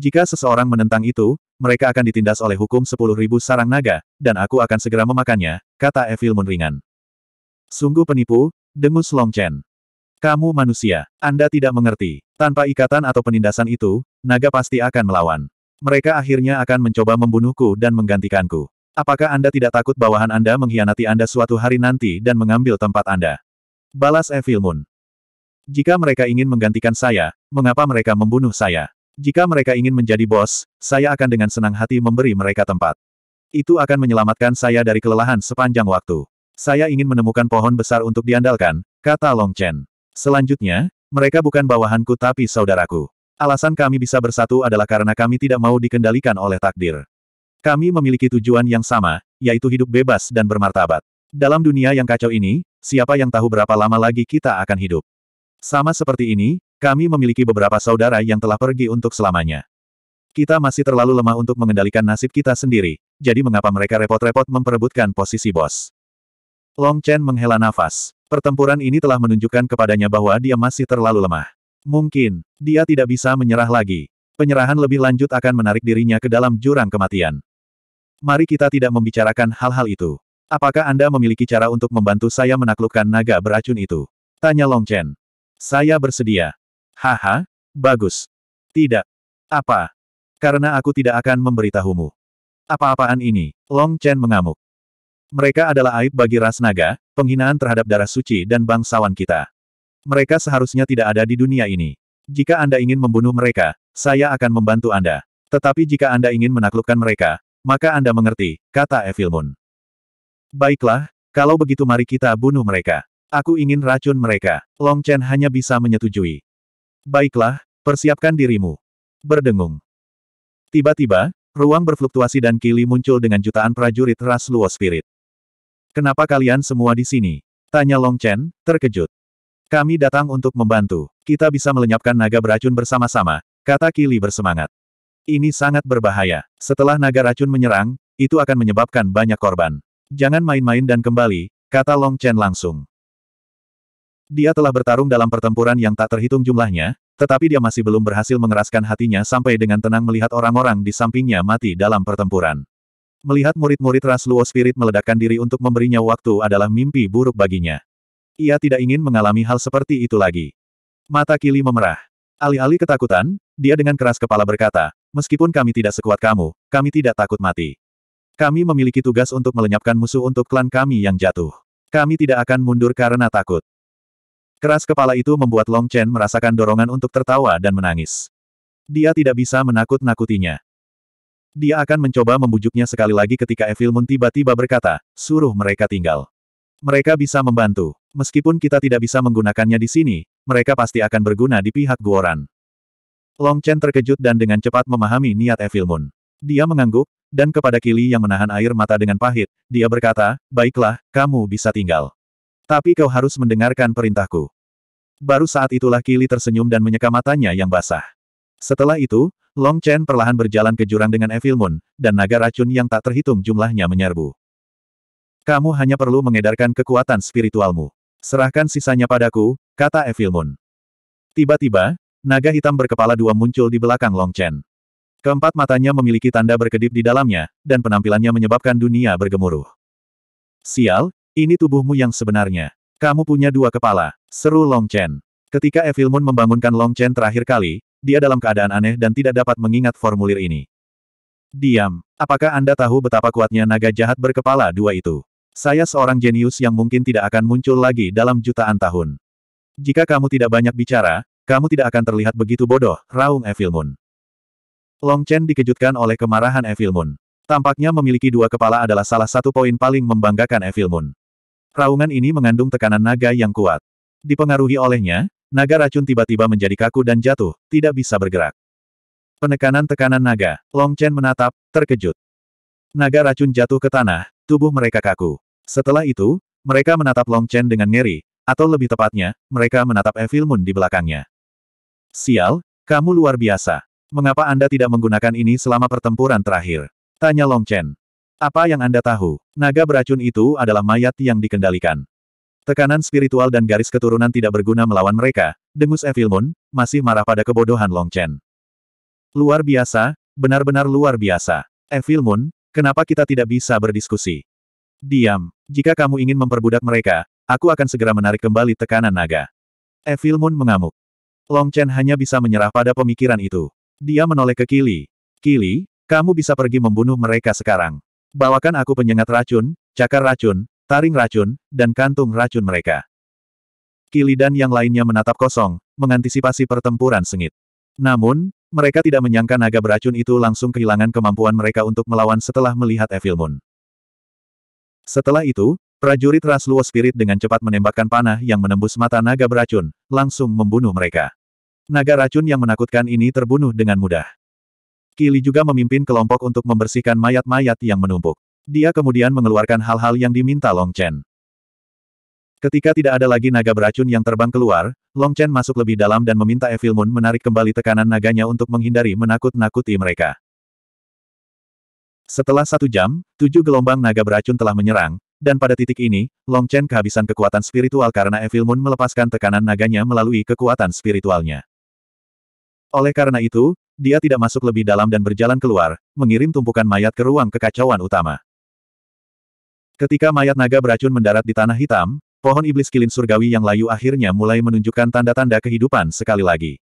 S1: Jika seseorang menentang itu, mereka akan ditindas oleh hukum sepuluh ribu sarang naga, dan aku akan segera memakannya, kata Evil Munringan. Sungguh penipu, Dengus Longchen. Kamu manusia, Anda tidak mengerti. Tanpa ikatan atau penindasan itu, naga pasti akan melawan. Mereka akhirnya akan mencoba membunuhku dan menggantikanku. Apakah Anda tidak takut bawahan Anda mengkhianati Anda suatu hari nanti dan mengambil tempat Anda? Balas Evil Moon. Jika mereka ingin menggantikan saya, mengapa mereka membunuh saya? Jika mereka ingin menjadi bos, saya akan dengan senang hati memberi mereka tempat. Itu akan menyelamatkan saya dari kelelahan sepanjang waktu. Saya ingin menemukan pohon besar untuk diandalkan, kata Long Chen. Selanjutnya, mereka bukan bawahanku tapi saudaraku. Alasan kami bisa bersatu adalah karena kami tidak mau dikendalikan oleh takdir. Kami memiliki tujuan yang sama, yaitu hidup bebas dan bermartabat. Dalam dunia yang kacau ini, siapa yang tahu berapa lama lagi kita akan hidup. Sama seperti ini, kami memiliki beberapa saudara yang telah pergi untuk selamanya. Kita masih terlalu lemah untuk mengendalikan nasib kita sendiri, jadi mengapa mereka repot-repot memperebutkan posisi bos? Long Chen menghela nafas. Pertempuran ini telah menunjukkan kepadanya bahwa dia masih terlalu lemah. Mungkin, dia tidak bisa menyerah lagi. Penyerahan lebih lanjut akan menarik dirinya ke dalam jurang kematian. Mari kita tidak membicarakan hal-hal itu. Apakah Anda memiliki cara untuk membantu saya menaklukkan naga beracun itu? Tanya Long Chen. Saya bersedia. Haha, bagus. Tidak. Apa? Karena aku tidak akan memberitahumu. Apa-apaan ini? Long Chen mengamuk. Mereka adalah aib bagi ras naga, penghinaan terhadap darah suci dan bangsawan kita. Mereka seharusnya tidak ada di dunia ini. Jika Anda ingin membunuh mereka, saya akan membantu Anda. Tetapi jika Anda ingin menaklukkan mereka, maka Anda mengerti, kata Moon. Baiklah, kalau begitu mari kita bunuh mereka. Aku ingin racun mereka. Long Chen hanya bisa menyetujui. Baiklah, persiapkan dirimu. Berdengung. Tiba-tiba, ruang berfluktuasi dan kili muncul dengan jutaan prajurit ras Luo Spirit. Kenapa kalian semua di sini? Tanya Long Chen, terkejut. Kami datang untuk membantu. Kita bisa melenyapkan naga beracun bersama-sama, kata Kili bersemangat. Ini sangat berbahaya. Setelah naga racun menyerang, itu akan menyebabkan banyak korban. Jangan main-main dan kembali, kata Long Chen langsung. Dia telah bertarung dalam pertempuran yang tak terhitung jumlahnya, tetapi dia masih belum berhasil mengeraskan hatinya sampai dengan tenang melihat orang-orang di sampingnya mati dalam pertempuran. Melihat murid-murid ras Luo Spirit meledakkan diri untuk memberinya waktu adalah mimpi buruk baginya. Ia tidak ingin mengalami hal seperti itu lagi. Mata Kili memerah. Alih-alih ketakutan, dia dengan keras kepala berkata, meskipun kami tidak sekuat kamu, kami tidak takut mati. Kami memiliki tugas untuk melenyapkan musuh untuk klan kami yang jatuh. Kami tidak akan mundur karena takut. Keras kepala itu membuat Long Chen merasakan dorongan untuk tertawa dan menangis. Dia tidak bisa menakut-nakutinya. Dia akan mencoba membujuknya sekali lagi ketika Evil Moon tiba-tiba berkata, suruh mereka tinggal. Mereka bisa membantu. Meskipun kita tidak bisa menggunakannya di sini, mereka pasti akan berguna di pihak Guoran. Long Chen terkejut dan dengan cepat memahami niat Evil Moon. Dia mengangguk, dan kepada Kili yang menahan air mata dengan pahit, dia berkata, baiklah, kamu bisa tinggal. Tapi kau harus mendengarkan perintahku. Baru saat itulah Kili tersenyum dan menyeka matanya yang basah. Setelah itu, Long Chen perlahan berjalan ke jurang dengan Evil Moon, dan naga racun yang tak terhitung jumlahnya menyerbu. Kamu hanya perlu mengedarkan kekuatan spiritualmu. Serahkan sisanya padaku, kata Evil Moon. Tiba-tiba, naga hitam berkepala dua muncul di belakang Long Chen. Keempat matanya memiliki tanda berkedip di dalamnya, dan penampilannya menyebabkan dunia bergemuruh. Sial, ini tubuhmu yang sebenarnya. Kamu punya dua kepala, seru Long Chen. Ketika Evil Moon membangunkan Long Chen terakhir kali, dia dalam keadaan aneh dan tidak dapat mengingat formulir ini. Diam. Apakah Anda tahu betapa kuatnya naga jahat berkepala dua itu? Saya seorang jenius yang mungkin tidak akan muncul lagi dalam jutaan tahun. Jika kamu tidak banyak bicara, kamu tidak akan terlihat begitu bodoh, raung Moon. Long Chen dikejutkan oleh kemarahan Moon. Tampaknya memiliki dua kepala adalah salah satu poin paling membanggakan Moon. Raungan ini mengandung tekanan naga yang kuat. Dipengaruhi olehnya, Naga racun tiba-tiba menjadi kaku dan jatuh, tidak bisa bergerak. Penekanan tekanan naga, Long Chen menatap, terkejut. Naga racun jatuh ke tanah, tubuh mereka kaku. Setelah itu, mereka menatap Long Chen dengan ngeri, atau lebih tepatnya, mereka menatap Evil Moon di belakangnya. Sial, kamu luar biasa. Mengapa Anda tidak menggunakan ini selama pertempuran terakhir? Tanya Long Chen. Apa yang Anda tahu? Naga beracun itu adalah mayat yang dikendalikan. Tekanan spiritual dan garis keturunan tidak berguna melawan mereka, dengus Evil Moon, masih marah pada kebodohan Long Chen. Luar biasa, benar-benar luar biasa. Evil Moon, kenapa kita tidak bisa berdiskusi? Diam, jika kamu ingin memperbudak mereka, aku akan segera menarik kembali tekanan naga. Evil Moon mengamuk. Long Chen hanya bisa menyerah pada pemikiran itu. Dia menoleh ke Kili. Kili, kamu bisa pergi membunuh mereka sekarang. Bawakan aku penyengat racun, cakar racun, taring racun, dan kantung racun mereka. Kili dan yang lainnya menatap kosong, mengantisipasi pertempuran sengit. Namun, mereka tidak menyangka naga beracun itu langsung kehilangan kemampuan mereka untuk melawan setelah melihat Evil Moon. Setelah itu, prajurit ras Luo Spirit dengan cepat menembakkan panah yang menembus mata naga beracun, langsung membunuh mereka. Naga racun yang menakutkan ini terbunuh dengan mudah. Kili juga memimpin kelompok untuk membersihkan mayat-mayat yang menumpuk. Dia kemudian mengeluarkan hal-hal yang diminta Long Chen. Ketika tidak ada lagi naga beracun yang terbang keluar, Long Chen masuk lebih dalam dan meminta Evil Moon menarik kembali tekanan naganya untuk menghindari menakut-nakuti mereka. Setelah satu jam, tujuh gelombang naga beracun telah menyerang, dan pada titik ini, Long Chen kehabisan kekuatan spiritual karena Evil Moon melepaskan tekanan naganya melalui kekuatan spiritualnya. Oleh karena itu, dia tidak masuk lebih dalam dan berjalan keluar, mengirim tumpukan mayat ke ruang kekacauan utama. Ketika mayat naga beracun mendarat di Tanah Hitam, pohon iblis kilin surgawi yang layu akhirnya mulai menunjukkan tanda-tanda kehidupan sekali lagi.